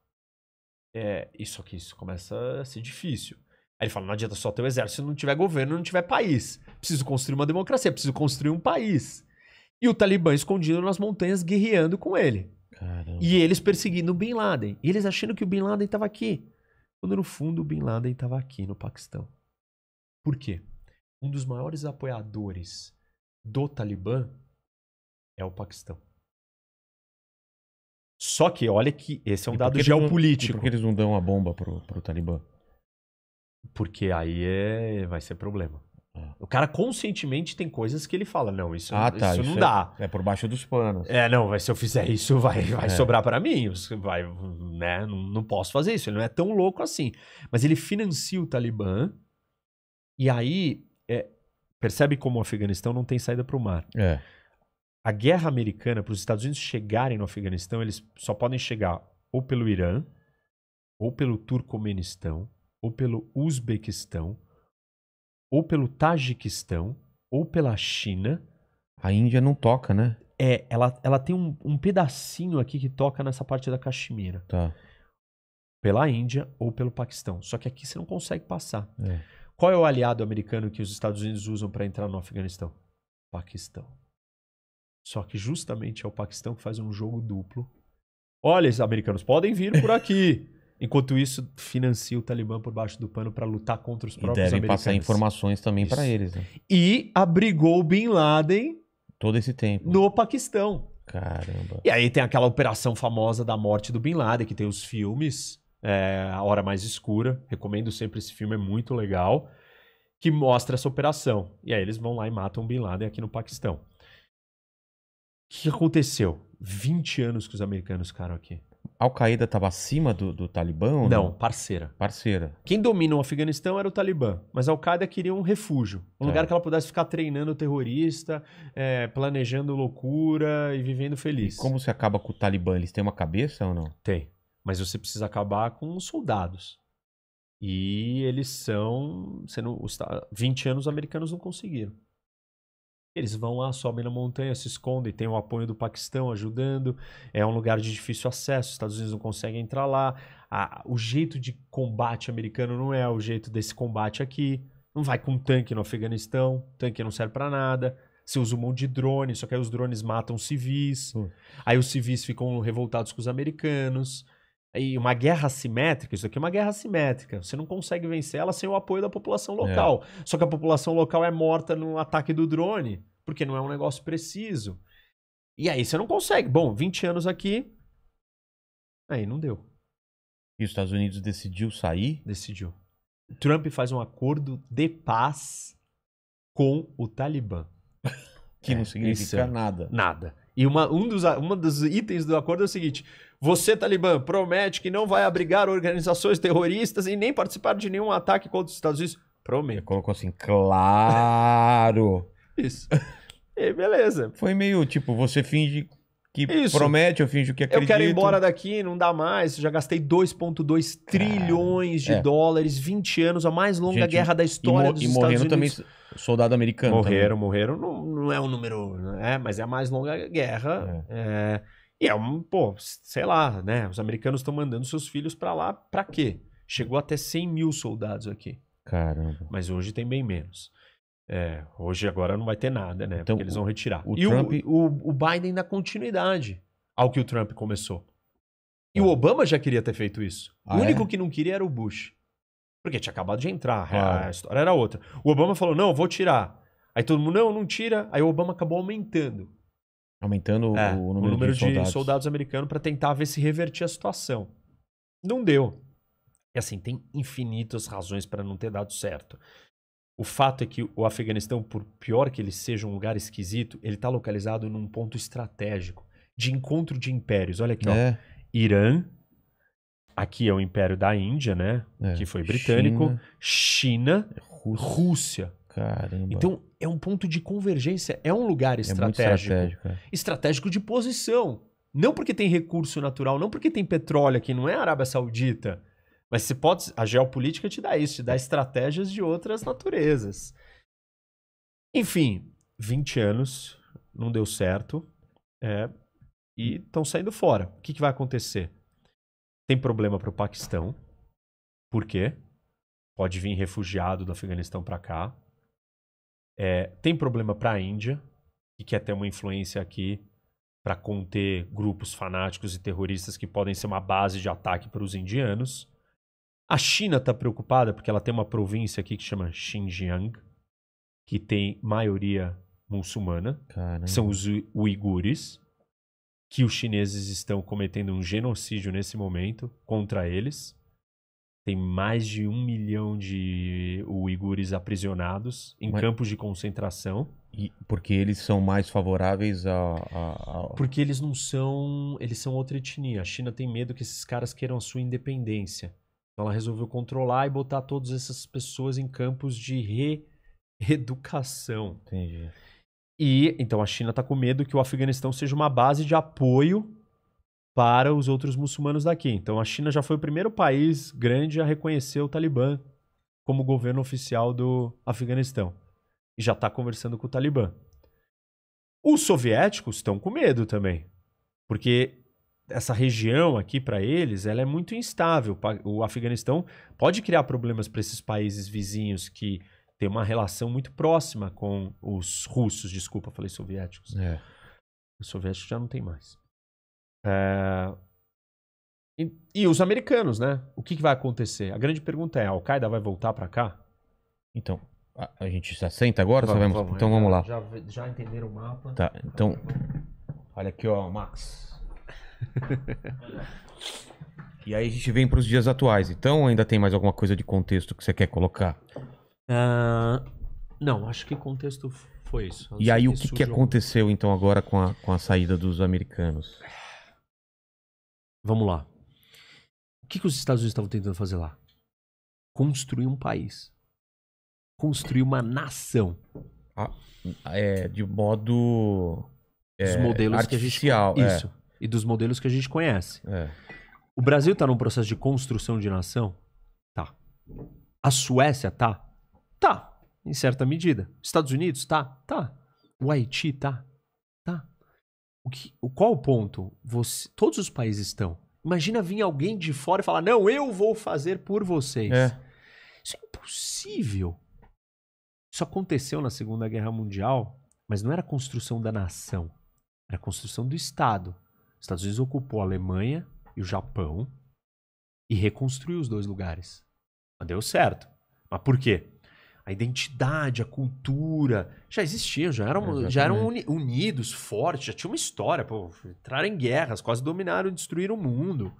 É, isso aqui isso começa a ser difícil. Aí ele fala: não adianta só ter o um exército se não tiver governo, não tiver país. Preciso construir uma democracia, preciso construir um país. E o Talibã escondido nas montanhas guerreando com ele. Caramba. E eles perseguindo o Bin Laden. E eles achando que o Bin Laden estava aqui quando no fundo o Bin Laden estava aqui no Paquistão. Por quê? Um dos maiores apoiadores do Talibã é o Paquistão. Só que olha que esse é um dado é geopolítico. por que eles não dão a bomba pro, pro Talibã? Porque aí é, vai ser problema. É. O cara conscientemente tem coisas que ele fala, não, isso, ah, tá, isso, isso não é, dá. É por baixo dos panos. É, não, mas se eu fizer isso, vai, vai é. sobrar para mim. Vai, né, não, não, posso fazer isso. Ele não é tão louco assim. Mas ele financia o Talibã e aí é, percebe como o Afeganistão não tem saída para o mar. É. A guerra americana, para os Estados Unidos chegarem no Afeganistão, eles só podem chegar ou pelo Irã, ou pelo Turcomenistão, ou pelo Uzbequistão, ou pelo Tajiquistão ou pela China. A Índia não toca, né? É, ela, ela tem um, um pedacinho aqui que toca nessa parte da Caxemira. Tá. Pela Índia ou pelo Paquistão. Só que aqui você não consegue passar. É. Qual é o aliado americano que os Estados Unidos usam para entrar no Afeganistão? Paquistão. Só que justamente é o Paquistão que faz um jogo duplo. Olha, esses americanos podem vir por aqui. Enquanto isso, financia o Talibã por baixo do pano para lutar contra os próprios e devem americanos. passar informações também para eles. Né? E abrigou Bin Laden todo esse tempo no Paquistão. Caramba. E aí tem aquela operação famosa da morte do Bin Laden, que tem os filmes, é, A Hora Mais Escura. Recomendo sempre esse filme, é muito legal. Que mostra essa operação. E aí eles vão lá e matam Bin Laden aqui no Paquistão. O que aconteceu? 20 anos que os americanos ficaram aqui. Al-Qaeda estava acima do, do Talibã? Não, não, parceira. Parceira. Quem domina o Afeganistão era o Talibã, mas a Al-Qaeda queria um refúgio, um é. lugar que ela pudesse ficar treinando terrorista, é, planejando loucura e vivendo feliz. E como você acaba com o Talibã? Eles têm uma cabeça ou não? Tem, mas você precisa acabar com os soldados. E eles são, sendo, 20 anos os americanos não conseguiram. Eles vão lá, sobem na montanha, se escondem, tem o apoio do Paquistão ajudando. É um lugar de difícil acesso, os Estados Unidos não conseguem entrar lá. o jeito de combate americano não é o jeito desse combate aqui. Não vai com tanque no Afeganistão, tanque não serve para nada. Você usa um monte de drone, só que aí os drones matam civis. Hum. Aí os civis ficam revoltados com os americanos. E uma guerra assimétrica, isso aqui é uma guerra assimétrica. Você não consegue vencer ela sem o apoio da população é. local. É. Só que a população local é morta no ataque do drone, porque não é um negócio preciso. E aí você não consegue. Bom, 20 anos aqui. Aí não deu. E os Estados Unidos decidiu sair? Decidiu. Trump faz um acordo de paz com o Talibã. que é, não significa é nada. Nada. E uma, um dos, uma dos itens do acordo é o seguinte: você, Talibã, promete que não vai abrigar organizações terroristas e nem participar de nenhum ataque contra os Estados Unidos. Prometo. Colocou assim, claro. Isso. E beleza. Foi meio tipo, você finge que Isso. promete, eu finge que acredito. Eu quero ir embora daqui, não dá mais. Já gastei 2,2 trilhões de é. dólares, 20 anos, a mais longa Gente, guerra da história e dos e Estados Unidos. Também soldado americano. Morreram, também. morreram. Não, não é um número. né? mas é a mais longa guerra. É. é. e é um, pô, sei lá, né? Os americanos estão mandando seus filhos para lá para quê? Chegou até 100 mil soldados aqui. Caramba. Mas hoje tem bem menos. É, hoje agora não vai ter nada, né? Então, porque eles vão retirar. O e Trump... o, o, o, Biden dá continuidade ao que o Trump começou. E é. o Obama já queria ter feito isso. Ah, o único é? que não queria era o Bush. Porque tinha acabado de entrar, a história era outra. O Obama falou: não, vou tirar. Aí todo mundo, não, não tira. Aí o Obama acabou aumentando. Aumentando é, o, número o, número de, soldados, soldados americanos para tentar ver se revertia a situação. Não deu. E assim, tem infinitas razões para não ter dado certo. O fato é que o Afeganistão, por pior que ele seja um lugar esquisito, ele está localizado num ponto estratégico de encontro de impérios. Olha aqui, é. ó. Irã, Aqui é o Império da Índia, né? É, que foi britânico. China, China é Rússia. Rússia. Caramba. Então é um ponto de convergência, é um lugar é estratégico. É estratégico, é. estratégico, de posição. Não porque tem recurso natural, não porque tem petróleo aqui, não é a Arábia Saudita. Mas você pode. A geopolítica te dá isso, te dá estratégias de outras naturezas. Enfim, 20 anos, não deu certo. É, e estão saindo fora. O que, que vai acontecer? Tem problema para o Paquistão. Por quê? Pode vir refugiado do Afeganistão para cá. É, tem problema para a Índia, que quer ter uma influência aqui para conter grupos fanáticos e terroristas que podem ser uma base de ataque para os indianos. A China está preocupada porque ela tem uma província aqui que chama Xinjiang, que tem maioria muçulmana, Caramba. são os uigures que os chineses estão cometendo um genocídio nesse momento contra eles. Tem mais de um milhão de uigures aprisionados em Mas... campos de concentração. E porque eles são mais favoráveis a, a, a, Porque eles não são. Eles são outra etnia. A China tem medo que esses caras queiram a sua independência. Então ela resolveu controlar e botar todas essas pessoas em campos de reeducação. Entendi. E então a China está com medo que o Afeganistão seja uma base de apoio para os outros muçulmanos daqui. Então a China já foi o primeiro país grande a reconhecer o Talibã como governo oficial do Afeganistão. E já está conversando com o Talibã. Os soviéticos estão com medo também, porque essa região aqui para eles ela é muito instável. O Afeganistão pode criar problemas para esses países vizinhos que tem uma relação muito próxima com os russos, desculpa, falei soviéticos. É. Os soviéticos já não tem mais. É... E, e, os americanos, né? O que, que, vai acontecer? A grande pergunta é: a Al-Qaeda vai voltar para cá? Então, a, a, gente se assenta agora? Vamos, vamos, então é, vamos lá. Já, já entenderam o mapa. Tá, então. Olha aqui, ó, Max. e aí a gente vem para os dias atuais. Então, ainda tem mais alguma coisa de contexto que você quer colocar? Uh, não, acho que o contexto foi isso. E aí, o que, que aconteceu então agora com a, com a saída dos americanos? Vamos lá. O que, que os Estados Unidos estavam tentando fazer lá? Construir um país. Construir uma nação. Ah, é, de modo. É, dos modelos artificial, que a gente. É. Isso. É. E dos modelos que a gente conhece. É. O Brasil está num processo de construção de nação? Tá. A Suécia tá? Tá, em certa medida. Estados Unidos? Tá, tá. O Haiti? Tá, tá. O que, o qual o ponto? Você, todos os países estão. Imagina vir alguém de fora e falar: não, eu vou fazer por vocês. É. Isso é impossível. Isso aconteceu na Segunda Guerra Mundial, mas não era construção da nação, era construção do Estado. Os Estados Unidos ocupou a Alemanha e o Japão e reconstruiu os dois lugares. Mas deu certo. Mas por quê? a identidade, a cultura. Já existiam, já eram, é, já eram uni, unidos, fortes, já tinha uma história. Pô, entraram em guerras, quase dominaram e destruíram o mundo.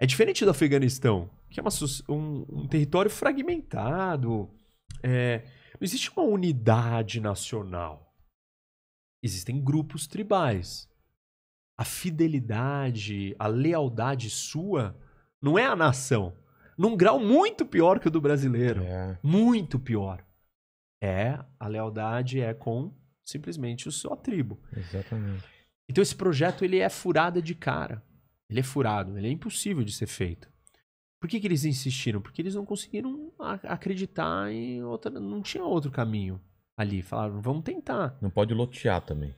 É diferente do Afeganistão, que é uma, um, um, território fragmentado. É, não existe uma unidade nacional. Existem grupos tribais. A fidelidade, a lealdade sua não é a nação num grau muito pior que o do brasileiro. É. Muito pior. É, a lealdade é com simplesmente o sua tribo. Exatamente. Então esse projeto ele é furado de cara. Ele é furado, ele é impossível de ser feito. Por que, que eles insistiram? Porque eles não conseguiram acreditar em outra. Não tinha outro caminho ali. Falaram, vamos tentar. Não pode lotear também.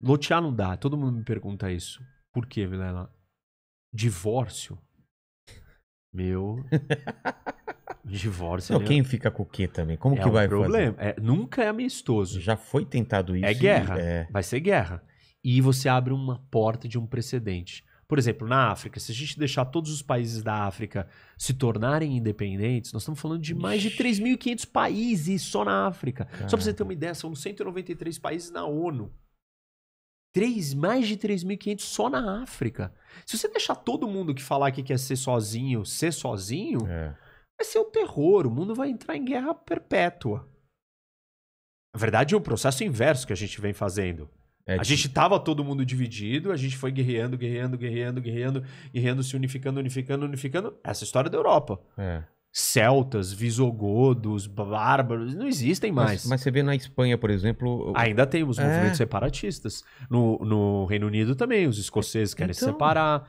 Lotear não dá. Todo mundo me pergunta isso. Por que, Vilela? Divórcio meu. Divórcio. Não, né? quem fica com o quê também? Como é que vai um problema. fazer? É, nunca é amistoso. Já foi tentado isso. É guerra. E, é... Vai ser guerra. E você abre uma porta de um precedente. Por exemplo, na África, se a gente deixar todos os países da África se tornarem independentes, nós estamos falando de mais de 3.500 países só na África. Caramba. Só para você ter uma ideia, são 193 países na ONU. 3, mais de 3.500 só na África. Se você deixar todo mundo que falar que quer ser sozinho, ser sozinho, é. vai ser o um terror. O mundo vai entrar em guerra perpétua. Na verdade, é o um processo inverso que a gente vem fazendo. É a gente tava todo mundo dividido, a gente foi guerreando, guerreando, guerreando, guerreando, guerreando, se unificando, unificando, unificando. Essa é a história da Europa. É celtas, visogodos, bárbaros, não existem mais. Mas, mas, você vê na Espanha, por exemplo... Ainda tem os é. movimentos separatistas. No, no, Reino Unido também, os escoceses querem então... se separar.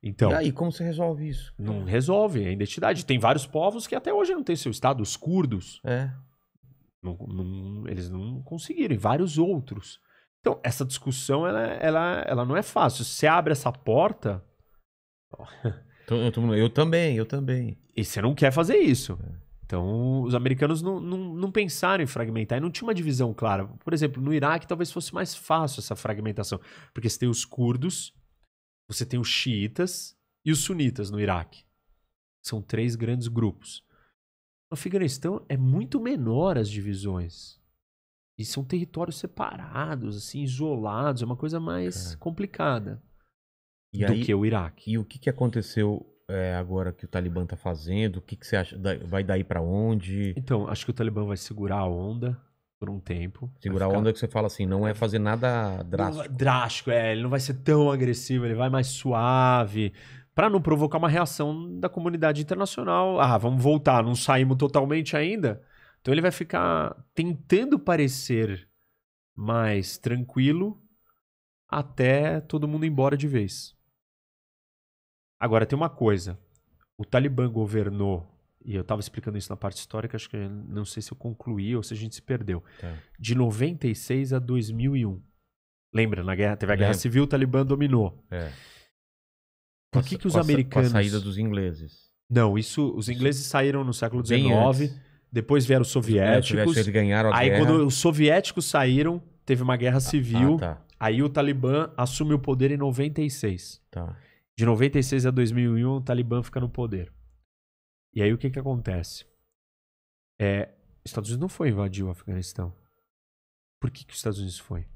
Então, e aí, como você resolve isso? Não resolve a identidade. Tem vários povos que até hoje não têm seu estado, os curdos. É. Não, não, eles não conseguiram, e vários outros. Então, essa discussão, ela, é, ela, ela não é fácil. Se abre essa porta... Então, eu, eu também, eu também. E você não quer fazer isso. Então, os americanos não, não, não, pensaram em fragmentar e não tinha uma divisão clara. Por exemplo, no Iraque talvez fosse mais fácil essa fragmentação, porque você tem os curdos, você tem os xiitas e os sunitas no Iraque. São três grandes grupos. No Afeganistão é muito menor as divisões. E são territórios separados, assim, isolados, é uma coisa mais é. complicada. E do aí, que o Iraque. E o que, que aconteceu é, agora que o Talibã está fazendo? O que, que você acha? Vai daí para onde? Então, acho que o Talibã vai segurar a onda por um tempo. Segurar ficar... a onda é que você fala assim, não é fazer nada drástico. Não, drástico, é. Ele não vai ser tão agressivo, ele vai mais suave. Para não provocar uma reação da comunidade internacional. Ah, vamos voltar, não saímos totalmente ainda. Então ele vai ficar tentando parecer mais tranquilo até todo mundo ir embora de vez. Agora, tem uma coisa. O Talibã governou, e eu estava explicando isso na parte histórica, acho que não sei se eu concluí ou se a gente se perdeu, é. de 96 a 2001. Lembra, na guerra, teve a Lembra. guerra civil, o Talibã dominou. É. Por que, que os com a, americanos. Com a saída dos ingleses. Não, isso. Os ingleses saíram no século XIX, depois vieram os soviéticos. Os ganharam a aí, guerra. quando os soviéticos saíram, teve uma guerra tá, civil. Ah, tá. Aí o Talibã assume o poder em 96. Tá. De 96 a 2001, o Talibã fica no poder. E aí o que, que acontece? É, Estados Unidos não foi invadir o Afeganistão. Por que, que os Estados Unidos foi?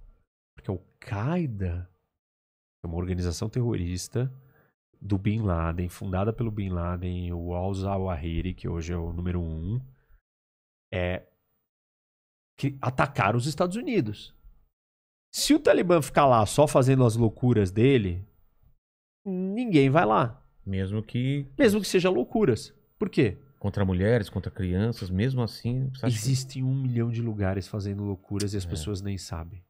Porque o Qaeda é uma organização terrorista do Bin Laden, fundada pelo Bin Laden, o al-Zawahiri, que hoje é o número um, é que atacaram os Estados Unidos. Se o Talibã ficar lá só fazendo as loucuras dele, ninguém vai lá. Mesmo que. Mesmo que seja loucuras. Por quê? Contra mulheres, contra crianças, mesmo assim. Existem que... um milhão de lugares fazendo loucuras e as é. pessoas nem sabem.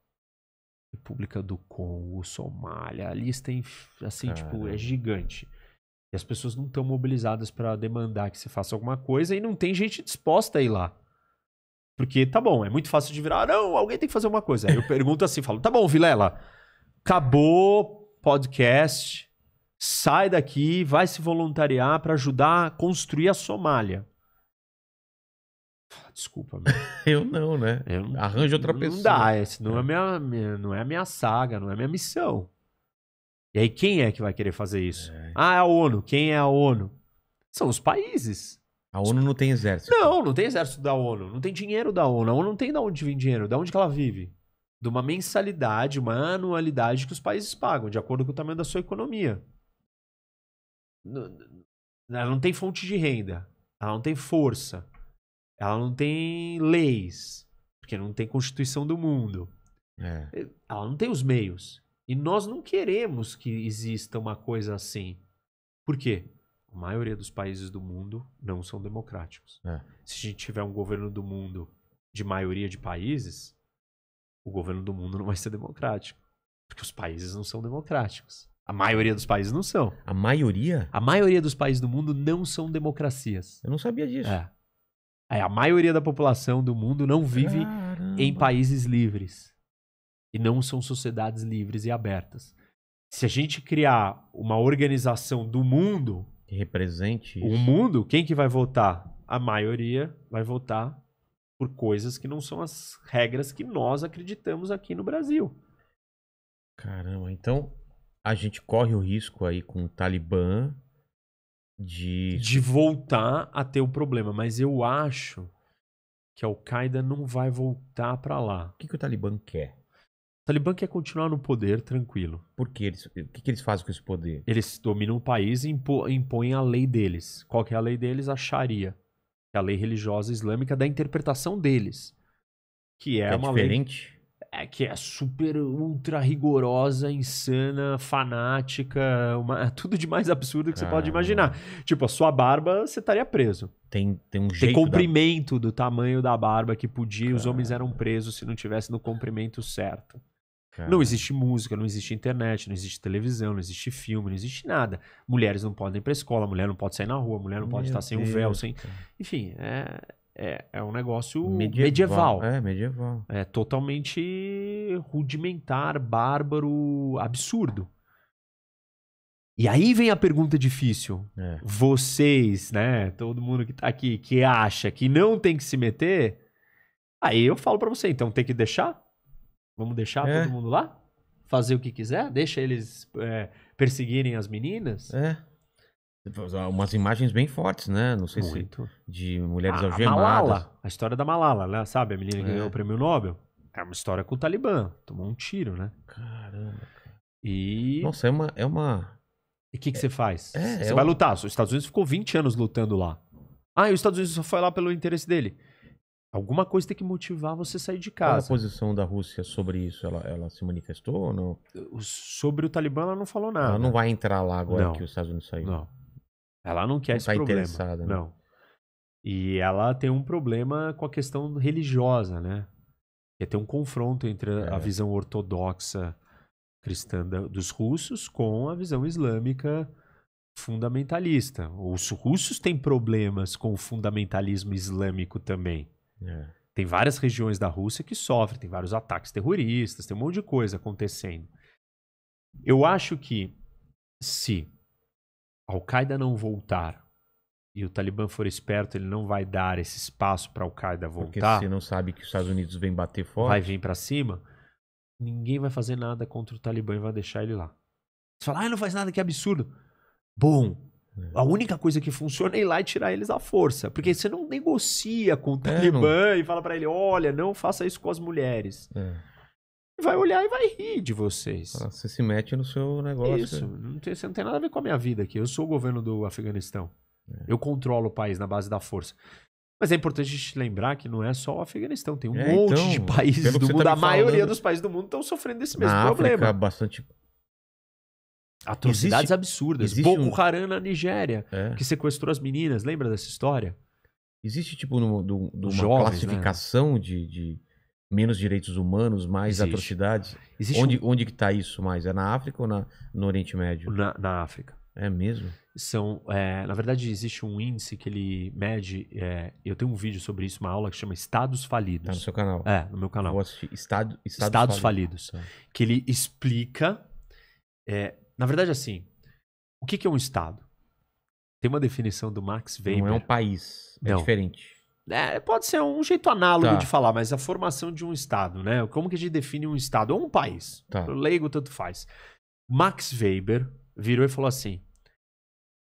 República do Congo, Somália, a lista é, assim, Cara. tipo, é gigante. E as pessoas não estão mobilizadas para demandar que se faça alguma coisa e não tem gente disposta a ir lá. Porque, tá bom, é muito fácil de virar, ah, não, alguém tem que fazer uma coisa. Aí eu pergunto assim, falo, tá bom, Vilela, acabou podcast, sai daqui, vai se voluntariar para ajudar a construir a Somália. Desculpa, meu. eu não, né? Eu Arranje outra não pessoa. Não dá, esse não é. é minha, minha, não é minha saga, não é minha missão. E aí quem é que vai querer fazer isso? É. Ah, é a ONU. Quem é a ONU? São os países. A ONU não tem exército. Não, não tem exército da ONU. Não tem dinheiro da ONU. A ONU não tem de onde vem dinheiro. Da onde que ela vive? De uma mensalidade, uma anualidade que os países pagam, de acordo com o tamanho da sua economia. Ela não tem fonte de renda. Ela não tem força. Ela não tem leis. Porque não tem Constituição do mundo. É. Ela não tem os meios. E nós não queremos que exista uma coisa assim. Por quê? A maioria dos países do mundo não são democráticos. É. Se a gente tiver um governo do mundo de maioria de países, o governo do mundo não vai ser democrático. Porque os países não são democráticos. A maioria dos países não são. A maioria? A maioria dos países do mundo não são democracias. Eu não sabia disso. É. é a maioria da população do mundo não vive Caramba. em países livres. E não são sociedades livres e abertas. Se a gente criar uma organização do mundo. Que represente. O mundo, quem que vai votar? A maioria vai votar por coisas que não são as regras que nós acreditamos aqui no Brasil. Caramba, então a gente corre o risco aí com o Talibã de. De voltar a ter o problema. Mas eu acho que a Al-Qaeda não vai voltar para lá. O que, que o Talibã quer? O Talibã quer continuar no poder tranquilo. Por quê? eles, o que, que, eles fazem com esse poder? Eles dominam o país e impo, impõem a lei deles. Qual é a lei deles? A Sharia. Que é a lei religiosa islâmica da interpretação deles. Que é, que é uma diferente? lei é, que é super, ultra rigorosa, insana, fanática, uma, tudo de mais absurdo que você pode imaginar. Tipo, a sua barba, você estaria preso. Tem, tem um jeito. Tem né? comprimento da... do tamanho da barba que podia, Cara. os homens eram presos se não tivesse no comprimento certo. Não existe música, não existe internet, não existe televisão, não existe filme, não existe nada. Mulheres não podem ir pra escola, mulher não pode sair na rua, mulher não Meu pode estar Deus sem o véu, sem. Enfim, é, é, é um negócio medieval. medieval. É, medieval. É totalmente rudimentar, bárbaro, absurdo. E aí vem a pergunta difícil. É. Vocês, né, todo mundo que tá aqui, que acha que não tem que se meter, aí eu falo para você, então tem que deixar? Vamos deixar é. todo mundo lá? Fazer o que quiser? Deixa eles é, perseguirem as meninas? É. Umas imagens bem fortes, né? Não sei Muito. se. De mulheres a, algemadas. A Malala, a história da Malala, né? Sabe? A menina que é. ganhou o é. prêmio Nobel. É uma história com o Talibã. Tomou um tiro, né? Caramba. E. Nossa, é uma. É uma... E o que, que é, você faz? É, você é vai um... lutar. Os Estados Unidos ficou 20 anos lutando lá. Ah, e os Estados Unidos só foi lá pelo interesse dele. Alguma coisa tem que motivar você sair de casa. Qual a posição da Rússia sobre isso? Ela, ela se manifestou ou não? Sobre o Talibã, ela não falou nada. Ela não vai entrar lá agora não. que os Estados Unidos saíram. Não. Ela não quer não esse tá problema. né? Não. E ela tem um problema com a questão religiosa, né? Que é ter um confronto entre a, é. a visão ortodoxa cristã dos russos com a visão islâmica fundamentalista. Os russos têm problemas com o fundamentalismo islâmico também. É. Tem várias regiões da Rússia que sofrem, tem vários ataques terroristas, tem um monte de coisa acontecendo. Eu acho que se Al-Qaeda não voltar e o Talibã for esperto, ele não vai dar esse espaço para Al-Qaeda voltar. Porque você não sabe que os Estados Unidos vem bater forte, vai vir para cima, ninguém vai fazer nada contra o Talibã e vai deixar ele lá. Você fala, ah, não faz nada, que absurdo. Bom, é. a única coisa que funciona é ir lá e tirar eles à força. Porque você não negocia com o é, Talibã é, não... e fala para ele, olha, não faça isso com as mulheres. É vai olhar e vai rir de vocês. Ah, você se mete no seu negócio. Isso, não tem, você não tem nada a ver com a minha vida aqui. Eu sou o governo do Afeganistão. É. Eu controlo o país na base da força. Mas é importante a gente lembrar que não é só o Afeganistão, tem um é, monte então, de países do tá mundo. Tá a maioria falando, dos países do mundo estão sofrendo desse mesmo na problema. África, bastante. Atrocidades existe, absurdas. Existe Boko um... Haram na Nigéria, é. que sequestrou as meninas. Lembra dessa história? Existe, tipo, no, do, do uma jovens, né? classificação né? de, de menos direitos humanos, mais Existe. atrocidades? Existe onde, um... onde que está isso mais? É na África ou na, no Oriente Médio? Na, na África. É mesmo? São, é, na verdade, existe um índice que ele mede. É, eu tenho um vídeo sobre isso, uma aula que chama Estados Falidos. Tá no seu canal? É, no meu canal. Vou assistir. Estado, Estados, Estados Falidos. falidos tá. Que ele explica. É, na verdade, assim, o que, que é um Estado? Tem uma definição do Max Weber. Não é um país, é Não. diferente. É, pode ser um jeito análogo tá. de falar, mas a formação de um Estado, né? Como que a gente define um Estado ou um país? Tá. Leigo, tanto faz. Max Weber virou e falou assim: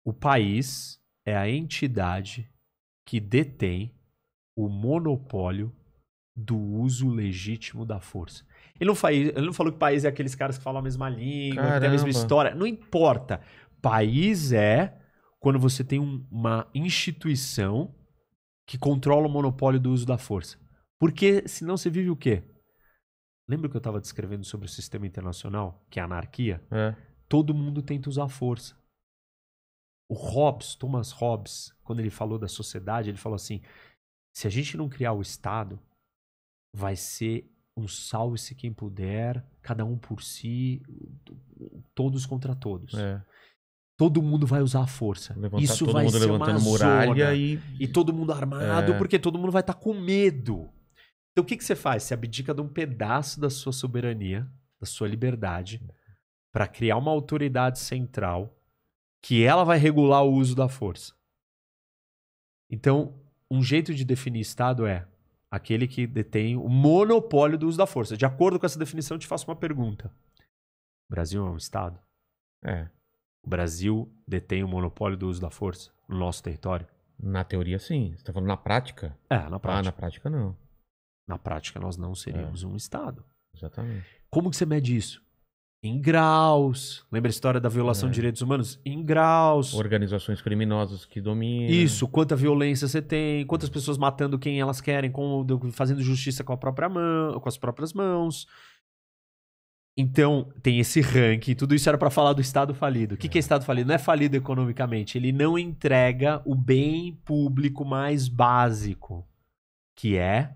o país é a entidade que detém o monopólio do uso legítimo da força. Ele não, faz, ele não falou que país é aqueles caras que falam a mesma língua, Caramba. que tem a mesma história. Não importa. País é quando você tem um, uma instituição que controla o monopólio do uso da força. Porque senão você vive o quê? Lembra que eu estava descrevendo sobre o sistema internacional, que é a anarquia? É. Todo mundo tenta usar a força. O Hobbes, Thomas Hobbes, quando ele falou da sociedade, ele falou assim: se a gente não criar o Estado, vai ser um salve-se quem puder, cada um por si, todos contra todos. É todo mundo vai usar a força. Levantar, Isso vai ser uma muralha e... e... todo mundo armado, é... porque todo mundo vai estar tá com medo. Então o que, que você faz? Você abdica de um pedaço da sua soberania, da sua liberdade, para criar uma autoridade central que ela vai regular o uso da força. Então, um jeito de definir Estado é aquele que detém o monopólio do uso da força. De acordo com essa definição, eu te faço uma pergunta. O Brasil é um Estado? É. O Brasil detém o monopólio do uso da força no nosso território? Na teoria, sim. Você está falando na prática? É, na prática. Ah, na prática, não. Na prática, nós não seríamos é. um Estado. Exatamente. Como que você mede isso? Em graus. Lembra a história da violação é. de direitos humanos? Em graus. Organizações criminosas que dominam. Isso, quanta violência você tem, quantas pessoas matando quem elas querem, com, fazendo justiça com, a própria mão, com as próprias mãos. Então, tem esse ranking, tudo isso era para falar do Estado falido. O que é. que é Estado falido? Não é falido economicamente, ele não entrega o bem público mais básico, que é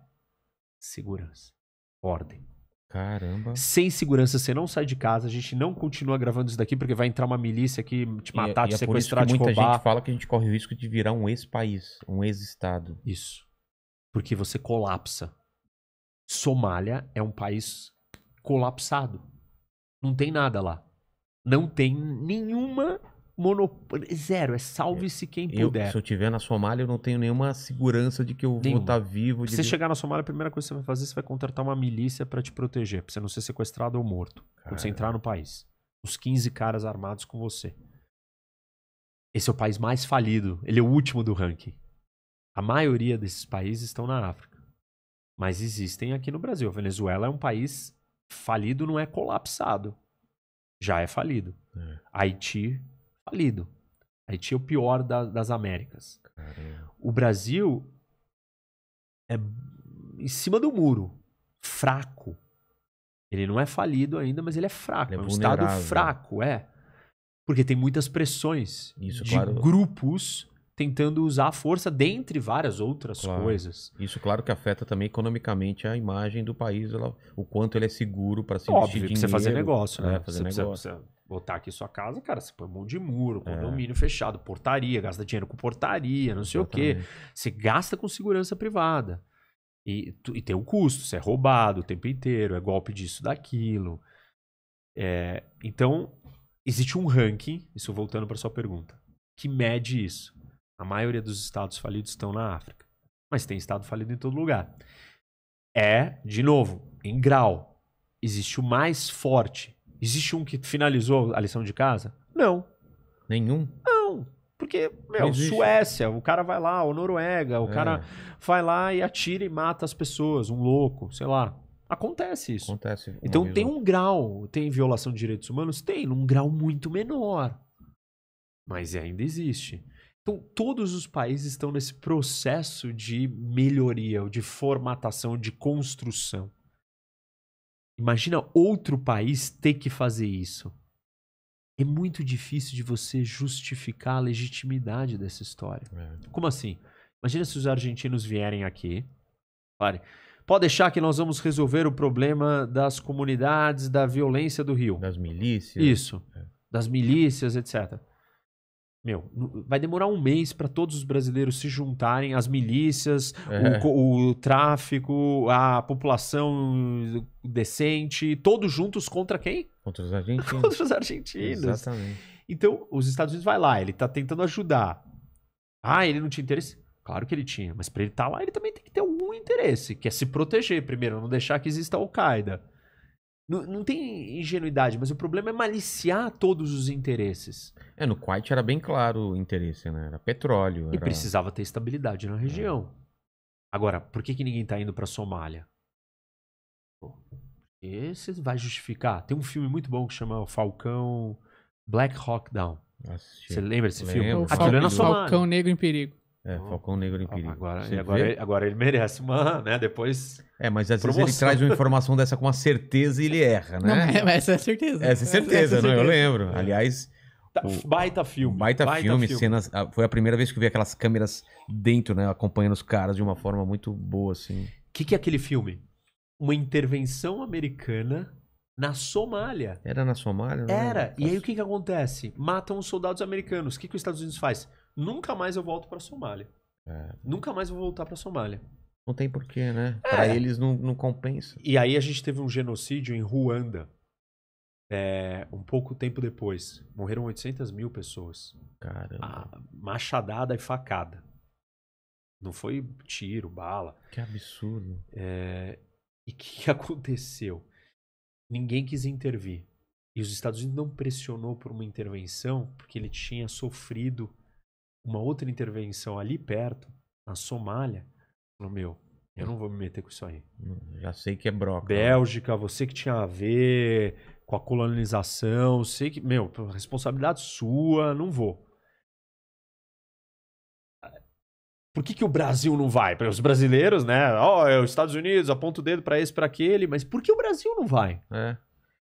segurança, ordem. Caramba. Sem segurança, você não sai de casa. A gente não continua gravando isso daqui porque vai entrar uma milícia aqui te é- matar, e, te e sequestrar, é por isso que te muita roubar. gente fala que a gente corre o risco de virar um ex-país, um ex-estado. Isso. Porque você colapsa. Somália é um país colapsado. Não tem nada lá. Não tem nenhuma monopólio. Zero, é salve-se quem puder. se eu tiver na Somália, eu não tenho nenhuma segurança de que eu vou estar tá vivo. Se você chegar na Somália, a primeira coisa que você vai fazer, é você vai contratar uma milícia para te proteger, pra você não ser sequestrado ou morto. Cara. Quando você entrar no país. Os 15 caras armados com você. Esse é o país mais falido. Ele é o último do ranking. A maioria desses países estão na África. Mas existem aqui no Brasil. A Venezuela é um país Falido não é colapsado. Já é falido. É. Haiti, falido. Haiti é o pior da, das Américas. Caramba. O Brasil é em cima do muro. Fraco. Ele não é falido ainda, mas ele é fraco. Ele é, é um vulnerável. estado fraco, é. Porque tem muitas pressões Isso, de claro. grupos tentando usar a força dentre várias outras claro. coisas. Isso, claro, que afeta também economicamente a imagem do país, o quanto ele é seguro para se Óbvio, investir dinheiro. você fazer negócio, né? É, fazer você negócio. Precisa, precisa botar aqui sua casa, cara, você põe um monte de muro, é. condomínio é. fechado, portaria, gasta dinheiro com portaria, não sei Exatamente. o quê. Você gasta com segurança privada. E, e tem o um custo, você é roubado o tempo inteiro, é golpe disso, daquilo. É, então, existe um ranking, isso voltando para sua pergunta, que mede isso. A maioria dos estados falidos estão na África. Mas tem estado falido em todo lugar. É, de novo, em grau. Existe o mais forte. Existe um que finalizou a lição de casa? Não. Nenhum? Não. Porque, meu, Suécia, o cara vai lá, ou Noruega, o é. cara vai lá e atira e mata as pessoas, um louco, sei lá. Acontece isso. Acontece. Então tem um grau. Tem violação de direitos humanos? Tem, num grau muito menor. Mas ainda existe. Então, todos os países estão nesse processo de melhoria, de formatação, de construção. Imagina outro país ter que fazer isso. É muito difícil de você justificar a legitimidade dessa história. É. Como assim? Imagina se os argentinos vierem aqui. Pare. Pode deixar que nós vamos resolver o problema das comunidades, da violência do Rio. Das milícias. Isso. É. Das milícias, etc. Meu, vai demorar um mês para todos os brasileiros se juntarem, as milícias, é. o, o, tráfico, a população decente, todos juntos contra quem? Contra os argentinos. contra os argentinos. Exatamente. Então, os Estados Unidos vai lá, ele tá tentando ajudar. Ah, ele não tinha interesse? Claro que ele tinha, mas para ele estar tá lá, ele também tem que ter algum interesse, que é se proteger primeiro, não deixar que exista a Al-Qaeda. Não, não, tem ingenuidade, mas o problema é maliciar todos os interesses. É, no Kuwait era bem claro o interesse, né? Era petróleo. Era... E precisava ter estabilidade na região. É. Agora, por que, que ninguém está indo para a Somália? Porque você vai justificar. Tem um filme muito bom que chama Falcão Black Hawk Down. Você lembra desse filme? Aquilo é na Somália. Falcão Negro em Perigo. É, Falcão Negro em Perigo. Agora, e agora, agora, ele merece uma, né? Depois. É, mas às promoção. vezes ele traz uma informação dessa com uma certeza e ele erra, né? Não, é, essa é certeza. Essa é certeza, essa é certeza. não? Eu lembro. É. Aliás. Tá, o, baita filme. Baita, baita filme, filme, cenas. Ah, foi a primeira vez que eu vi aquelas câmeras dentro, né? Acompanhando os caras de uma forma muito boa, assim. O que, que é aquele filme? Uma intervenção americana na Somália. Era na Somália? Né? Era. Não, não. E aí o que, que acontece? Matam os soldados americanos. O que, que os Estados Unidos faz? nunca mais eu volto para Somália. É. Nunca mais vou voltar para Somália. Não tem porquê, né? É. Para eles não, não compensa. E aí a gente teve um genocídio em Ruanda. É, um pouco tempo depois. Morreram 800 mil pessoas. Caramba. Ah, machadada e facada. Não foi tiro, bala. Que absurdo. É, e o que aconteceu? Ninguém quis intervir. E os Estados Unidos não pressionou por uma intervenção porque ele tinha sofrido uma outra intervenção ali perto, na Somália, falou, meu, eu não vou me meter com isso aí. Hum, já sei que é broca. Né? Bélgica, você que tinha a ver com a colonização, sei que, meu, responsabilidade sua, não vou. Por que, que o Brasil não vai? Para os brasileiros, né? Ó, oh, os Estados Unidos, aponta o dedo para esse, para aquele, mas por que o Brasil não vai? É.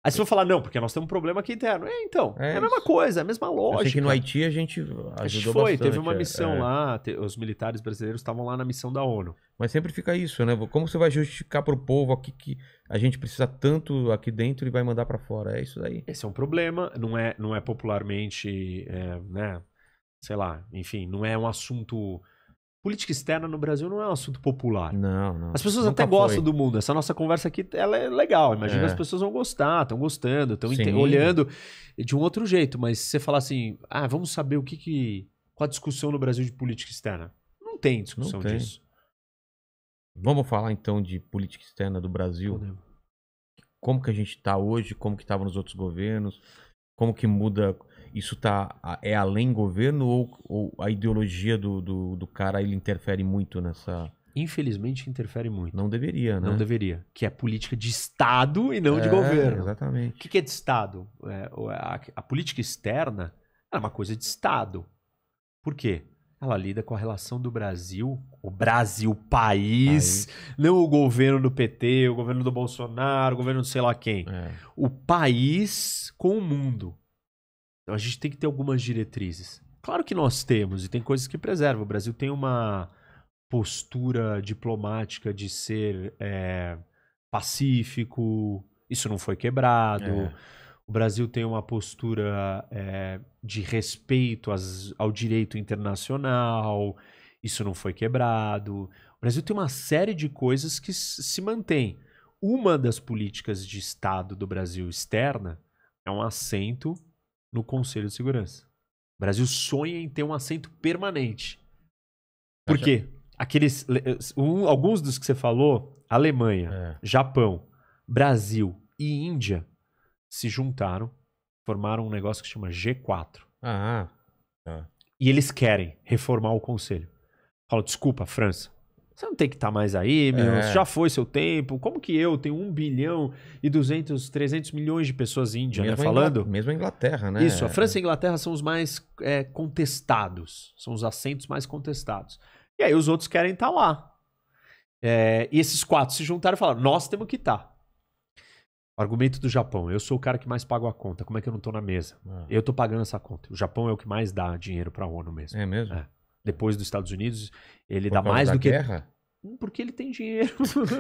Aí você vai falar, não, porque nós temos um problema aqui interno. É, então, é, é a mesma coisa, é a mesma lógica. Acho que no Haiti a gente ajudou a gente foi, bastante, teve uma é, missão é. lá, te, os militares brasileiros estavam lá na missão da ONU. Mas sempre fica isso, né? Como você vai justificar para o povo aqui que a gente precisa tanto aqui dentro e vai mandar para fora? É isso daí. Esse é um problema, não é, não é popularmente, é, né? Sei lá, enfim, não é um assunto Política externa no Brasil não é um assunto popular. Não, não. As pessoas até gostam foi. do mundo. Essa nossa conversa aqui ela é legal. Imagina é. as pessoas vão gostar, estão gostando, estão olhando de um outro jeito. Mas se você falar assim, ah, vamos saber o que, que. qual a discussão no Brasil de política externa? Não tem discussão não tem. disso. Vamos falar então de política externa do Brasil. Podemos. Como que a gente está hoje, como que estava nos outros governos, como que muda isso tá, é além governo ou, ou a ideologia do, do, do, cara ele interfere muito nessa. Infelizmente interfere muito. Não deveria, né? Não deveria. Que é política de Estado e não é, de governo. Exatamente. O que, que é de Estado? É, é a, a política externa é uma coisa de Estado. Por quê? Ela lida com a relação do Brasil, o Brasil país, país, não o governo do PT, o governo do Bolsonaro, o governo de sei lá quem. É. O país com o mundo a gente tem que ter algumas diretrizes. Claro que nós temos, e tem coisas que preservam. O Brasil tem uma postura diplomática de ser é, pacífico, isso não foi quebrado. É. O Brasil tem uma postura é, de respeito às, ao direito internacional, isso não foi quebrado. O Brasil tem uma série de coisas que se mantém. Uma das políticas de Estado do Brasil externa é um assento no Conselho de Segurança. O Brasil sonha em ter um assento permanente. Por quê? Aqueles, eh, um, alguns dos que você falou, Alemanha, é. Japão, Brasil e Índia, se juntaram, formaram um negócio que chama G4. Ah, ah. E eles querem reformar o Conselho. Fala, desculpa, França. Você não tem que estar tá mais aí, meu. É. Já foi seu tempo. Como que eu tenho 1 bilhão e 200, 300 milhões de pessoas índias né, falando? mesmo a Inglaterra, né? Isso. A França e a Inglaterra são os mais é, contestados. São os assentos mais contestados. E aí os outros querem estar tá lá. É, e esses quatro se juntaram e falaram: nós temos que estar. Tá. Argumento do Japão: eu sou o cara que mais pago a conta. Como é que eu não estou na mesa? Ah. Eu estou pagando essa conta. O Japão é o que mais dá dinheiro para a ONU mesmo. É mesmo? É depois dos Estados Unidos, ele Por dá mais do que. Guerra? Hum, porque ele tem dinheiro.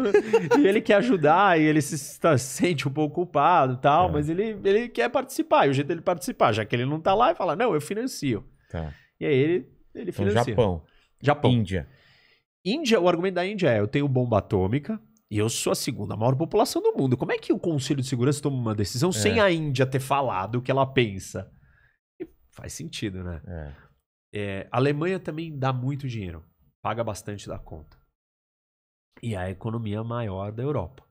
e ele quer ajudar, e ele se sente um pouco culpado tal, é. mas ele, ele quer participar. E o jeito dele participar, já que ele não tá lá, e fala: não, eu financio. Tá. E aí ele, ele então, financia. Japão. Japão. Índia. Índia, o argumento da Índia é: eu tenho bomba atômica, e eu sou a segunda maior população do mundo. Como é que o Conselho de Segurança toma uma decisão é. sem a Índia ter falado o que ela pensa? E faz sentido, né? É. É, a Alemanha também dá muito dinheiro, paga bastante da conta. E é a economia maior da Europa.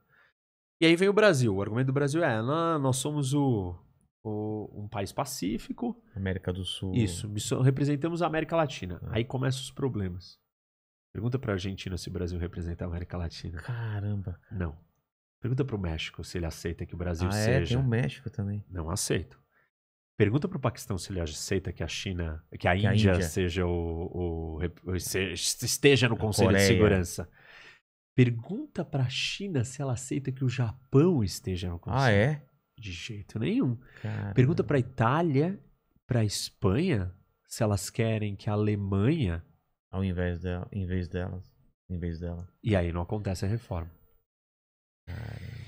E aí vem o Brasil. O argumento do Brasil é: ah, nós somos o, o um país pacífico. América do Sul. Isso, representamos a América Latina. Ah. Aí começam os problemas. Pergunta para a Argentina se o Brasil representa a América Latina. Caramba. Não. Pergunta para o México se ele aceita que o Brasil ah, seja. É, tem o México também. Não aceito. Pergunta para o Paquistão se ele aceita que a China, que a, que Índia, a Índia, seja o, o, o esteja no Conselho Coreia. de Segurança. Pergunta para a China se ela aceita que o Japão esteja no ah, Conselho. Ah, é? De jeito nenhum. Caramba. Pergunta para a Itália, para a Espanha, se elas querem que a Alemanha ao invés dela, em vez delas, em vez dela. E aí não acontece a reforma. Caramba.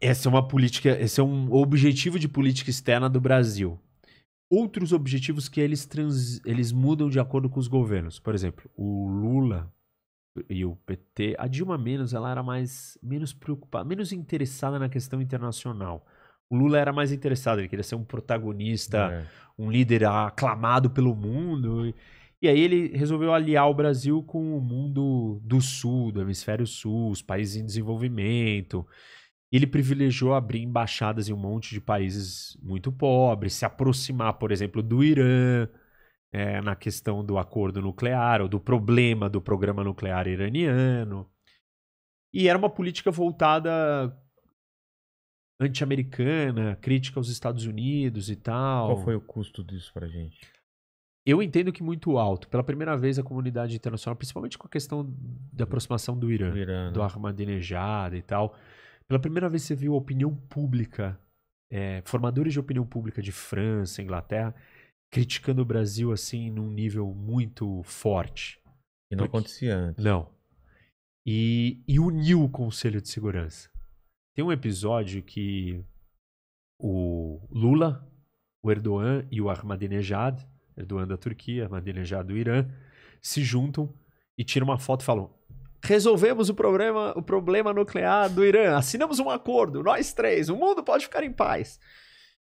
Essa é uma política, esse é um objetivo de política externa do Brasil. Outros objetivos que eles, trans, eles mudam de acordo com os governos. Por exemplo, o Lula e o PT, a Dilma menos, ela era mais menos preocupada, menos interessada na questão internacional. O Lula era mais interessado, ele queria ser um protagonista, é. um líder aclamado pelo mundo. E aí ele resolveu aliar o Brasil com o mundo do sul, do hemisfério sul, os países em desenvolvimento ele privilegiou abrir embaixadas em um monte de países muito pobres, se aproximar, por exemplo, do Irã, é, na questão do acordo nuclear, ou do problema do programa nuclear iraniano. E era uma política voltada anti-americana, crítica aos Estados Unidos e tal. Qual foi o custo disso a gente? Eu entendo que muito alto. Pela primeira vez, a comunidade internacional, principalmente com a questão da aproximação do Irã, do, Irã, né? do Ahmadinejad e tal, pela primeira vez você viu a opinião pública, é, formadores de opinião pública de França, Inglaterra, criticando o Brasil assim num nível muito forte. E não Porque... acontecia antes. Não. E, e uniu o Conselho de Segurança. Tem um episódio que o Lula, o Erdogan e o Ahmadinejad, Erdogan da Turquia, Ahmadinejad do Irã, se juntam e tiram uma foto e falam: Resolvemos o problema, o problema nuclear do Irã. Assinamos um acordo, nós três. O mundo pode ficar em paz.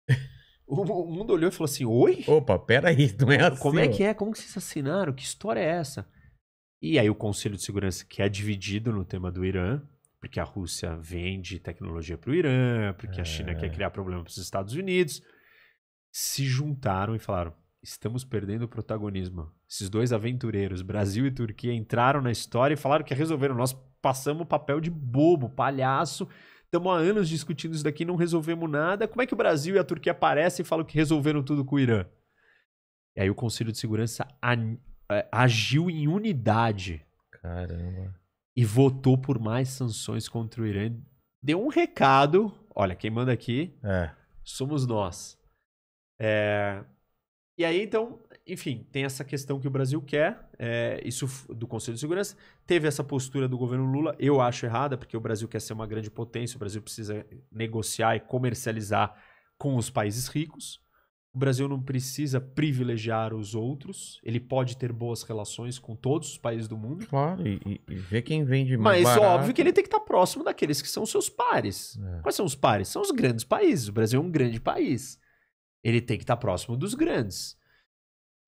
O, o mundo olhou e falou assim: Oi? Opa, peraí, não é assim. Como é que é? Como que vocês assinaram? Que história é essa? E aí o Conselho de Segurança, que é dividido no tema do Irã, porque a Rússia vende tecnologia para o Irã, porque é. a China quer é. criar problema para os Estados Unidos, se juntaram e falaram: estamos perdendo o protagonismo. Esses dois aventureiros, Brasil e Turquia, entraram na história e falaram que resolveram. Nós passamos o papel de bobo, palhaço. Estamos há anos discutindo isso daqui, não resolvemos nada. Como é que o Brasil e a Turquia aparecem e falam que resolveram tudo com o Irã? E aí o Conselho de Segurança eh, agiu em unidade. Caramba. E votou por mais sanções contra o Irã. Deu um recado. Olha, quem manda aqui é. somos nós. É... E aí, então, enfim, tem essa questão que o Brasil quer, é, isso do Conselho de Segurança. Teve essa postura do governo Lula, eu acho errada, porque o Brasil quer ser uma grande potência, o Brasil precisa negociar e comercializar com os países ricos. O Brasil não precisa privilegiar os outros, ele pode ter boas relações com todos os países do mundo. Claro, e, e ver quem vende mais. Mas barato. óbvio que ele tem que estar próximo daqueles que são seus pares. É. Quais são os pares? São os grandes países. O Brasil é um grande país. Ele tem que estar próximo dos grandes.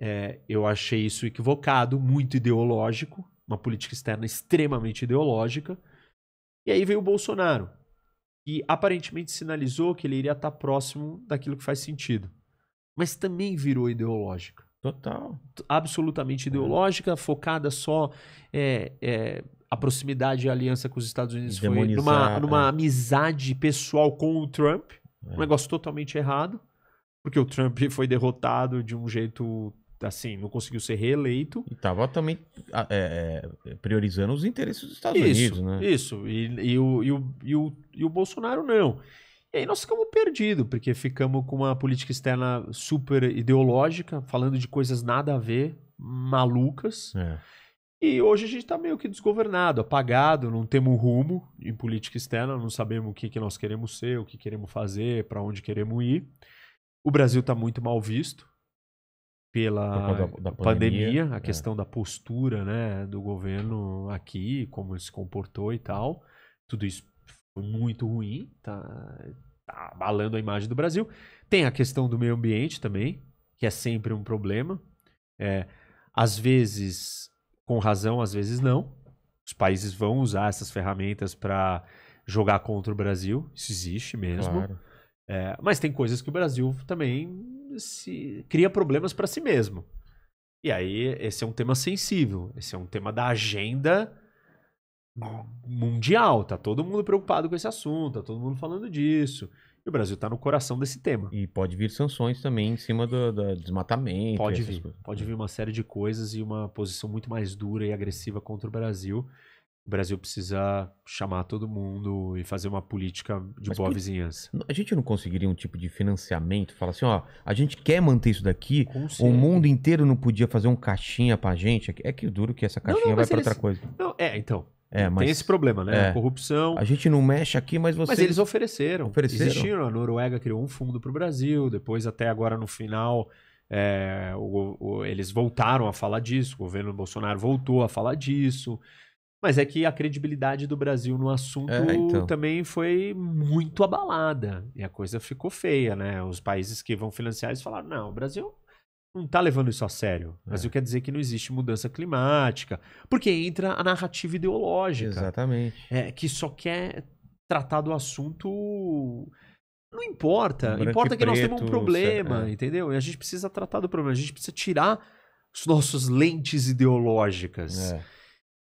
É, eu achei isso equivocado, muito ideológico, uma política externa extremamente ideológica. E aí veio o Bolsonaro, que aparentemente sinalizou que ele iria estar próximo daquilo que faz sentido, mas também virou ideológica. Total. Absolutamente é. ideológica, é. focada só é, é, a proximidade e a aliança com os Estados Unidos e foi numa, numa é. amizade pessoal com o Trump. É. Um negócio totalmente errado, porque o Trump foi derrotado de um jeito assim, não conseguiu ser reeleito. E estava também é, é, priorizando os interesses dos Estados isso, Unidos, né? Isso, e, e, o, e, o, e, o, e o Bolsonaro não. E aí nós ficamos perdidos, porque ficamos com uma política externa super ideológica, falando de coisas nada a ver, malucas. É. E hoje a gente está meio que desgovernado, apagado, não temos rumo em política externa, não sabemos o que, que nós queremos ser, o que queremos fazer, para onde queremos ir. O Brasil está muito mal visto, pela da, da pandemia, pandemia, a é. questão é. da postura né, do governo aqui, como ele se comportou e tal. Tudo isso foi muito ruim, tá, tá abalando a imagem do Brasil. Tem a questão do meio ambiente também, que é sempre um problema. É, às vezes com razão, às vezes não. Os países vão usar essas ferramentas para jogar contra o Brasil, isso existe mesmo. Claro. É, mas tem coisas que o Brasil também se cria problemas para si mesmo. E aí, esse é um tema sensível, esse é um tema da agenda mundial, tá todo mundo preocupado com esse assunto, tá todo mundo falando disso. E o Brasil tá no coração desse tema. E pode vir sanções também em cima do, do desmatamento. Pode vir, coisas. pode vir uma série de coisas e uma posição muito mais dura e agressiva contra o Brasil o Brasil precisa chamar todo mundo e fazer uma política de Mas boa vizinhança. A gente não conseguiria um tipo de financiamento? Fala assim, ó, a gente quer manter isso daqui, o mundo inteiro não podia fazer um caixinha pra gente. É que é duro que essa caixinha não, não, vai para eles... outra coisa. Não, é, então, é, mas... Tem esse problema, né? É. Corrupção. A gente não mexe aqui, mas vocês. Mas eles ofereceram. ofereceram. Existiram. A Noruega criou um fundo para o Brasil. Depois, até agora no final, é, o, o, eles voltaram a falar disso. O governo Bolsonaro voltou a falar disso. Mas é que a credibilidade do Brasil no assunto é, então. também foi muito abalada. E a coisa ficou feia, né? Os países que vão financiar eles falaram: não, o Brasil não está levando isso a sério. O Brasil é. quer dizer que não existe mudança climática. Porque entra a narrativa ideológica. Exatamente. É, que só quer tratar do assunto. Não importa. Branco importa que preto, nós temos um problema, é. entendeu? E a gente precisa tratar do problema. A gente precisa tirar os nossos lentes ideológicas. É.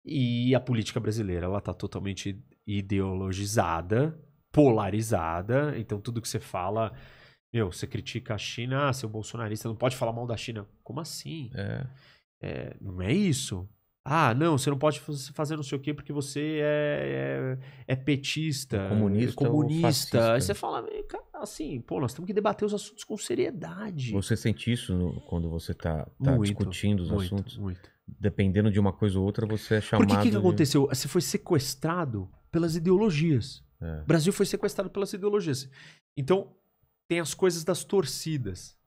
E a política brasileira, ela tá totalmente ideologizada, polarizada. Então, tudo que você fala, meu, você critica a China, ah, seu bolsonarista não pode falar mal da China. Como assim? É. É, não é isso. Ah, não, você não pode fazer não sei o quê porque você é, é, é petista, é comunista. É comunista. Aí você fala, cara, assim, pô, nós temos que debater os assuntos com seriedade. Você sente isso no, quando você está tá, tá discutindo os muito, assuntos? Muito dependendo de uma coisa ou outra, você é chamado. Porque o que, que aconteceu? De... Você foi sequestrado pelas ideologias. É. O Brasil foi sequestrado pelas ideologias. Então, tem as coisas das torcidas.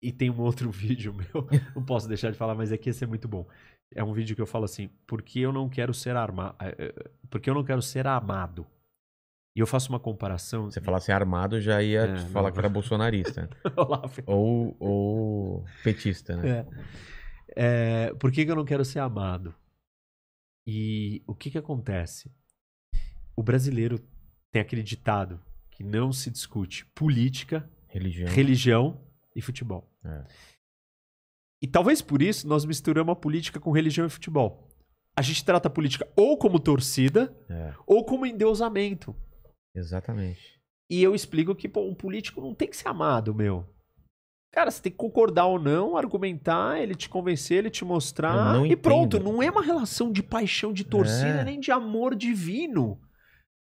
E tem um outro vídeo meu, não posso deixar de falar, mas é que esse é muito bom. É um vídeo que eu falo assim: porque eh, eh, eh, eu não quero ser armado. Porque eu não quero ser amado. E eu faço uma comparação. Você falasse armado, já ia é, te falar não... que era bolsonarista. ou, ou petista, né? É. É, por que, que eu não quero ser amado? E o que, que acontece? O brasileiro tem aquele ditado que não se discute política, religião, religião e futebol. É. E talvez por isso nós misturamos a política com religião e futebol. A gente trata a política ou como torcida é. ou como endeusamento. Exatamente. E eu explico que pô, um político não tem que ser amado, meu. Cara, você tem que concordar ou não, argumentar, ele te convencer, ele te mostrar. e entendo. pronto, não é uma relação de paixão, de torcida, é. nem de amor divino.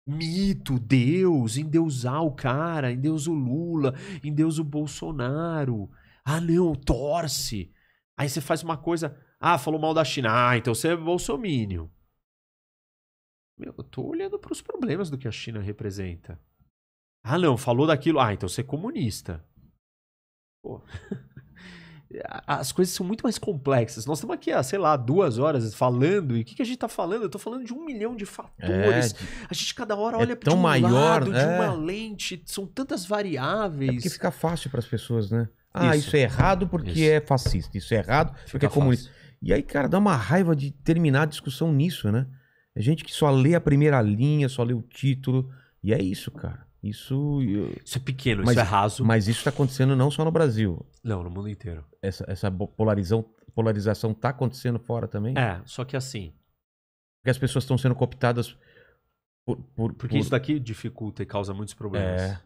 Mito, Deus, em Deus o cara, em Deus o Lula, em Deus o Bolsonaro. Ah, não, torce. Aí você faz uma coisa. Ah, falou mal da China. Ah, então você é bolsomínio. Meu, eu tô olhando para os problemas do que a China representa. Ah, não, falou daquilo. Ah, então você é comunista. Pô. As coisas são muito mais complexas. Nós estamos aqui há, sei lá, duas horas falando. E o que, que a gente está falando? Eu estou falando de um milhão de fatores. É, a gente cada hora é olha é tão um maior, lado, de é. uma lente. São tantas variáveis. É porque fica fácil para as pessoas, né? Ah, isso, isso é errado porque isso. é fascista. Isso é errado fica porque é comunista. Fácil. E aí, cara, dá uma raiva de terminar a discussão nisso, né? É gente que só lê a primeira linha, só lê o título. E é isso, cara. Isso, isso é pequeno, mas, isso é raso. Mas isso está acontecendo não só no Brasil. Não, no mundo inteiro. Essa, essa polarização, polarização tá acontecendo fora também? É, só que assim. Porque as pessoas estão sendo cooptadas por, por Porque por... isso daqui dificulta e causa muitos problemas. É.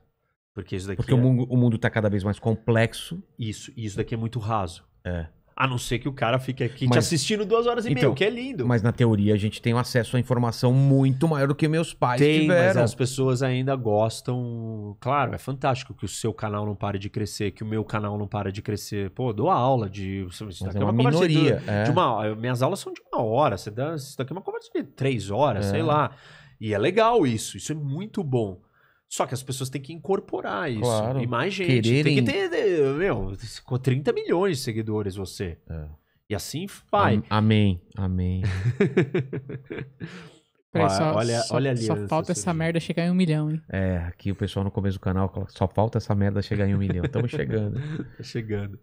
Porque isso daqui. Porque é... o mundo está cada vez mais complexo. Isso, e isso daqui é muito raso. É. A não ser que o cara fique aqui mas, te assistindo duas horas e então, meia, o que é lindo. Mas na teoria a gente tem um acesso à informação muito maior do que meus pais tem, tiveram. Mas as pessoas ainda gostam. Claro, é fantástico que o seu canal não pare de crescer, que o meu canal não pare de crescer. Pô, dou aula de. Isso daqui é, é uma, uma minoria. De, é. de uma, eh, minhas aulas são de uma hora. Você dá, isso daqui é uma conversa de três horas, é. sei lá. E é legal isso. Isso é muito bom. Só que as pessoas têm que incorporar isso. Claro, e mais gente. Quererem... Tem que ter, né, meu, com 30 milhões de seguidores você. É. E assim vai. Am amém. Amém. Peraí, só, olha, só, olha ali. Só falta essa merda chegar em um milhão, hein? É, aqui o pessoal no começo do canal fala, só falta essa merda chegar em um milhão. Estamos chegando. tá chegando.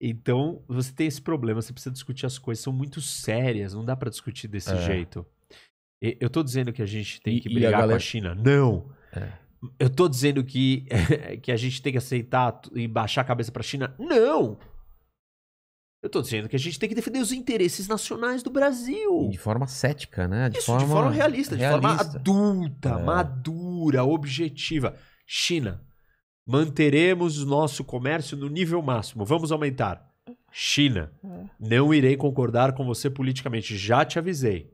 Então, você tem esse problema, você precisa discutir as coisas, são muito sérias, não dá para discutir desse é. jeito. Eu tô dizendo que a gente tem e, que brigar galera... com a China. Não! É. Eu tô dizendo que, que a gente tem que aceitar e baixar a cabeça para a China? Não! Eu tô dizendo que a gente tem que defender os interesses nacionais do Brasil. E de forma cética, né? De Isso, forma de forma realista, realista, de forma adulta, é. madura, objetiva. China, manteremos o nosso comércio no nível máximo. Vamos aumentar. China, é. não irei concordar com você politicamente. Já te avisei.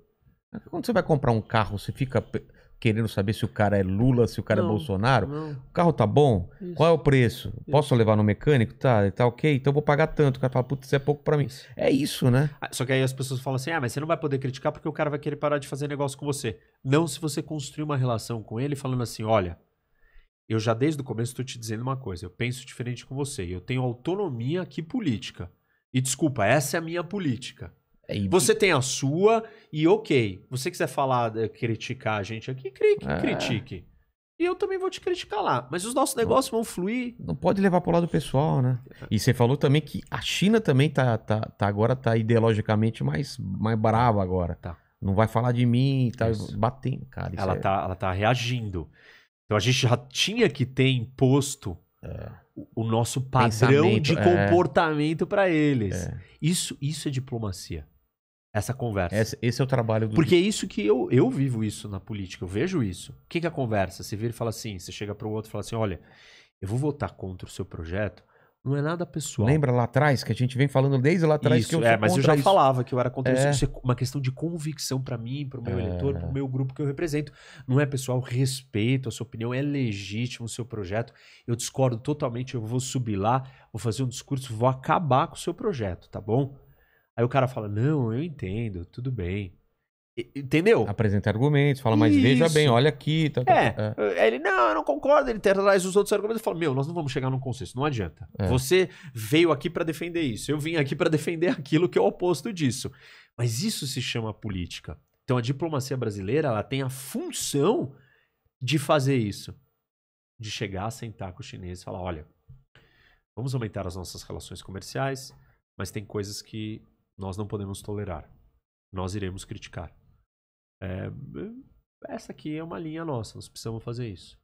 Quando você vai comprar um carro, você fica querendo saber se o cara é Lula, se o cara é não, é Bolsonaro. Não. O carro tá bom? Isso. Qual é o preço? Isso. Posso levar no mecânico? Tá, tá ok, então eu vou pagar tanto. O cara fala, putz, isso é pouco para mim. Isso. É isso, né? Ah, só que aí as pessoas falam assim: ah, mas você não vai poder criticar porque o cara vai querer parar de fazer negócio com você. Não se você construir uma relação com ele falando assim: olha, eu já desde o começo estou te dizendo uma coisa, eu penso diferente com você, eu tenho autonomia aqui política. E desculpa, essa é a minha política. E... É você tem a sua e ok. Você quiser falar, eh, criticar a gente aqui, cri é. critique. E eu também vou te criticar lá. Mas os nossos negócios não, vão fluir. Não pode levar para o lado pessoal, né? E você falou também que a China também tá, tá, tá agora tá ideologicamente mais, mais brava agora. Tá. Não vai falar de mim e tá isso. batendo, cara. Ela, é... tá, ela tá reagindo. Então a gente já tinha que ter imposto é. o, o, nosso padrão Pensamento, de é. comportamento é. para eles. Isso, isso é diplomacia essa conversa. Esse, esse é o trabalho do. Porque é isso que eu, eu vivo isso na política, eu vejo isso. O que, que é a conversa? Você vira e fala assim, você chega para o outro e fala assim: olha, eu vou votar contra o seu projeto. Não é nada pessoal. Lembra lá atrás, que a gente vem falando desde lá atrás isso, que eu É, mas eu já isso. falava que eu era contra é. isso. Isso é uma questão de convicção para mim, para o meu é. eleitor, para o meu grupo que eu represento. Não é pessoal, respeito a sua opinião, é legítimo o seu projeto. Eu discordo totalmente, eu vou subir lá, vou fazer um discurso, vou acabar com o seu projeto, tá bom? Aí o cara fala: Não, eu entendo, tudo bem. Entendeu? Apresenta argumentos, fala, mas veja bem, olha aqui. Tá, tá é, tá, é. é, ele, não, eu não concordo, ele traz os outros argumentos e fala, meu, nós não vamos chegar num consenso, não adianta. É. Você veio aqui para defender isso, eu vim aqui para defender aquilo que é o oposto disso. Mas isso se chama política. Então a diplomacia brasileira, ela tem a função de fazer isso. De chegar, sentar com o chinês e falar, olha, vamos aumentar as nossas relações comerciais, mas tem coisas que nós não podemos tolerar. Nós iremos criticar. É, essa aqui é uma linha nossa, nós precisamos fazer isso.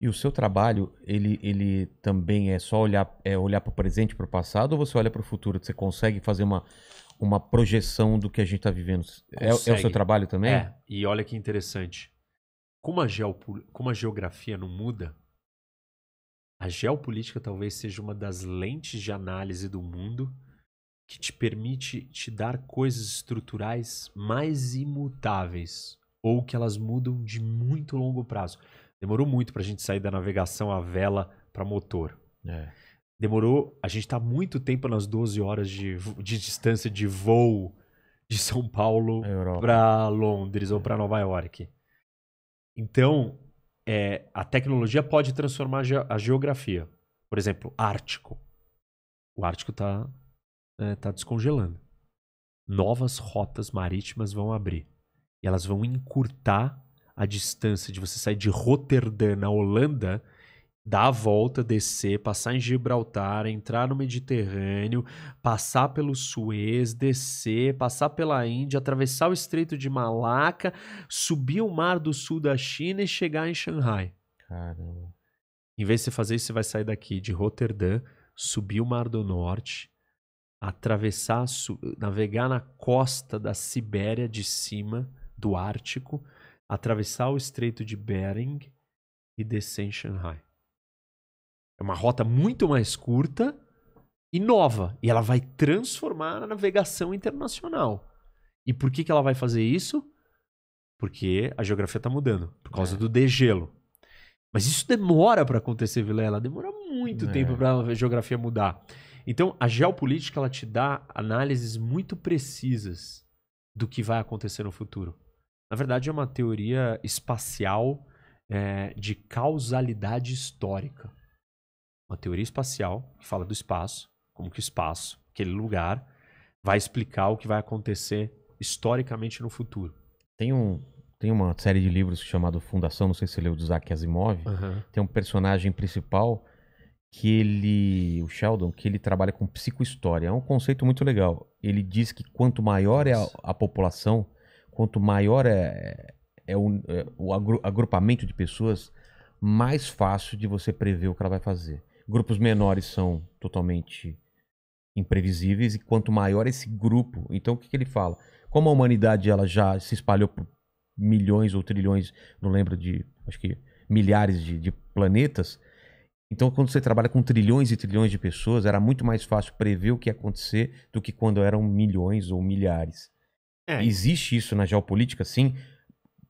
E o seu trabalho, ele, ele também é só olhar é olhar para o presente, para o passado, ou você olha para o futuro? Você consegue fazer uma, uma projeção do que a gente está vivendo? É, é, o seu trabalho também? É, e olha que interessante. Como a, geopol... Como a geografia não muda, a geopolítica talvez seja uma das lentes de análise do mundo que te permite te dar coisas estruturais mais imutáveis ou que elas mudam de muito longo prazo. Demorou muito para a gente sair da navegação à vela para motor. É. Demorou. A gente está muito tempo nas 12 horas de, de distância de voo de São Paulo para Londres ou para Nova York. Então, é, a tecnologia pode transformar a geografia. Por exemplo, Ártico. O Ártico está está eh, descongelando. Novas rotas marítimas vão abrir. E elas vão encurtar a distância de você sair de Roterdã, na Holanda, dar a volta, descer, passar em Gibraltar, entrar no Mediterrâneo, passar pelo Suez, descer, passar pela Índia, atravessar o Estreito de Malaca, subir o Mar do Sul da China e chegar em Xangai. Caramba. Em vez de você fazer isso, você vai sair daqui de Roterdã, subir o Mar do Norte, atravessar, navegar na costa da Sibéria de cima do Ártico, atravessar o Estreito de Bering e descer em Shanghai. É uma rota muito mais curta e nova, e ela vai transformar a navegação internacional. E por que, que ela vai fazer isso? Porque a geografia está mudando, por causa é. do degelo. Mas isso demora para acontecer, Vilela. Demora muito é. tempo para a geografia mudar. Então, a geopolítica ela te dá análises muito precisas do que vai acontecer no futuro. Na verdade, é uma teoria espacial é, de causalidade histórica. Uma teoria espacial que fala do espaço, como que o espaço, aquele lugar, vai explicar o que vai acontecer historicamente no futuro. Tem um, tem uma série de livros chamado Fundação, não sei se você leu, do Isaac Asimov. Uhum. Tem um personagem principal que ele, o Sheldon, que ele trabalha com psicohistória. É um conceito muito legal. Ele diz que quanto maior Nossa. é a, a, população, quanto maior é, é o, é o agru, agrupamento de pessoas, mais fácil de você prever o que ela vai fazer. Grupos menores são totalmente imprevisíveis e quanto maior esse grupo, então o que, que ele fala? Como a humanidade ela já se espalhou por milhões ou trilhões, não lembro de, acho que milhares de, de planetas, então, quando você trabalha com trilhões e trilhões de pessoas, era muito mais fácil prever o que ia acontecer do que quando eram milhões ou milhares. É. Existe isso na geopolítica, sim.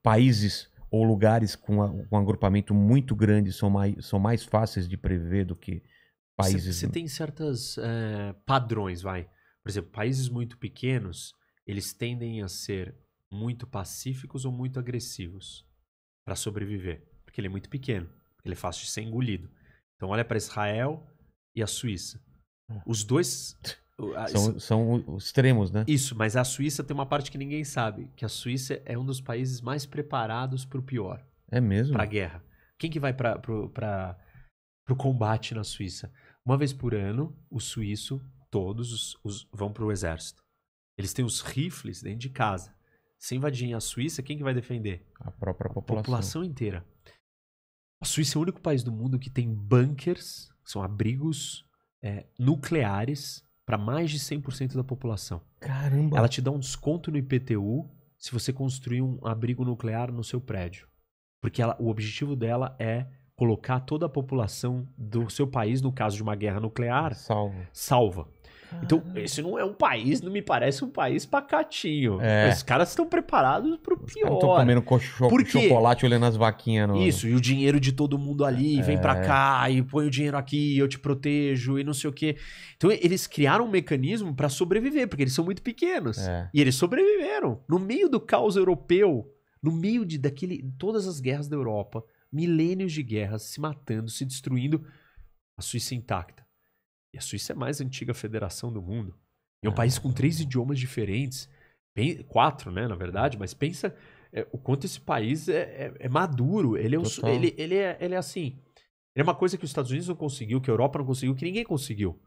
Países ou lugares com, a, com um agrupamento muito grande são mais, são mais fáceis de prever do que países. Você tem certos é, eh, padrões, vai. Por exemplo, países muito pequenos, eles tendem a ser muito pacíficos ou muito agressivos para sobreviver, porque ele é muito pequeno, ele é fácil de ser engolido. Então olha para Israel e a Suíça. Hum. Os dois são, são extremos, né? Isso, mas a Suíça tem uma parte que ninguém sabe, que a Suíça é um dos países mais preparados para o pior. É mesmo? Para guerra. Quem que vai para para o combate na Suíça? Uma vez por ano, o suíço, todos os, os vão para o exército. Eles têm os rifles dentro de casa. Se invadir a Suíça, quem que vai defender? A própria população. A população inteira. A Suíça é o único país do mundo que tem bunkers, são abrigos é, nucleares para mais de 100% da população. Caramba! Ela te dá um desconto no IPTU se você construir um abrigo nuclear no seu prédio. Porque ela, o objetivo dela é colocar toda a população do seu país, no caso de uma guerra nuclear, salva. salva. Então, esse não é um país, não me parece um país pacatinho. É. Os caras estão preparados pro pior. Estão comendo co Porque... chocolate olhando as vaquinhas. No... Isso, e o dinheiro de todo mundo ali, é. vem pra cá, e põe o dinheiro aqui, eu te protejo, e não sei o quê. Então, eles criaram um mecanismo para sobreviver, porque eles são muito pequenos. É. E eles sobreviveram. No meio do caos europeu, no meio de daquele, todas as guerras da Europa, milênios de guerras se matando, se destruindo, a Suíça intacta. E a Suíça é a mais antiga federação do mundo. E é um é. país com três idiomas diferentes. Quatro, né, na verdade, mas pensa é, o quanto esse país é, é, é maduro. Ele é, um, ele, ele, é, ele é assim. Ele é uma coisa que os Estados Unidos não conseguiu, que a Europa não conseguiu, que ninguém conseguiu.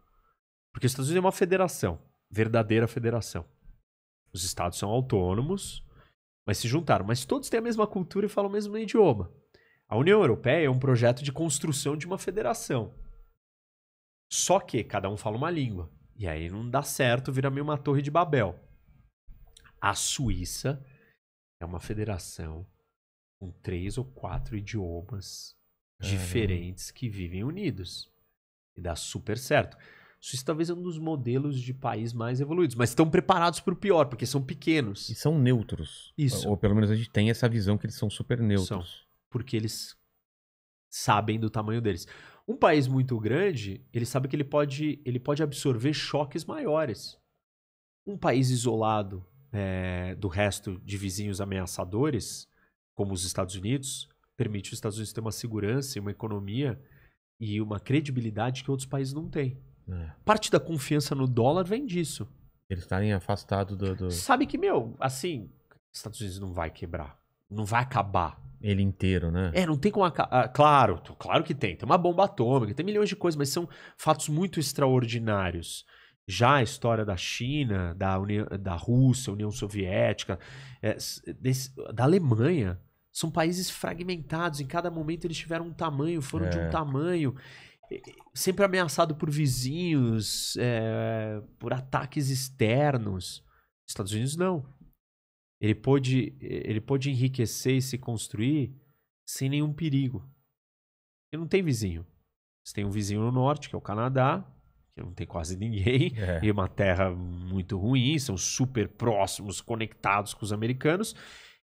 Porque os Estados Unidos é uma federação, verdadeira federação. Os estados são autônomos, mas se juntaram. Mas todos têm a mesma cultura e falam o mesmo idioma. A União Europeia é um projeto de construção de uma federação. Só que cada um fala uma língua. E aí não dá certo, vira meio uma torre de Babel. A Suíça é uma federação com três ou quatro idiomas Caramba. diferentes que vivem unidos. E dá super certo. Suíça talvez é um dos modelos de país mais evoluídos, mas estão preparados para o pior, porque são pequenos. E são neutros. Isso. Ou pelo menos a gente tem essa visão que eles são super neutros. São, porque eles sabem do tamanho deles. Um país muito grande, ele sabe que ele pode, ele pode absorver choques maiores. Um país isolado é, do resto de vizinhos ameaçadores, como os Estados Unidos, permite os Estados Unidos ter uma segurança, uma economia e uma credibilidade que outros países não têm. É. Parte da confiança no dólar vem disso. Eles estarem afastados do, do, Sabe que, meu, assim, Estados Unidos não vai quebrar. Não vai acabar ele inteiro, né? É, não tem como. A, ah, claro, claro que tem. Tem uma bomba atômica, tem milhões de coisas, mas são fatos muito extraordinários. Já a história da China, da, Uni, da Rússia, União Soviética, é, desse, da Alemanha, são países fragmentados. Em cada momento eles tiveram um tamanho, foram é. de um é. tamanho sempre ameaçado por vizinhos, é, por ataques externos. Estados Unidos não. Ele pôde, ele pôde enriquecer e se construir sem nenhum perigo. Ele não tem vizinho. Você tem um vizinho no norte, que é o Canadá, que não tem quase ninguém, é. e uma terra muito ruim, são super próximos, conectados com os americanos.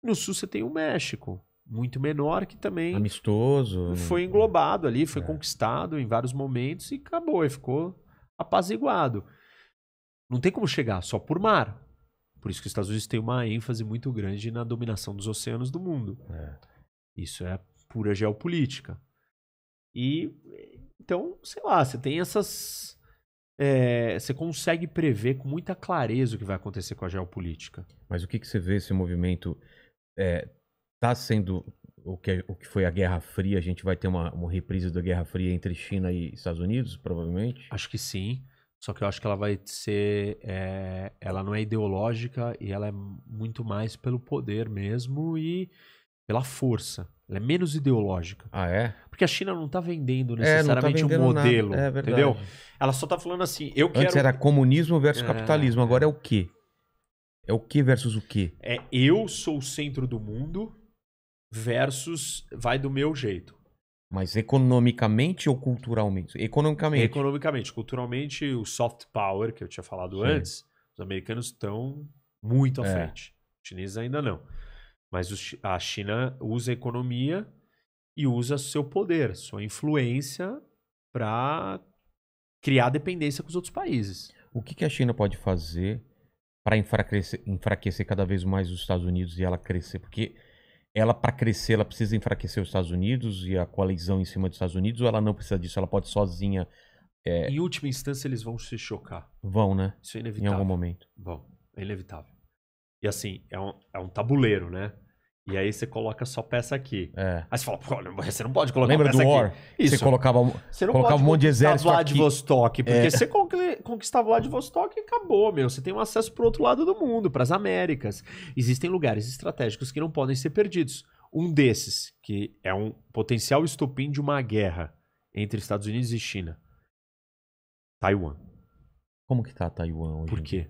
No sul você tem o México, muito menor, que também. Amistoso. Foi englobado ali, foi é. conquistado em vários momentos e acabou, e ficou apaziguado. Não tem como chegar só por mar. Por isso que os Estados Unidos têm uma ênfase muito grande na dominação dos oceanos do mundo. É. Isso é pura geopolítica. E então, sei lá, você tem essas. É, você consegue prever com muita clareza o que vai acontecer com a geopolítica. Mas o que, que você vê esse movimento está é, tá sendo o que, o que foi a Guerra Fria? A gente vai ter uma, uma reprise da Guerra Fria entre China e Estados Unidos, provavelmente? Acho que sim. Só que eu acho que ela vai ser. É, ela não é ideológica e ela é muito mais pelo poder mesmo e pela força. Ela é menos ideológica. Ah, é? Porque a China não tá vendendo é, tá necessariamente é, tá vendendo um modelo. É entendeu? Ela só tá falando assim, eu Antes quero... era comunismo versus é... capitalismo, agora é o quê? É o que versus o quê? É eu sou o centro do mundo versus vai do meu jeito. Mas economicamente ou culturalmente? Economicamente. Economicamente. Culturalmente, o soft power, que eu tinha falado Sim. antes, os americanos estão muito à é. frente. Os chineses ainda não. Mas a China usa a economia e usa seu poder, sua influência para criar dependência com os outros países. O que, que a China pode fazer para enfraquecer, enfraquecer cada vez mais os Estados Unidos e ela crescer? Porque ela para crescer, ela precisa enfraquecer os Estados Unidos e a coalizão em cima dos Estados Unidos, ou ela não precisa disso, ela pode sozinha. É... Em última instância, eles vão se chocar. Vão, né? Isso é inevitável. Em algum momento. Vão. É inevitável. E assim, é um, é um tabuleiro, né? E aí você coloca só peça aqui. É. Aí você fala, você não pode colocar Lembra peça do War? Isso. Você colocava, você não colocava pode um monte de exército de aqui. porque é. você de Vostok e acabou, meu. Você tem um acesso pro outro lado do mundo, para as Américas. Existem lugares estratégicos que não podem ser perdidos. Um desses, que é um potencial estopim de uma guerra entre Estados Unidos e China. Taiwan. Como que tá Taiwan hoje? Por quê?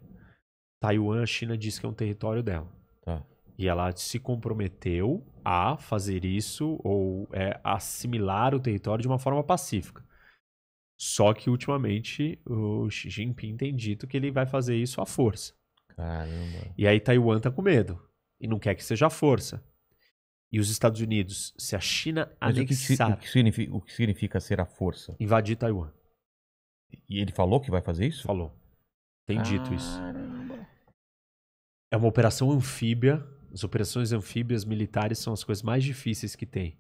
Taiwan, a China diz que é um território dela. Tá. E ela se comprometeu a fazer isso ou é, assimilar o território de uma forma pacífica. Só que ultimamente o Xi Jinping tem dito que ele vai fazer isso à força. Caramba. E aí Taiwan tá com medo e não quer que seja à força. E os Estados Unidos, se a China Mas anexar. O que, o, que significa, o que significa ser à força? Invadir Taiwan. E ele falou que vai fazer isso? Falou. Tem Caramba. dito isso. É uma operação anfíbia as operações anfíbias militares são as coisas mais difíceis que tem.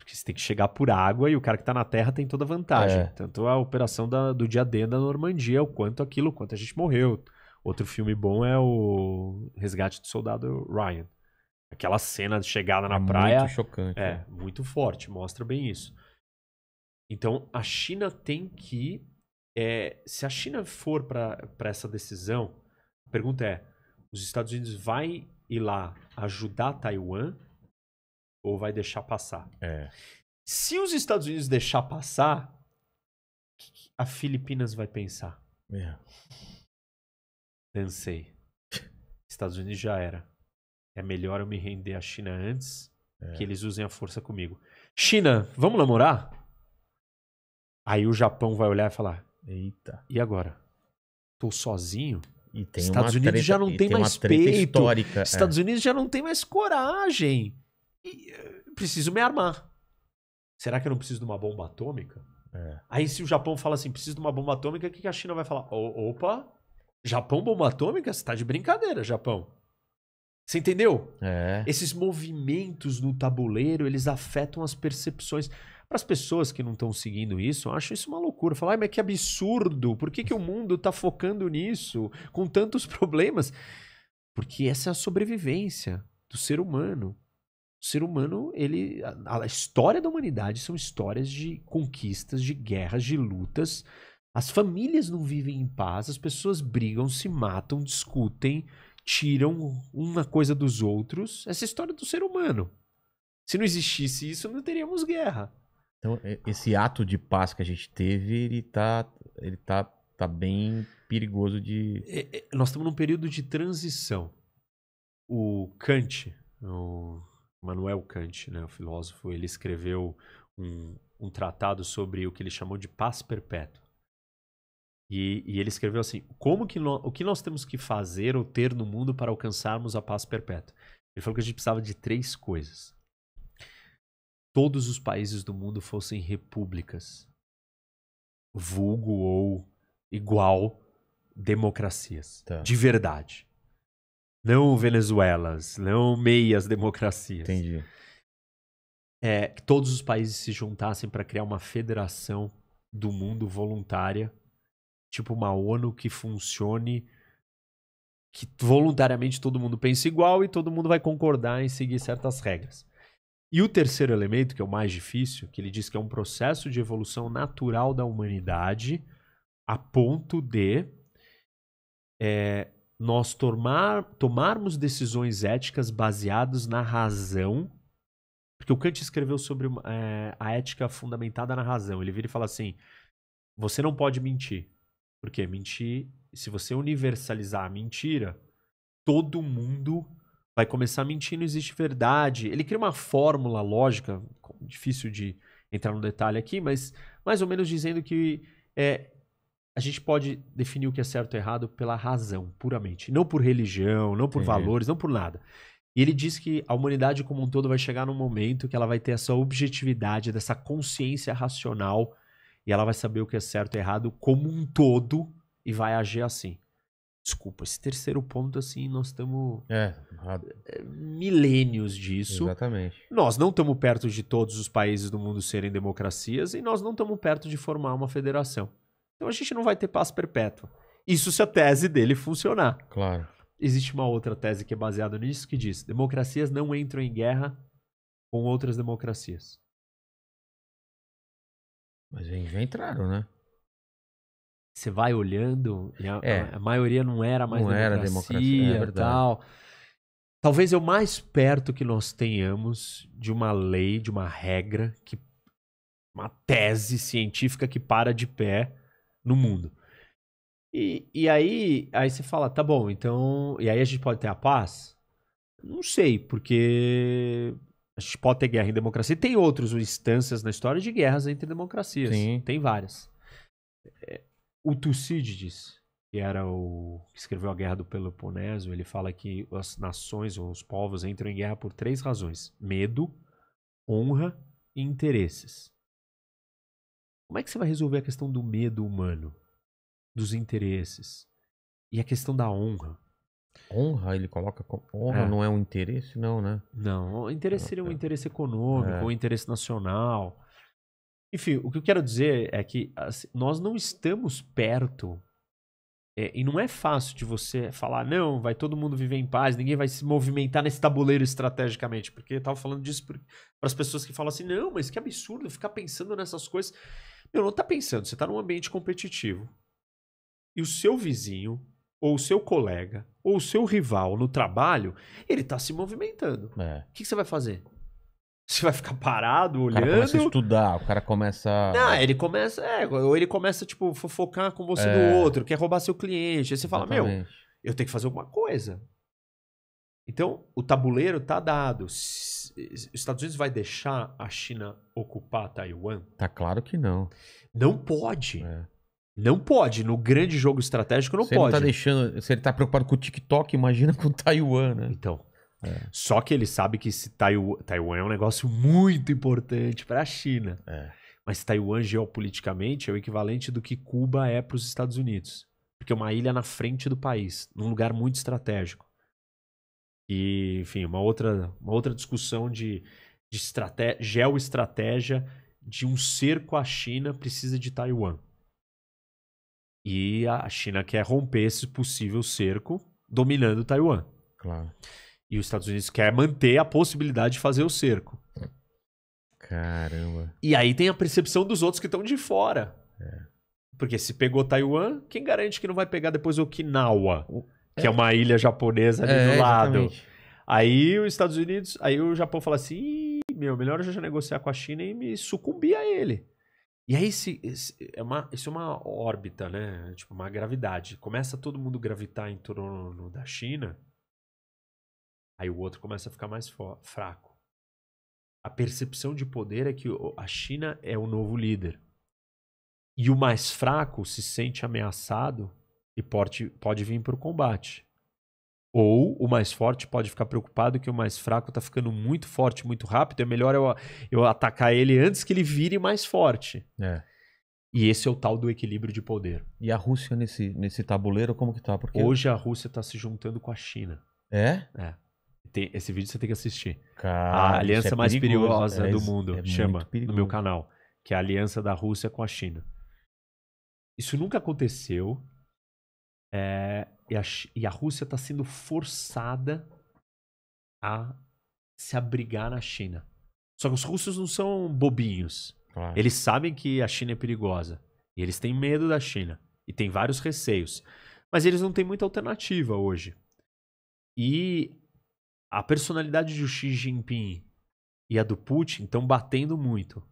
Porque você tem que chegar por água e o cara que está na terra tem toda a vantagem. É. Tanto a operação da, do dia D da Normandia, o quanto aquilo, o quanto a gente morreu. Outro filme bom é o Resgate do Soldado Ryan. Aquela cena de chegada na é praia. Muito chocante. É, né? muito forte, mostra bem isso. Então a China tem que. É, se a China for para essa decisão, a pergunta é: os Estados Unidos vai ir lá ajudar Taiwan ou vai deixar passar? É. Se os Estados Unidos deixar passar, a Filipinas vai pensar? É. Dansei. Estados Unidos já era. É melhor eu me render à China antes é. que eles usem a força comigo. China, vamos namorar? Aí o Japão vai olhar e falar: Eita. E agora? Tô sozinho? Estados Unidos treta, já não tem, tem mais peito. Histórica, Estados é. Unidos já não tem mais coragem. E, eh, preciso me armar. Será que eu não preciso de uma bomba atômica? É. Aí se o Japão fala assim, preciso de uma bomba atômica, o que, que a China vai falar? O, opa, Japão bomba atômica? Você tá de brincadeira, Japão. Você entendeu? É. Esses movimentos no tabuleiro, eles afetam as percepções. Para as pessoas que não estão seguindo isso, eu acho isso uma loucura. Falar, ah, mas que absurdo, por que, que o mundo está focando nisso, com tantos problemas? Porque essa é a sobrevivência do ser humano. O ser humano, ele. A, a história da humanidade são histórias de conquistas, de guerras, de lutas. As famílias não vivem em paz, as pessoas brigam, se matam, discutem, tiram uma coisa dos outros. Essa é a história do ser humano. Se não existisse isso, não teríamos guerra. Então, esse ato de paz que a gente teve, ele tá, ele tá, tá bem perigoso de. É, é, nós estamos num período de transição. O Kant, o Manuel Kant, né, o filósofo, ele escreveu um, um tratado sobre o que ele chamou de paz perpétua. E, e ele escreveu assim: como que no, o que nós temos que fazer ou ter no mundo para alcançarmos a paz perpétua? Ele falou que a gente precisava de três coisas: todos os países do mundo fossem repúblicas, vulgo ou igual democracias, tá. de verdade. Não Venezuelas, não meias democracias. Entendi. É, que todos os países se juntassem para criar uma federação do mundo voluntária, tipo uma ONU que funcione, que voluntariamente todo mundo pense igual e todo mundo vai concordar em seguir certas regras. E o terceiro elemento, que é o mais difícil, que ele diz que é um processo de evolução natural da humanidade a ponto de é, nós tomar, tomarmos decisões éticas baseadas na razão. Porque o Kant escreveu sobre é, a ética fundamentada na razão. Ele vira e fala assim: você não pode mentir. Porque mentir, se você universalizar a mentira, todo mundo vai começar mentindo, existe verdade. Ele cria uma fórmula lógica, difícil de entrar no detalhe aqui, mas mais ou menos dizendo que é, a gente pode definir o que é certo e errado pela razão, puramente. Não por religião, não por valores, não por nada. E ele diz que a humanidade como um todo vai chegar num momento que ela vai ter essa objetividade, dessa consciência racional, e ela vai saber o que é certo e errado como um todo e vai agir assim. Desculpa, esse terceiro ponto, assim, nós estamos. É, a... É, milênios disso. Exatamente. Nós não estamos perto de todos os países do mundo serem democracias e nós não estamos perto de formar uma federação. Então a gente não vai ter paz perpétua. Isso se a tese dele funcionar. Claro. Existe uma outra tese que é baseada nisso que diz: democracias não entram em guerra com outras democracias. Mas já entraram, né? você vai olhando, a, é. a, maioria não era mais não democracia, era democracia é tal. Talvez eu o mais perto que nós tenhamos de uma lei, de uma regra, que uma tese científica que para de pé no mundo. E, e aí, aí você fala, tá bom, então. E aí a gente pode ter a paz? Não sei, porque a gente pode ter guerra em democracia. Tem outras instâncias na história de guerras entre democracias. Sim. Tem várias. É, o Tucídides, que era o que escreveu a Guerra do Peloponeso, ele fala que as nações ou os povos entram em guerra por três razões: medo, honra e interesses. Como é que você vai resolver a questão do medo humano, dos interesses e a questão da honra? Honra, ele coloca como. Honra é. não é um interesse, não, né? Não, o interesse seria um é. interesse econômico, é. um interesse nacional. Enfim, o que eu quero dizer é que assim, nós não estamos perto. É, e não é fácil de você falar, não, vai todo mundo viver em paz, ninguém vai se movimentar nesse tabuleiro estrategicamente. Porque eu tava falando disso para as pessoas que falam assim, não, mas que absurdo ficar pensando nessas coisas. Meu, não tá pensando, você tá num ambiente competitivo. E o seu vizinho, ou o seu colega, ou o seu rival no trabalho, ele tá se movimentando. É. O que, que você vai fazer? Você vai ficar parado olhando. O cara começa a estudar, o cara começa. Não, ele começa. É, ou ele começa, tipo, fofocar com você é. do outro, quer roubar seu cliente. Aí você Exatamente. fala, meu, eu tenho que fazer alguma coisa. Então, o tabuleiro tá dado. Os Estados Unidos vai deixar a China ocupar Taiwan? Tá claro que não. Não pode. É. Não pode. No grande jogo estratégico, não se pode. Ele tá deixando, se ele tá preocupado com o TikTok, imagina com Taiwan, né? Então. É. Só que ele sabe que se Taiwan, é um negócio muito importante para a China. É. Mas Taiwan geopoliticamente é o equivalente do que Cuba é para os Estados Unidos. Porque é uma ilha na frente do país, num lugar muito estratégico. E, enfim, uma outra, uma outra discussão de, de geoestratégia de um cerco à China precisa de Taiwan. E a China quer romper esse possível cerco dominando Taiwan. Claro. E os Estados Unidos quer manter a possibilidade de fazer o cerco. Caramba. E aí tem a percepção dos outros que estão de fora. É. Porque se pegou Taiwan, quem garante que não vai pegar depois Okinawa, que é, é uma ilha japonesa ali é, do lado? Exatamente. Aí os Estados Unidos, aí o Japão fala assim: meu, melhor eu já negociar com a China e me sucumbir a ele. E aí esse, é uma, isso é uma órbita, né? Tipo, uma gravidade. Começa todo mundo gravitar em torno da China Aí o outro começa a ficar mais fraco. A percepção de poder é que a China é o novo líder. E o mais fraco se sente ameaçado e pode, pode vir para o combate. Ou o mais forte pode ficar preocupado que o mais fraco está ficando muito forte, muito rápido. É melhor eu, eu atacar ele antes que ele vire mais forte. É. E esse é o tal do equilíbrio de poder. E a Rússia nesse, nesse tabuleiro, como que tá? Porque... Hoje a Rússia está se juntando com a China. É? É. Tem, esse vídeo você tem que assistir. Cara, a aliança é mais perigosa é, do mundo, é chama, no meu canal, que é a aliança da Rússia com a China. Isso nunca aconteceu. É, e, a, e, a, Rússia está sendo forçada a se abrigar na China. Só que os russos não são bobinhos. Claro. Eles sabem que a China é perigosa. E eles têm medo da China. E tem vários receios. Mas eles não têm muita alternativa hoje. E a personalidade do Xi Jinping e a do Putin estão batendo muito.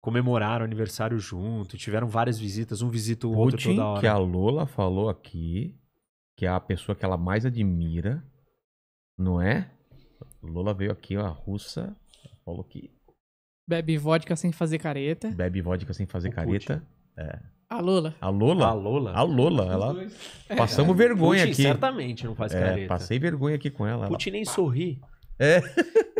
Comemoraram o aniversário junto, tiveram várias visitas, um visita o Putin, outro toda hora. que a Lola falou aqui, que é a pessoa que ela mais admira, não é? Lola veio aqui, a russa, falou que... Bebe vodka sem fazer careta. Bebe vodka sem fazer o careta. Putin. É. A Lola. A Lola? A Lola. A Lola. Ela... É, Passamos vergonha Putin, aqui. certamente não faz é, careta. É, passei vergonha aqui com ela. Putin ela... nem sorri. É.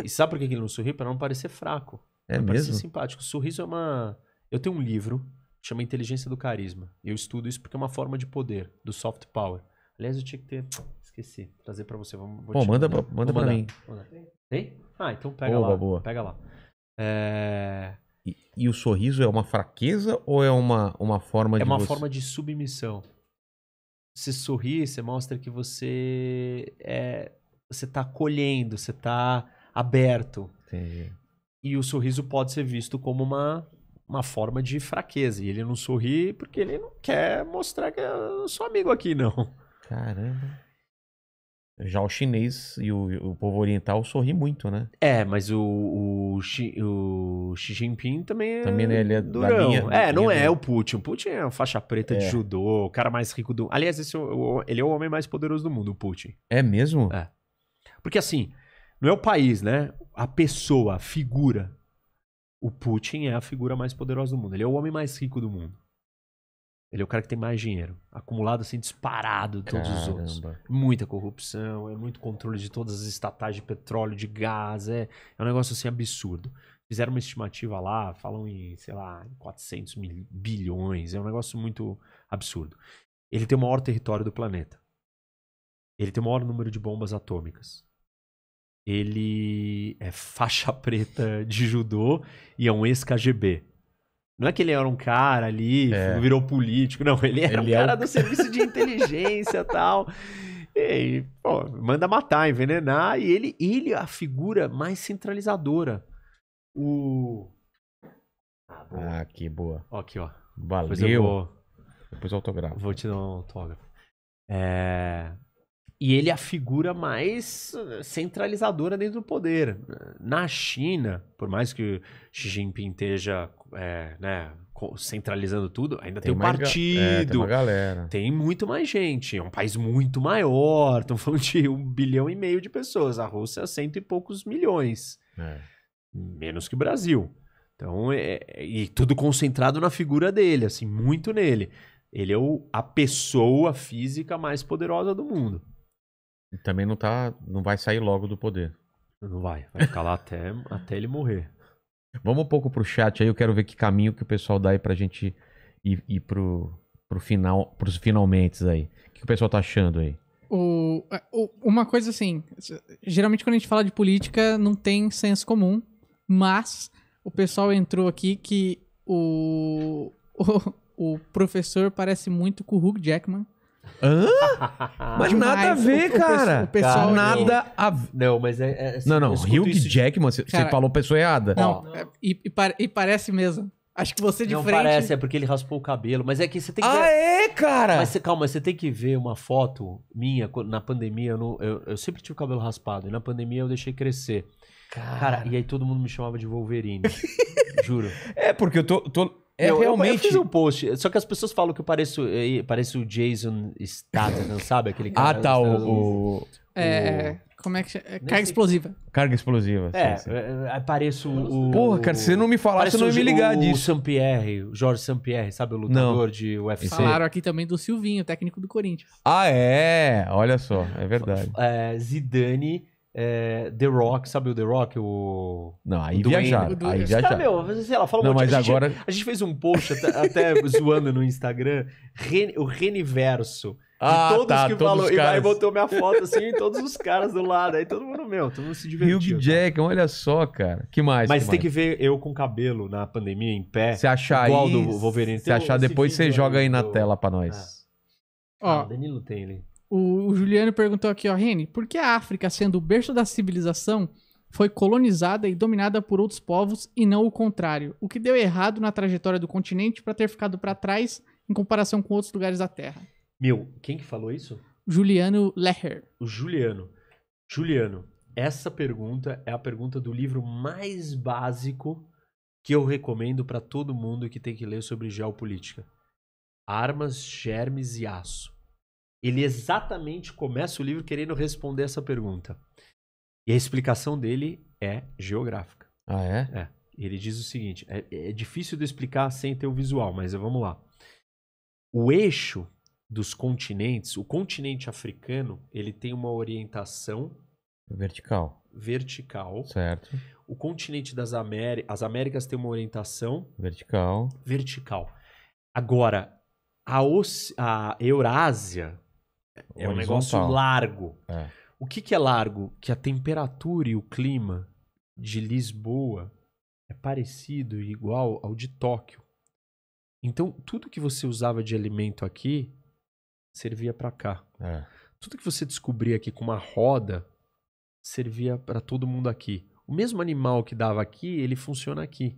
E sabe por que ele não sorri? Pra não parecer fraco. É pra mesmo? Pra simpático. Sorriso é uma... Eu tenho um livro, chama Inteligência do Carisma. Eu estudo isso porque é uma forma de poder, do soft power. Aliás, eu tinha que ter... Esqueci. Trazer pra você. Vamos, Pô, manda, pra, manda pra mim. Tem? Ah, então pega boa, lá. Boa. Pega lá. É... E, o sorriso é uma fraqueza ou é uma, uma forma é de. É uma você... forma de submissão. Você sorri, você mostra que você é, você está acolhendo, você está aberto. Entendi. E o sorriso pode ser visto como uma, uma forma de fraqueza. E ele não sorri porque ele não quer mostrar que eu sou amigo aqui, não. Caramba. Já o chinês e o, o povo oriental sorri muito, né? É, mas o, o, Xi, o Xi Jinping também é. Também né, ele é durão. da linha, né? É, linha não é do... o Putin. O Putin é uma faixa preta é. de judô, o cara mais rico do. Aliás, esse, é ele é o homem mais poderoso do mundo, o Putin. É mesmo? É. Porque assim, não é o país, né? A pessoa, a figura. O Putin é a figura mais poderosa do mundo. Ele é o homem mais rico do mundo. Ele é o cara que tem mais dinheiro, acumulado assim, disparado de todos Caramba. os outros. Muita corrupção, é muito controle de todas as estatais de petróleo, de gás, é, é um negócio assim absurdo. Fizeram uma estimativa lá, falam em, sei lá, 400 mil, bilhões, é um negócio muito absurdo. Ele tem o maior território do planeta. Ele tem o maior número de bombas atômicas. Ele é faixa preta de judô e é um ex-KGB. Não é que ele era um cara ali, é. virou político, não. Ele era ele um cara é o... do serviço de inteligência e tal. E, pô, manda matar, envenenar. E ele, ele é a figura mais centralizadora. O. Ah, ah que boa. Ó, aqui, ó. Valeu. Depois eu, vou... Depois eu autografo. Vou te dar um autógrafo. É... E ele é a figura mais eh, centralizadora dentro do poder. Na China, por mais que Xi Jinping esteja é, né, centralizando tudo, ainda tem, tem o partido. É, tem uma galera. Tem muito mais gente. É um país muito maior. Estão falando de um bilhão e meio de pessoas. A Rússia é cento e poucos milhões. É. Menos que o Brasil. Então, é, é, e tudo concentrado na figura dele, assim, muito nele. Ele é o, a pessoa física mais poderosa do mundo. Também não tá. Não vai sair logo do poder. Não vai. Vai ficar lá até, até ele morrer. Vamos um pouco pro chat aí, eu quero ver que caminho que o pessoal dá aí pra gente ir, ir pro, pro final, pros finalmente aí. O que, que o pessoal tá achando aí? O, é, o, uma coisa assim, geralmente quando a gente fala de política não tem senso comum, mas o pessoal entrou aqui que o, o, o professor parece muito com o Hugh Jackman. Hã? Mas Demais. nada a ver, o, cara. O pessoal, cara, nada não. a ver. Não, mas é. é assim, não, não. Hugh Jackman, você falou pessoa errada. Não, não. É, e, e, par e parece mesmo. Acho que você de não frente... Não parece, é porque ele raspou o cabelo. Mas é que você tem que ah, ver... é, cara! Mas você, calma, você tem que ver uma foto minha na pandemia. Eu, não, eu, eu, sempre tive o cabelo raspado. E na pandemia eu deixei crescer. Cara, cara e aí todo mundo me chamava de Wolverine. juro. É, porque eu tô... tô é eu, realmente. Eu, fiz um post, só que as pessoas falam que eu pareço, eh, pareço o Jason Statham, sabe? Aquele ah, cara. Ah, tá, o. o... É. O... É, como é que chama? É, carga explosiva. Carga explosiva. É, sim, sim. É, apareço o. Porra, cara, se você não me falar, você não ia me ligar o, disso. O Sampierre, o Jorge Sampierre, sabe, o lutador não. de UFC. Falaram aqui também do Silvinho, técnico do Corinthians. Ah, é? Olha só, é verdade. É, Zidane é, The Rock, sabe o The Rock? O... Não, aí o né? viajaram. Aí viajaram. Cara, meu, sei lá, fala um Não, mas agora... a, gente, a gente fez um post até, até zoando no Instagram, Ren... o Reniverso. Ah, todos tá, que todos falou, e aí botou minha foto assim, e todos os caras do lado. Aí todo mundo, meu, todo mundo se divertiu. Hugh Jackman, olha só, cara. Que mais? Mas que tem mais? que ver eu com cabelo na pandemia, em pé. Se achar igual aí, do Wolverine. Se achar, depois você joga aí na do... tela pra nós. Ah. Ó, ah, Danilo tem ele. O, o Juliano perguntou aqui, ó, Rene, por que a África, sendo o berço da civilização, foi colonizada e dominada por outros povos e não o contrário? O que deu errado na trajetória do continente para ter ficado para trás em comparação com outros lugares da Terra? Meu, quem que falou isso? Juliano Leher. O Juliano. Juliano, essa pergunta é a pergunta do livro mais básico que eu recomendo para todo mundo que tem que ler sobre geopolítica. Armas, germes e aço ele exatamente começa o livro querendo responder essa pergunta. E a explicação dele é geográfica. Ah, é? É. Ele diz o seguinte: é, é difícil de explicar sem ter o visual, mas vamos lá. O eixo dos continentes, o continente africano, ele tem uma orientação vertical. Vertical. Certo. O continente das Américas, as Américas tem uma orientação vertical. Vertical. Agora, a, Oce... a Eurásia, é um negócio largo. É. O que, que é largo? Que a temperatura e o clima de Lisboa é parecido e igual ao de Tóquio. Então, tudo que você usava de alimento aqui servia para cá. É. Tudo que você descobria aqui com uma roda servia para todo mundo aqui. O mesmo animal que dava aqui, ele funciona aqui.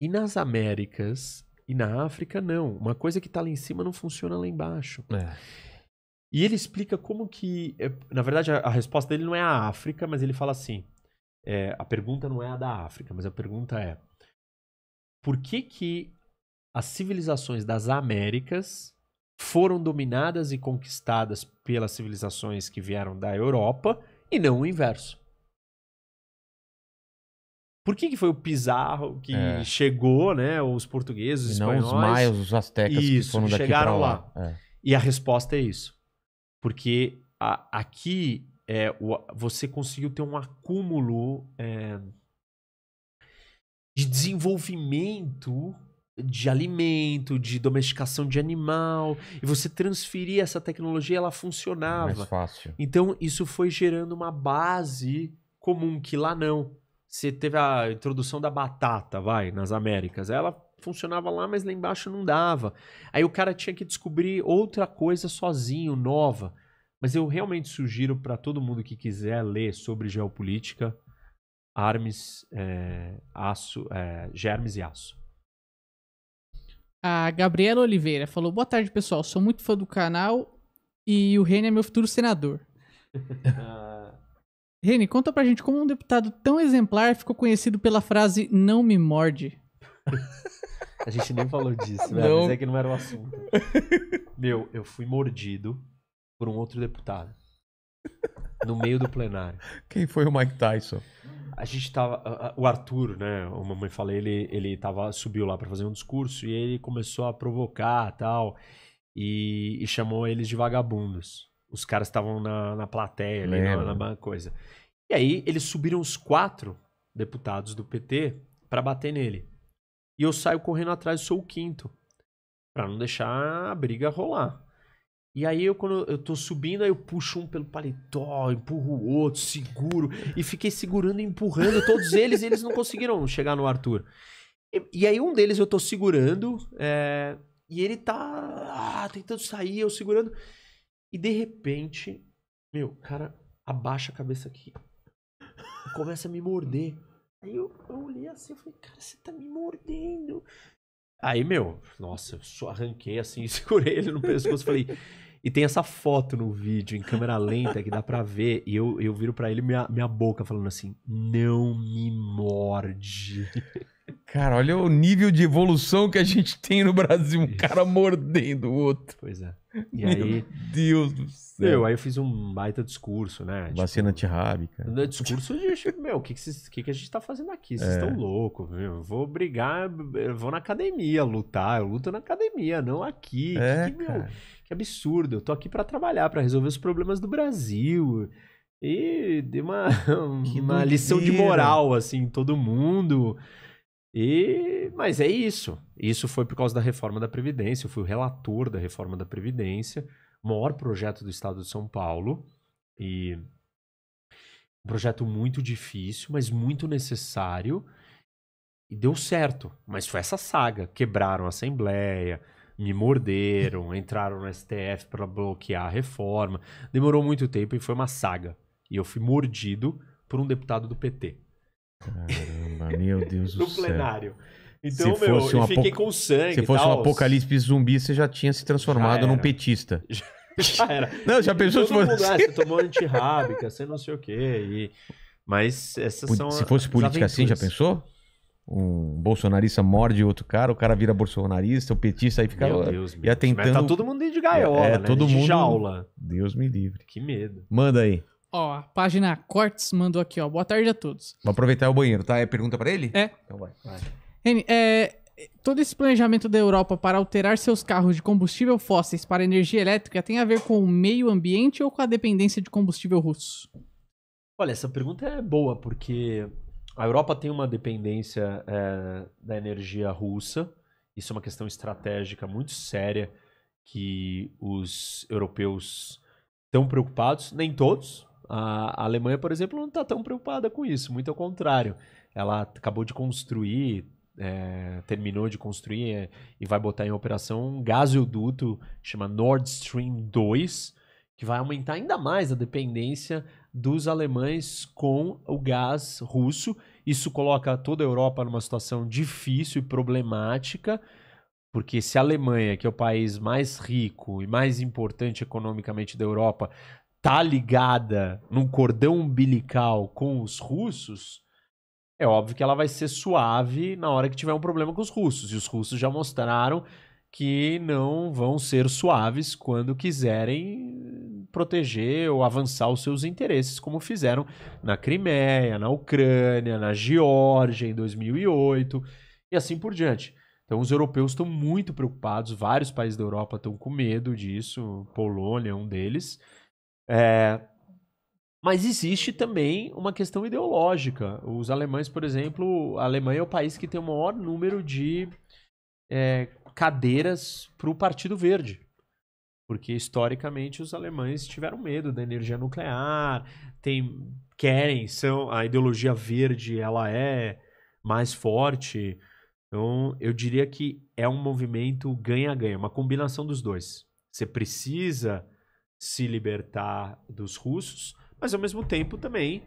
E nas Américas e na África, não. Uma coisa que está lá em cima não funciona lá embaixo. É. E ele explica como que. É, na verdade, a, resposta dele não é a África, mas ele fala assim. É, a pergunta não é a da África, mas a pergunta é: por que, que as civilizações das Américas foram dominadas e conquistadas pelas civilizações que vieram da Europa e não o inverso? Por que, que foi o Pizarro que é. chegou, né? Os portugueses, os espanhóis. Não os maios, os astecas isso, que foram daqui chegaram lá. lá. É. E a resposta é isso. Porque a, aqui é, o, você conseguiu ter um acúmulo é, de desenvolvimento de alimento, de domesticação de animal, e você transferia essa tecnologia, ela funcionava. Mais fácil. Então isso foi gerando uma base comum que lá não. Você teve a introdução da batata, vai, nas Américas. Ela funcionava lá, mas lá embaixo não dava. Aí o cara tinha que descobrir outra coisa sozinho, nova. Mas eu realmente sugiro para todo mundo que quiser ler sobre geopolítica, armes, é, aço, é, germes e aço. A Gabriela Oliveira falou: Boa tarde, pessoal. Sou muito fã do canal e o Reni é meu futuro senador. Reni, conta pra gente como um deputado tão exemplar ficou conhecido pela frase não me morde. A gente nem falou disso, velho, mas é que não era o assunto. Meu, eu fui mordido por um outro deputado. No meio do plenário. Quem foi o Mike Tyson? A gente tava. o Arthur, né? O mamãe falei, ele, ele tava, subiu lá para fazer um discurso e ele começou a provocar tal. E, e chamou eles de vagabundos. Os caras estavam na, na plateia ali, na, na coisa. E aí eles subiram os quatro deputados do PT para bater nele e eu saio correndo atrás, eu sou o quinto, para não deixar a briga rolar. E aí eu quando eu tô subindo, aí eu puxo um pelo paletó, empurro o outro, seguro e fiquei segurando e empurrando todos eles, e eles não conseguiram chegar no Arthur. E, e aí um deles eu tô segurando, é, e ele tá ah, tentando sair, eu segurando. E de repente, meu, cara abaixa a cabeça aqui. Começa a me morder. Aí eu, eu olhei assim, eu falei, cara, você tá me mordendo. Aí, meu, nossa, eu só arranquei assim, segurei ele no pescoço e falei, e tem essa foto no vídeo, em câmera lenta, que dá pra ver. E eu, eu viro para ele minha, minha boca falando assim: não me morde. Cara, olha o nível de evolução que a gente tem no Brasil. Um Isso. cara mordendo o outro. Pois é. E Meu aí, Deus do céu. Meu, aí eu fiz um baita discurso, né? Tipo, Vacina tipo, antirrábica. Né, discurso de, tipo, meu, o que, que, que, que, a gente tá fazendo aqui? Vocês estão é. loucos, viu Eu vou brigar, vou na academia lutar. Eu luto na academia, não aqui. É, que, que meu, absurdo. Eu tô aqui para trabalhar, para resolver os problemas do Brasil. E dei uma, uma lição de moral, assim, todo mundo. E, mas é isso. Isso foi por causa da reforma da Previdência. Eu fui o relator da reforma da Previdência, maior projeto do estado de São Paulo. E um projeto muito difícil, mas muito necessário. E deu certo. Mas foi essa saga. Quebraram a Assembleia, me morderam, entraram no STF para bloquear a reforma. Demorou muito tempo e foi uma saga. E eu fui mordido por um deputado do PT. Caramba, meu Deus do céu. No plenário. Então, se meu, fosse um eu fiquei com sangue. Se fosse tal. um apocalipse zumbi, você já tinha se transformado num petista. Já, era. Não, já pensou se fosse. Ah, você tomou antirrábica, você não sei o quê. E... Mas essas são. Se fosse política aventuras. assim, já pensou? um bolsonarista morde outro cara, o cara vira bolsonarista, o petista aí fica meu Deus, meu. e tá atentando. tá todo mundo dentro de gaiola, é, é né? todo de mundo. Jaula. Deus me livre. Que medo. Manda aí. Ó, a página Cortes mandou aqui, ó. Boa tarde a todos. Vou aproveitar o banheiro, tá? É pergunta para ele? É. Então vai. vai. é, todo esse planejamento da Europa para alterar seus carros de combustível fósseis para energia elétrica tem a ver com o meio ambiente ou com a dependência de combustível russo? Olha, essa pergunta é boa, porque a Europa tem uma dependência é, da energia russa. Isso é uma questão estratégica muito séria que os europeus estão preocupados. Nem todos. A, Alemanha, por exemplo, não está tão preocupada com isso. Muito ao contrário. Ela acabou de construir, é, terminou de construir é, e vai botar em operação um gasoduto chama Nord Stream 2 que vai aumentar ainda mais a dependência dos alemães com o gás russo. Isso coloca toda a Europa numa situação difícil e problemática, porque se a Alemanha, que é o país mais rico e mais importante economicamente da Europa, está ligada num cordão umbilical com os russos, é óbvio que ela vai ser suave na hora que tiver um problema com os russos. E os russos já mostraram que não vão ser suaves quando quiserem proteger ou avançar os seus interesses, como fizeram na Crimeia, na Ucrânia, na Geórgia em 2008 e assim por diante. Então, os europeus estão muito preocupados, vários países da Europa estão com medo disso, Polônia é um deles. É... Mas existe também uma questão ideológica. Os alemães, por exemplo, a Alemanha é o país que tem o maior número de é, cadeiras para o Partido Verde. Porque historicamente os alemães tiveram medo da energia nuclear, tem, querem, são a ideologia verde ela é mais forte. Então, eu diria que é um movimento ganha-ganha, uma combinação dos dois. Você precisa se libertar dos russos, mas ao mesmo tempo também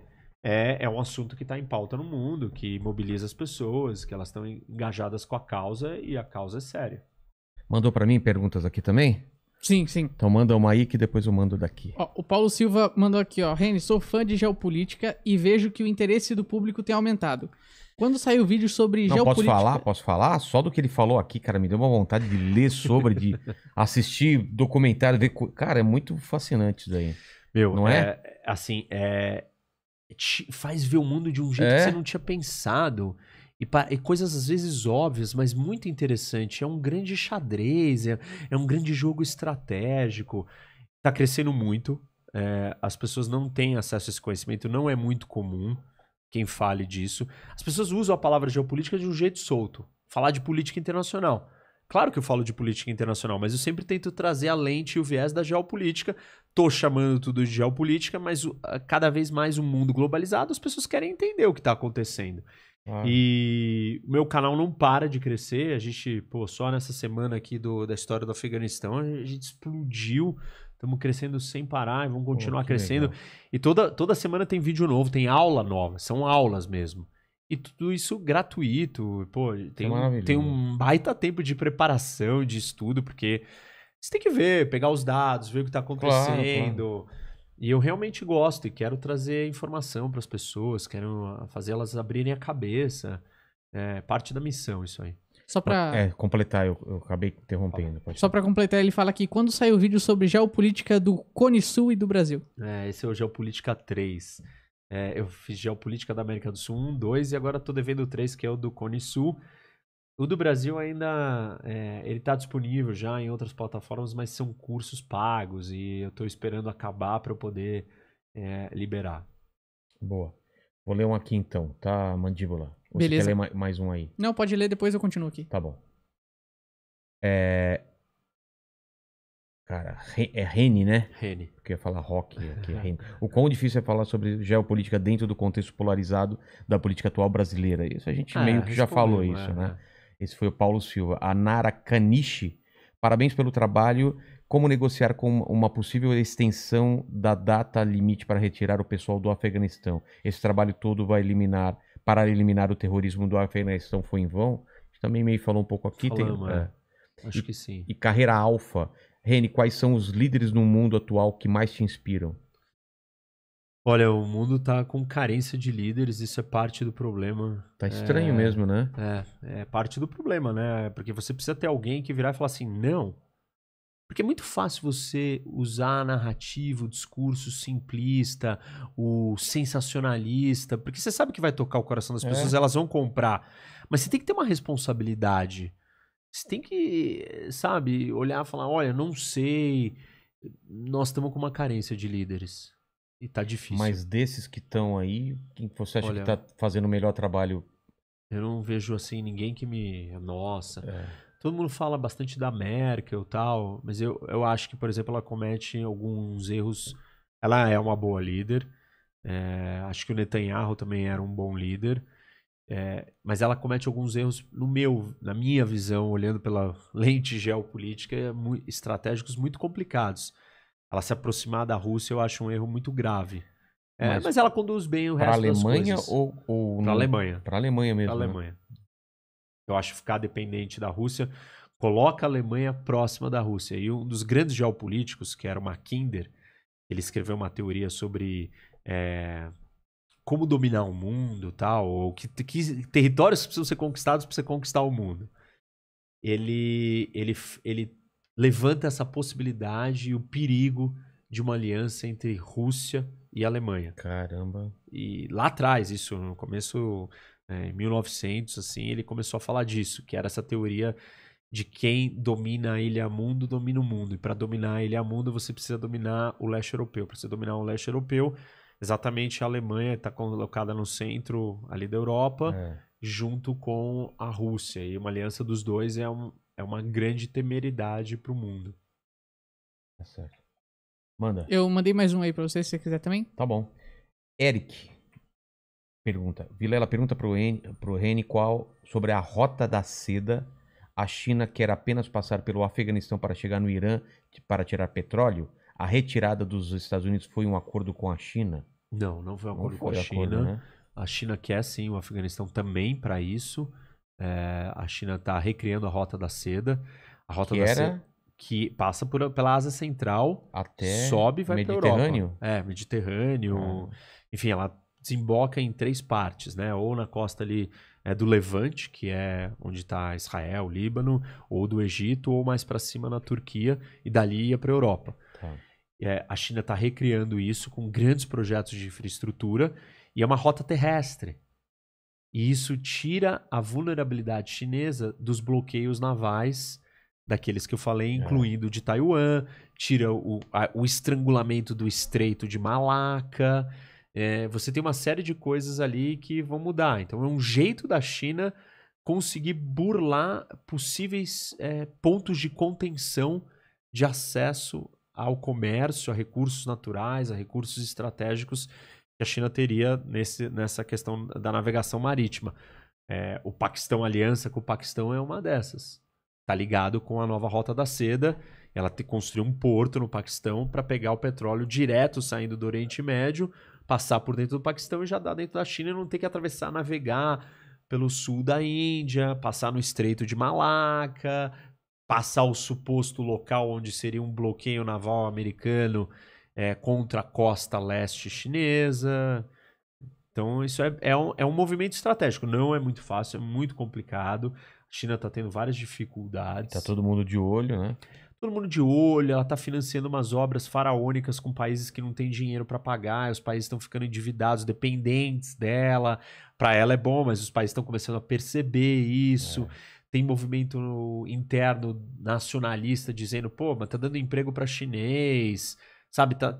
é, é um assunto que está em pauta no mundo, que mobiliza as pessoas, que elas estão engajadas com a causa e a causa é séria. Mandou para mim perguntas aqui também? Sim, sim. Então manda uma aí que depois eu mando daqui. Ó, o Paulo Silva mandou aqui, ó. Reni, sou fã de geopolítica e vejo que o interesse do público tem aumentado. Quando saiu o vídeo sobre Não, geopolítica... Posso falar? Posso falar? Só do que ele falou aqui, cara, me deu uma vontade de ler sobre, de assistir documentário, ver... Cara, é muito fascinante isso daí. Meu, não é? é assim, é, é te faz ver o mundo de um jeito é. que você não tinha pensado. E, e, coisas às vezes óbvias, mas muito interessante. É um grande xadrez, é, é um grande jogo estratégico. Está crescendo muito. É, as pessoas não têm acesso a esse conhecimento, não é muito comum quem fale disso. As pessoas usam a palavra geopolítica de um jeito solto. Falar de política internacional. Claro que eu falo de política internacional, mas eu sempre tento trazer a lente e o viés da geopolítica. Tô chamando tudo de geopolítica, mas ah, cada vez mais o um mundo globalizado, as pessoas querem entender o que está acontecendo. Ah. E o meu canal não para de crescer. A gente, pô, só nessa semana aqui do, da história do Afeganistão, a gente explodiu. Estamos crescendo sem parar e vamos continuar crescendo. Legal. E toda, toda semana tem vídeo novo, tem aula nova, são aulas mesmo. E tudo isso gratuito. Pô, tem, um, tem um baita tempo de preparação, de estudo, porque você tem que ver, pegar os dados, ver o que está acontecendo. Claro, claro. E eu realmente gosto e quero trazer informação para as pessoas, quero ah, fazer elas abrirem a cabeça. É parte da missão isso aí. Só para é, completar, eu, eu acabei interrompendo. Só para completar, ele fala aqui, quando saiu o vídeo sobre geopolítica do Cone Sul e do Brasil? É, esse é o Geopolítica 3. É, eu fiz Geopolítica da América do Sul 1, 2 e agora estou devendo o 3, que é o do Cone Sul. O do Brasil ainda é, ele está disponível já em outras plataformas, mas são cursos pagos e eu estou esperando acabar para eu poder é, liberar. Boa. Vou ler um aqui então, tá, Mandíbula? Ou Beleza. Você quer ler mais um aí? Não, pode ler, depois eu continuo aqui. Tá bom. É, Cara, é Rene, né? Rene. Porque ia falar rock aqui, né? é Rene. O quão difícil é falar sobre geopolítica dentro do contexto polarizado da política atual brasileira. Isso a gente é, meio que já falou isso, é, né? É. Esse foi o Paulo Silva. A Nara Kanishi, parabéns pelo trabalho. Como negociar com uma possível extensão da data limite para retirar o pessoal do Afeganistão? Esse trabalho todo vai eliminar, para eliminar o terrorismo do Afeganistão foi em vão? A gente também meio falou um pouco aqui. Falamos, tem, é. é. Acho e, que sim. E carreira alfa. Reni, quais são os líderes no mundo atual que mais te inspiram? Olha, o mundo tá com carência de líderes, isso é parte do problema. Tá é, estranho é, mesmo, né? É, é parte do problema, né? Porque você precisa ter alguém que virar e falar assim, não. Porque é muito fácil você usar a narrativa, o discurso simplista, o sensacionalista, porque você sabe que vai tocar o coração das é. pessoas, é. elas vão comprar. Mas você tem que ter uma responsabilidade. Você tem que, sabe, olhar e falar, olha, não sei, nós estamos com uma carência de líderes. E tá difícil. Mas desses que estão aí, quem você acha olha, que tá fazendo o melhor trabalho? Eu não vejo assim ninguém que me. Nossa. É. Todo mundo fala bastante da Merkel e tal, mas eu, eu acho que, por exemplo, ela comete alguns erros. Ela é uma boa líder. É, acho que o Netanyahu também era um bom líder. É, mas ela comete alguns erros, no meu, na minha visão, olhando pela lente geopolítica, é muito, estratégicos muito complicados. Ela se aproximar da Rússia, eu acho um erro muito grave. É, mas, mas, ela conduz bem o resto Alemanha das coisas. Ou, ou para Alemanha Para Alemanha mesmo. Para né? Alemanha. Né? Eu acho ficar dependente da Rússia coloca a Alemanha próxima da Rússia. E um dos grandes geopolíticos, que era o Mackinder, ele escreveu uma teoria sobre é, como dominar o mundo, tal, ou que, que territórios precisam ser conquistados para você conquistar o mundo. Ele, ele, ele levanta essa possibilidade e o perigo de uma aliança entre Rússia e Alemanha. Caramba. E lá atrás, isso no começo, é, em em 1900, assim, ele começou a falar disso, que era essa teoria de quem domina a ilha mundo, domina o mundo. E para dominar a ilha mundo, você precisa dominar o leste europeu. Para você dominar o leste europeu, Exatamente, a Alemanha está colocada no centro ali da Europa, é. junto com a Rússia. E uma aliança dos dois é, um, é uma grande temeridade para o mundo. É certo. Manda. Eu mandei mais um aí para você, se você quiser também. Tá bom. Eric pergunta. Vilela pergunta para o Reni qual sobre a rota da seda. A China quer apenas passar pelo Afeganistão para chegar no Irã para tirar petróleo? a retirada dos Estados Unidos foi um acordo com a China? Não, não foi um acordo com a China. Acordo, né? A China quer sim o Afeganistão também para isso. É, a China está recriando a Rota da Seda. A Rota que da era... Seda que passa por, pela Ásia Central, Até sobe e vai para Europa. É, Mediterrâneo. Ah. Enfim, ela desemboca em três partes, né? Ou na costa ali é, do Levante, que é onde está Israel, Líbano, ou do Egito, ou mais para cima na Turquia, e dali ia para Europa. Tá. É, a China está recriando isso com grandes projetos de infraestrutura e é uma rota terrestre. E isso tira a vulnerabilidade chinesa dos bloqueios navais daqueles que eu falei, é. incluindo é. de Taiwan, tira o, a, o estrangulamento do Estreito de Malaca. É, você tem uma série de coisas ali que vão mudar. Então é um jeito da China conseguir burlar possíveis é, pontos de contenção de acesso ao comércio, a recursos naturais, a recursos estratégicos que a China teria nesse, nessa questão da navegação marítima. É, o Paquistão, aliança com o Paquistão é uma dessas. Está ligado com a nova Rota da Seda. Ela te, construiu um porto no Paquistão para pegar o petróleo direto saindo do Oriente Médio, passar por dentro do Paquistão e já dar dentro da China e não ter que atravessar, navegar pelo sul da Índia, passar no Estreito de Malaca, passar o suposto local onde seria um bloqueio naval americano é, contra a costa leste chinesa. Então, isso é, é, um, é um movimento estratégico. Não é muito fácil, é muito complicado. A China está tendo várias dificuldades. Está todo mundo de olho, né? Todo mundo de olho, ela está financiando umas obras faraônicas com países que não têm dinheiro para pagar, os países estão ficando endividados, dependentes dela. Para ela é bom, mas os países estão começando a perceber isso. É tem movimento interno nacionalista dizendo, pô, mas tá dando emprego para chinês, sabe? Tá,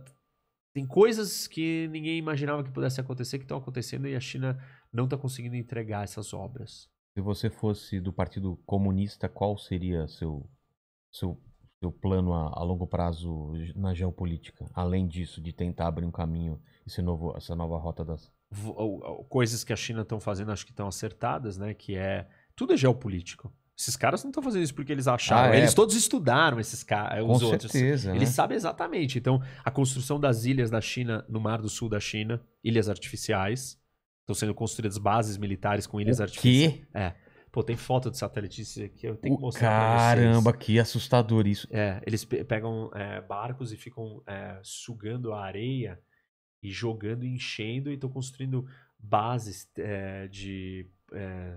tem coisas que ninguém imaginava que pudesse acontecer que estão acontecendo e a China não está conseguindo entregar essas obras. Se você fosse do Partido Comunista, qual seria seu seu, seu plano a, a longo prazo na geopolítica? Além disso, de tentar abrir um caminho esse novo essa nova rota das coisas que a China estão fazendo, acho que estão acertadas, né? Que é tudo é geopolítico. Esses caras não estão fazendo isso porque eles acharam. Ah, é. Eles todos estudaram esses caras, os certeza, outros. Certeza, né? Eles sabem exatamente. Então, a construção das ilhas da China, no Mar do Sul da China, ilhas artificiais. Estão sendo construídas bases militares com ilhas o artificiais. Que? É. Pô, tem foto de satélite aqui, eu tenho o que mostrar Caramba, que assustador isso. É, eles pe pegam é, barcos e ficam é, sugando a areia e jogando, enchendo e estão construindo bases é, de é,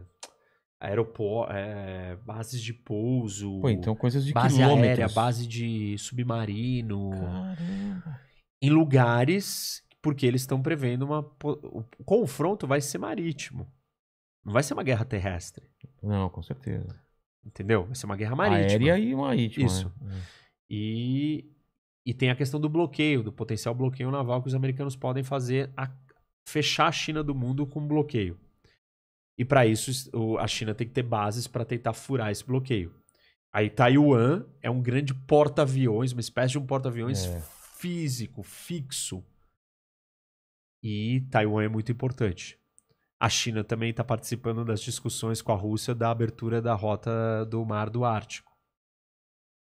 aeroporto, é, bases de pouso. Pô, então coisas de base quilômetros. aérea, base de submarino. Caramba. Em lugares porque eles estão prevendo uma o confronto vai ser marítimo. Não vai ser uma guerra terrestre. Não, com certeza. Entendeu? Vai ser uma guerra marítima. Aérea e marítima. Isso. Né? É. E e tem a questão do bloqueio, do potencial bloqueio naval que os americanos podem fazer a fechar a China do mundo com bloqueio. E para isso, a China tem que ter bases para tentar furar esse bloqueio. Aí Taiwan é um grande porta-aviões, uma espécie de um porta-aviões é. físico, fixo. E Taiwan é muito importante. A China também está participando das discussões com a Rússia da abertura da rota do Mar do Ártico.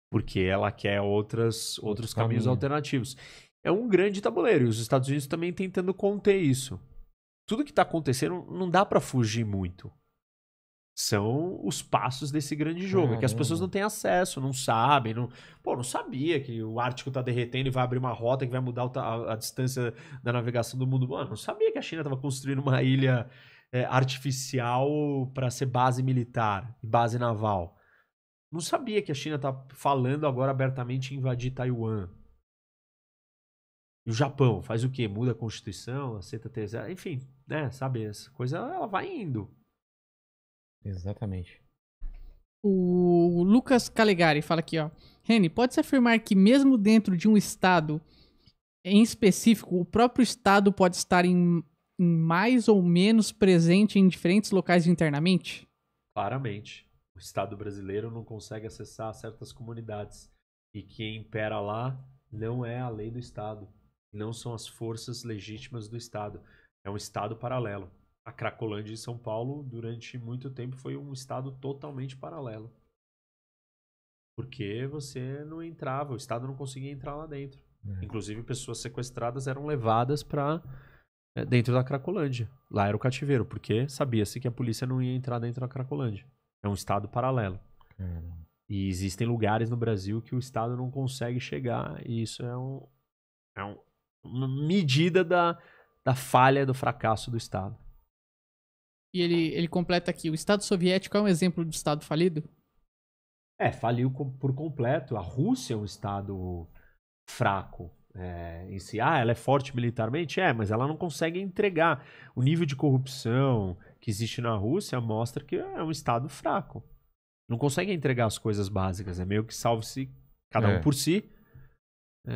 Porque ela quer outras, outros caminhos alternativos. É um grande tabuleiro. E os Estados Unidos também tentando conter isso tudo que está acontecendo não dá para fugir muito. São os passos desse grande jogo, É que as pessoas não têm acesso, não sabem. Não... Pô, não sabia que o Ártico está derretendo e vai abrir uma rota que vai mudar a, a distância da navegação do mundo. Mano, não sabia que a China estava construindo uma ilha é, artificial para ser base militar e base naval. Não sabia que a China está falando agora abertamente em invadir Taiwan. E o Japão faz o quê? Muda a Constituição, aceita a terceira. Enfim, né, sabe? Essa coisa ela vai indo. Exatamente. O Lucas Calegari fala aqui, ó. Reni, pode-se afirmar que mesmo dentro de um estado em específico, o próprio estado pode estar em, em mais ou menos presente em diferentes locais internamente? Claramente. O estado brasileiro não consegue acessar certas comunidades e quem impera lá não é a lei do estado, não são as forças legítimas do estado. É um estado paralelo. A Cracolândia de São Paulo, durante muito tempo, foi um estado totalmente paralelo. Porque você não entrava, o Estado não conseguia entrar lá dentro. É. Inclusive, pessoas sequestradas eram levadas para é, dentro da Cracolândia. Lá era o cativeiro, porque sabia-se que a polícia não ia entrar dentro da Cracolândia. É um estado paralelo. E existem lugares no Brasil que o estado não consegue chegar, e isso é, um, é um, uma medida da, da falha, do fracasso do Estado. E ele, ele completa aqui: o Estado soviético é um exemplo de Estado falido? É, faliu por completo. A Rússia é um Estado fraco. É, em si, ah, ela é forte militarmente? É, mas ela não consegue entregar. O nível de corrupção que existe na Rússia mostra que é um Estado fraco. Não consegue entregar as coisas básicas. É meio que salve-se cada é. um por si. É,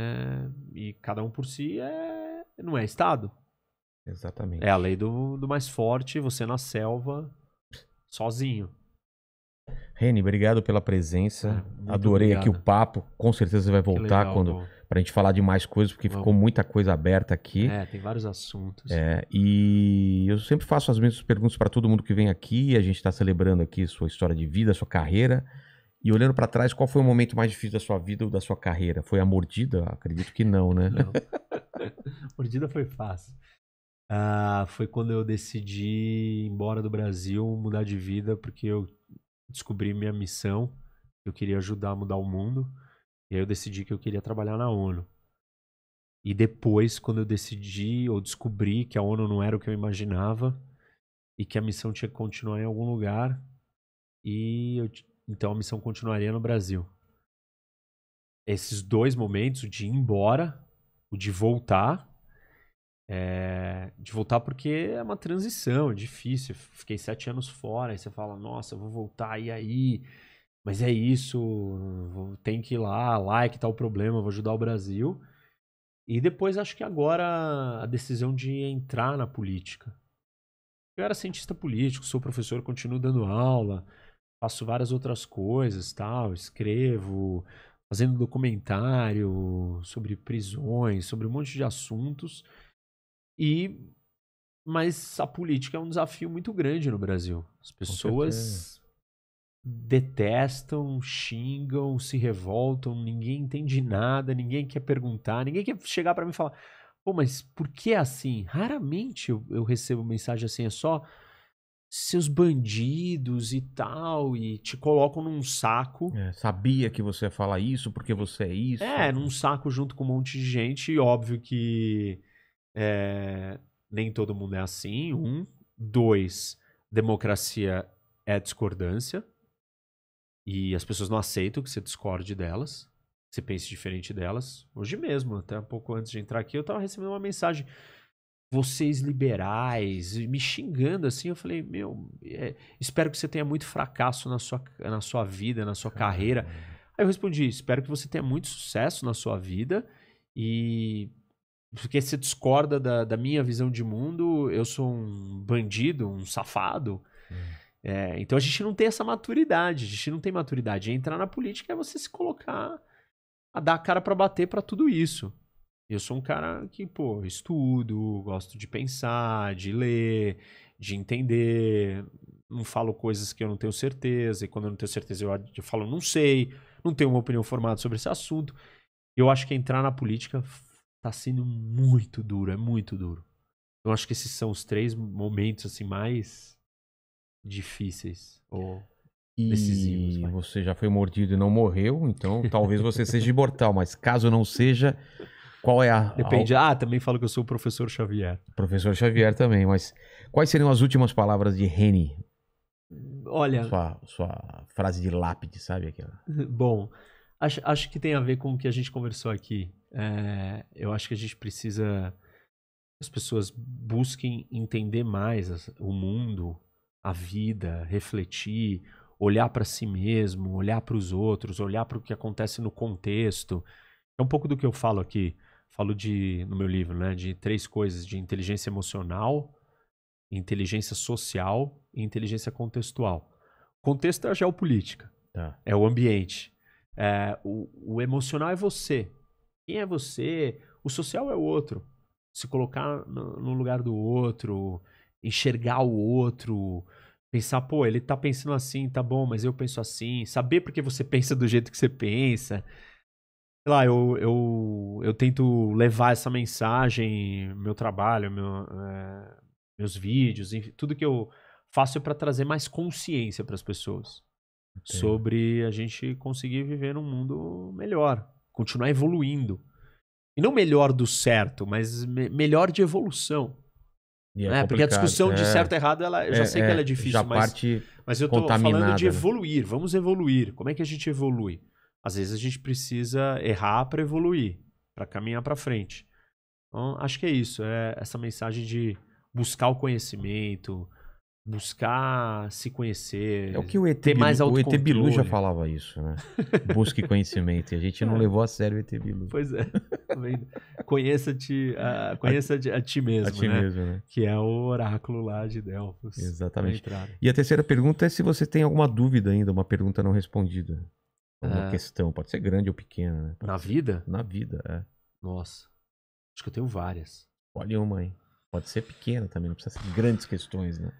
e cada um por si é, não é Estado. Exatamente. É a lei do, do mais forte, você na selva, sozinho. Reni, obrigado pela presença. É, Adorei obrigado. aqui o papo. Com certeza você vai voltar legal, quando para a gente falar de mais coisas, porque ficou muita coisa aberta aqui. É, tem vários assuntos. É, e eu sempre faço as mesmas perguntas para todo mundo que vem aqui. A gente está celebrando aqui sua história de vida, sua carreira. E olhando para trás, qual foi o momento mais difícil da sua vida ou da sua carreira? Foi a mordida? Acredito que não, né? Não. mordida foi fácil. Ah, foi quando eu decidi ir embora do Brasil, mudar de vida, porque eu descobri minha missão. Eu queria ajudar a mudar o mundo. E aí eu decidi que eu queria trabalhar na ONU. E depois, quando eu decidi ou descobri que a ONU não era o que eu imaginava e que a missão tinha que continuar em algum lugar, e eu, então a missão continuaria no Brasil. Esses dois momentos, o de ir embora, o de voltar é, de voltar porque é uma transição, é difícil. Fiquei sete anos fora, e você fala, nossa, vou voltar, e aí? Mas é isso, tem que ir lá, lá é que tá o problema, vou ajudar o Brasil. E depois acho que agora a decisão de entrar na política. Eu era cientista político, sou professor, continuo dando aula, faço várias outras coisas, tal, escrevo, fazendo documentário sobre prisões, sobre um monte de assuntos. E mas a política é um desafio muito grande no Brasil. As pessoas detestam, xingam, se revoltam, ninguém entende nada, ninguém quer perguntar, ninguém quer chegar para mim e falar: "Pô, mas por que é assim?". Raramente eu, eu recebo mensagem assim, é só seus bandidos e tal, e te colocam num saco. É, sabia que você ia falar isso porque você é isso. É, num saco junto com um monte de gente, e óbvio que é, nem todo mundo é assim. Um. Dois, democracia é discordância. E as pessoas não aceitam que você discorde delas, que você pense diferente delas. Hoje mesmo, até um pouco antes de entrar aqui, eu estava recebendo uma mensagem. Vocês liberais, me xingando assim, eu falei, meu, é, espero que você tenha muito fracasso na sua, na sua vida, na sua carreira. Aí eu respondi, espero que você tenha muito sucesso na sua vida e porque você discorda da, da, minha visão de mundo, eu sou um bandido, um safado. Hum. É, então a gente não tem essa maturidade, a gente não tem maturidade. entrar na política é você se colocar a dar a cara para bater para tudo isso. Eu sou um cara que, pô, estudo, gosto de pensar, de ler, de entender, não falo coisas que eu não tenho certeza, e quando eu não tenho certeza eu, eu falo não sei, não tenho uma opinião formada sobre esse assunto. Eu acho que entrar na política tá sendo muito duro, é muito duro. Eu acho que esses são os três momentos assim mais difíceis ou decisivos. E você já foi mordido e não morreu, então talvez você seja imortal, mas caso não seja, qual é a Depende. A... Ah, também falo que eu sou o professor Xavier. Professor Xavier também, mas quais seriam as últimas palavras de Reni? Olha, sua, sua frase de lápide, sabe aquela? Bom, Acho, acho que tem a ver com o que a gente conversou aqui. É, eu acho que a gente precisa. As pessoas busquem entender mais o mundo, a vida, refletir, olhar para si mesmo, olhar para os outros, olhar para o que acontece no contexto. É um pouco do que eu falo aqui. Falo de, no meu livro, né, de três coisas: de inteligência emocional, inteligência social e inteligência contextual. Contexto é a geopolítica, tá. é o ambiente. É, o, o emocional é você. Quem é você? O social é o outro. Se colocar no, no lugar do outro, enxergar o outro, pensar, pô, ele tá pensando assim, tá bom, mas eu penso assim. Saber porque você pensa do jeito que você pensa. Sei lá, eu, eu, eu tento levar essa mensagem, meu trabalho, meu, é, meus vídeos, enfim, tudo que eu faço é para trazer mais consciência para as pessoas sobre a gente conseguir viver num mundo melhor, continuar evoluindo. E não melhor do certo, mas me melhor de evolução. É né? Porque a discussão é. de certo e errado, ela, eu é, já sei é, que ela é difícil, mas, mas eu estou falando de né? evoluir. Né? Vamos evoluir. Como é que a gente evolui? Às vezes a gente precisa errar para evoluir, para caminhar para frente. Então, acho que é isso. É essa mensagem de buscar o conhecimento, buscar se conhecer. É o que o ET, mais o ET Bilu já falava isso, né? Busque conhecimento. E a gente não é. levou a sério o ET Bilu. Pois é. Tá conheça-te a, conheça a, a ti mesmo, a ti né? mesmo né? Que é o oráculo lá de Delfos. Exatamente. E a terceira pergunta é se você tem alguma dúvida ainda, uma pergunta não respondida. Uma é. Ah. questão, pode ser grande ou pequena. Né? Na ser... vida? Na vida, é. Nossa. Acho que eu tenho várias. Olha uma, hein? Pode ser pequena também, não precisa ser grandes questões, né?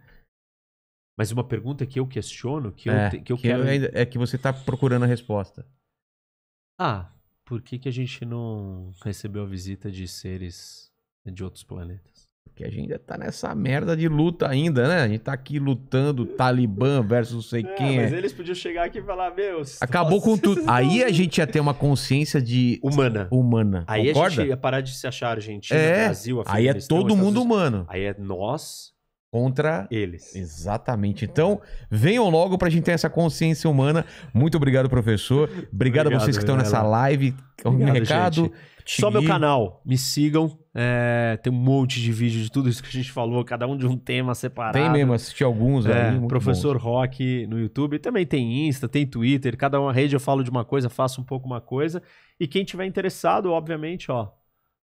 Mas uma pergunta que eu questiono, que é, eu, te, que eu que quero. É, é, que você está procurando a resposta. Ah, por que, que a gente não recebeu a visita de seres né, de outros planetas? Porque a gente ainda tá nessa merda de luta ainda, né? A gente tá aqui lutando Talibã versus não sei é, quem. Mas é. eles podiam chegar aqui e falar, meu. Acabou nossa, com tudo. Aí a gente ia ter uma consciência de. Humana. Humana. Aí Concorda? a gente ia parar de se achar Argentina, é. Brasil, Aí é todo mundo humano. Aí é nós contra eles. Exatamente. Então, venham logo para a gente ter essa consciência humana. Muito obrigado, professor. Obrigado, obrigado a vocês que estão nessa live. Obrigado, um recado. Só meu canal, me sigam. É, tem um monte de vídeo de tudo isso que a gente falou, cada um de um tema separado. Tem mesmo, assisti alguns é, aí. Professor Rock no YouTube. Também tem Insta, tem Twitter. Cada uma rede eu falo de uma coisa, faço um pouco uma coisa. E quem tiver interessado, obviamente, ó.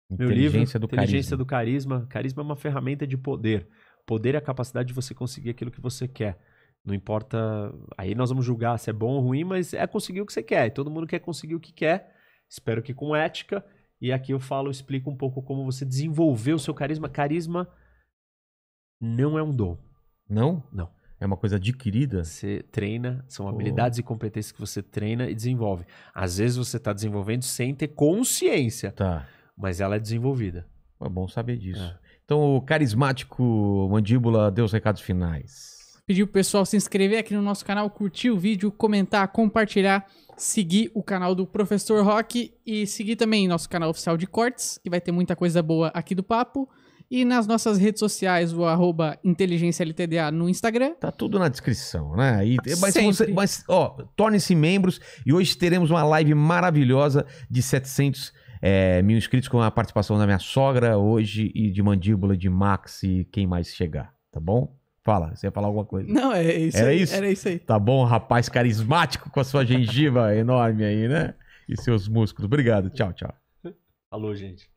Meu livro, do Inteligência Carisma. do Carisma. Carisma é uma ferramenta de poder poder e a capacidade de você conseguir aquilo que você quer. Não importa. Aí nós vamos julgar se é bom ou ruim, mas é conseguir o que você quer. E todo mundo quer conseguir o que quer. Espero que com ética. E aqui eu falo, explico um pouco como você desenvolveu o seu carisma. Carisma não é um dom. Não? Não. É uma coisa adquirida? Você treina, são oh. habilidades e competências que você treina e desenvolve. Às vezes você está desenvolvendo sem ter consciência. Tá. Mas ela é desenvolvida. É bom saber disso. É. Então, o carismático Mandíbula deu os recados finais. Pediu pro pessoal se inscrever aqui no nosso canal, curtir o vídeo, comentar, compartilhar, seguir o canal do Professor Rock e seguir também nosso canal oficial de cortes, que vai ter muita coisa boa aqui do papo. E nas nossas redes sociais, o arroba InteligênciaLTDA no Instagram. Tá tudo na descrição, né? E, mas, você, mas, ó, torne se membros e hoje teremos uma live maravilhosa de 700 é, mil inscritos com a participação da minha sogra hoje e de mandíbula de Max e quem mais chegar, tá bom? Fala, você ia falar alguma coisa? Não, é isso era aí, Isso? Era isso aí. Tá bom, rapaz carismático com a sua gengiva enorme aí, né? E seus músculos. Obrigado. Tchau, tchau. Alô, gente.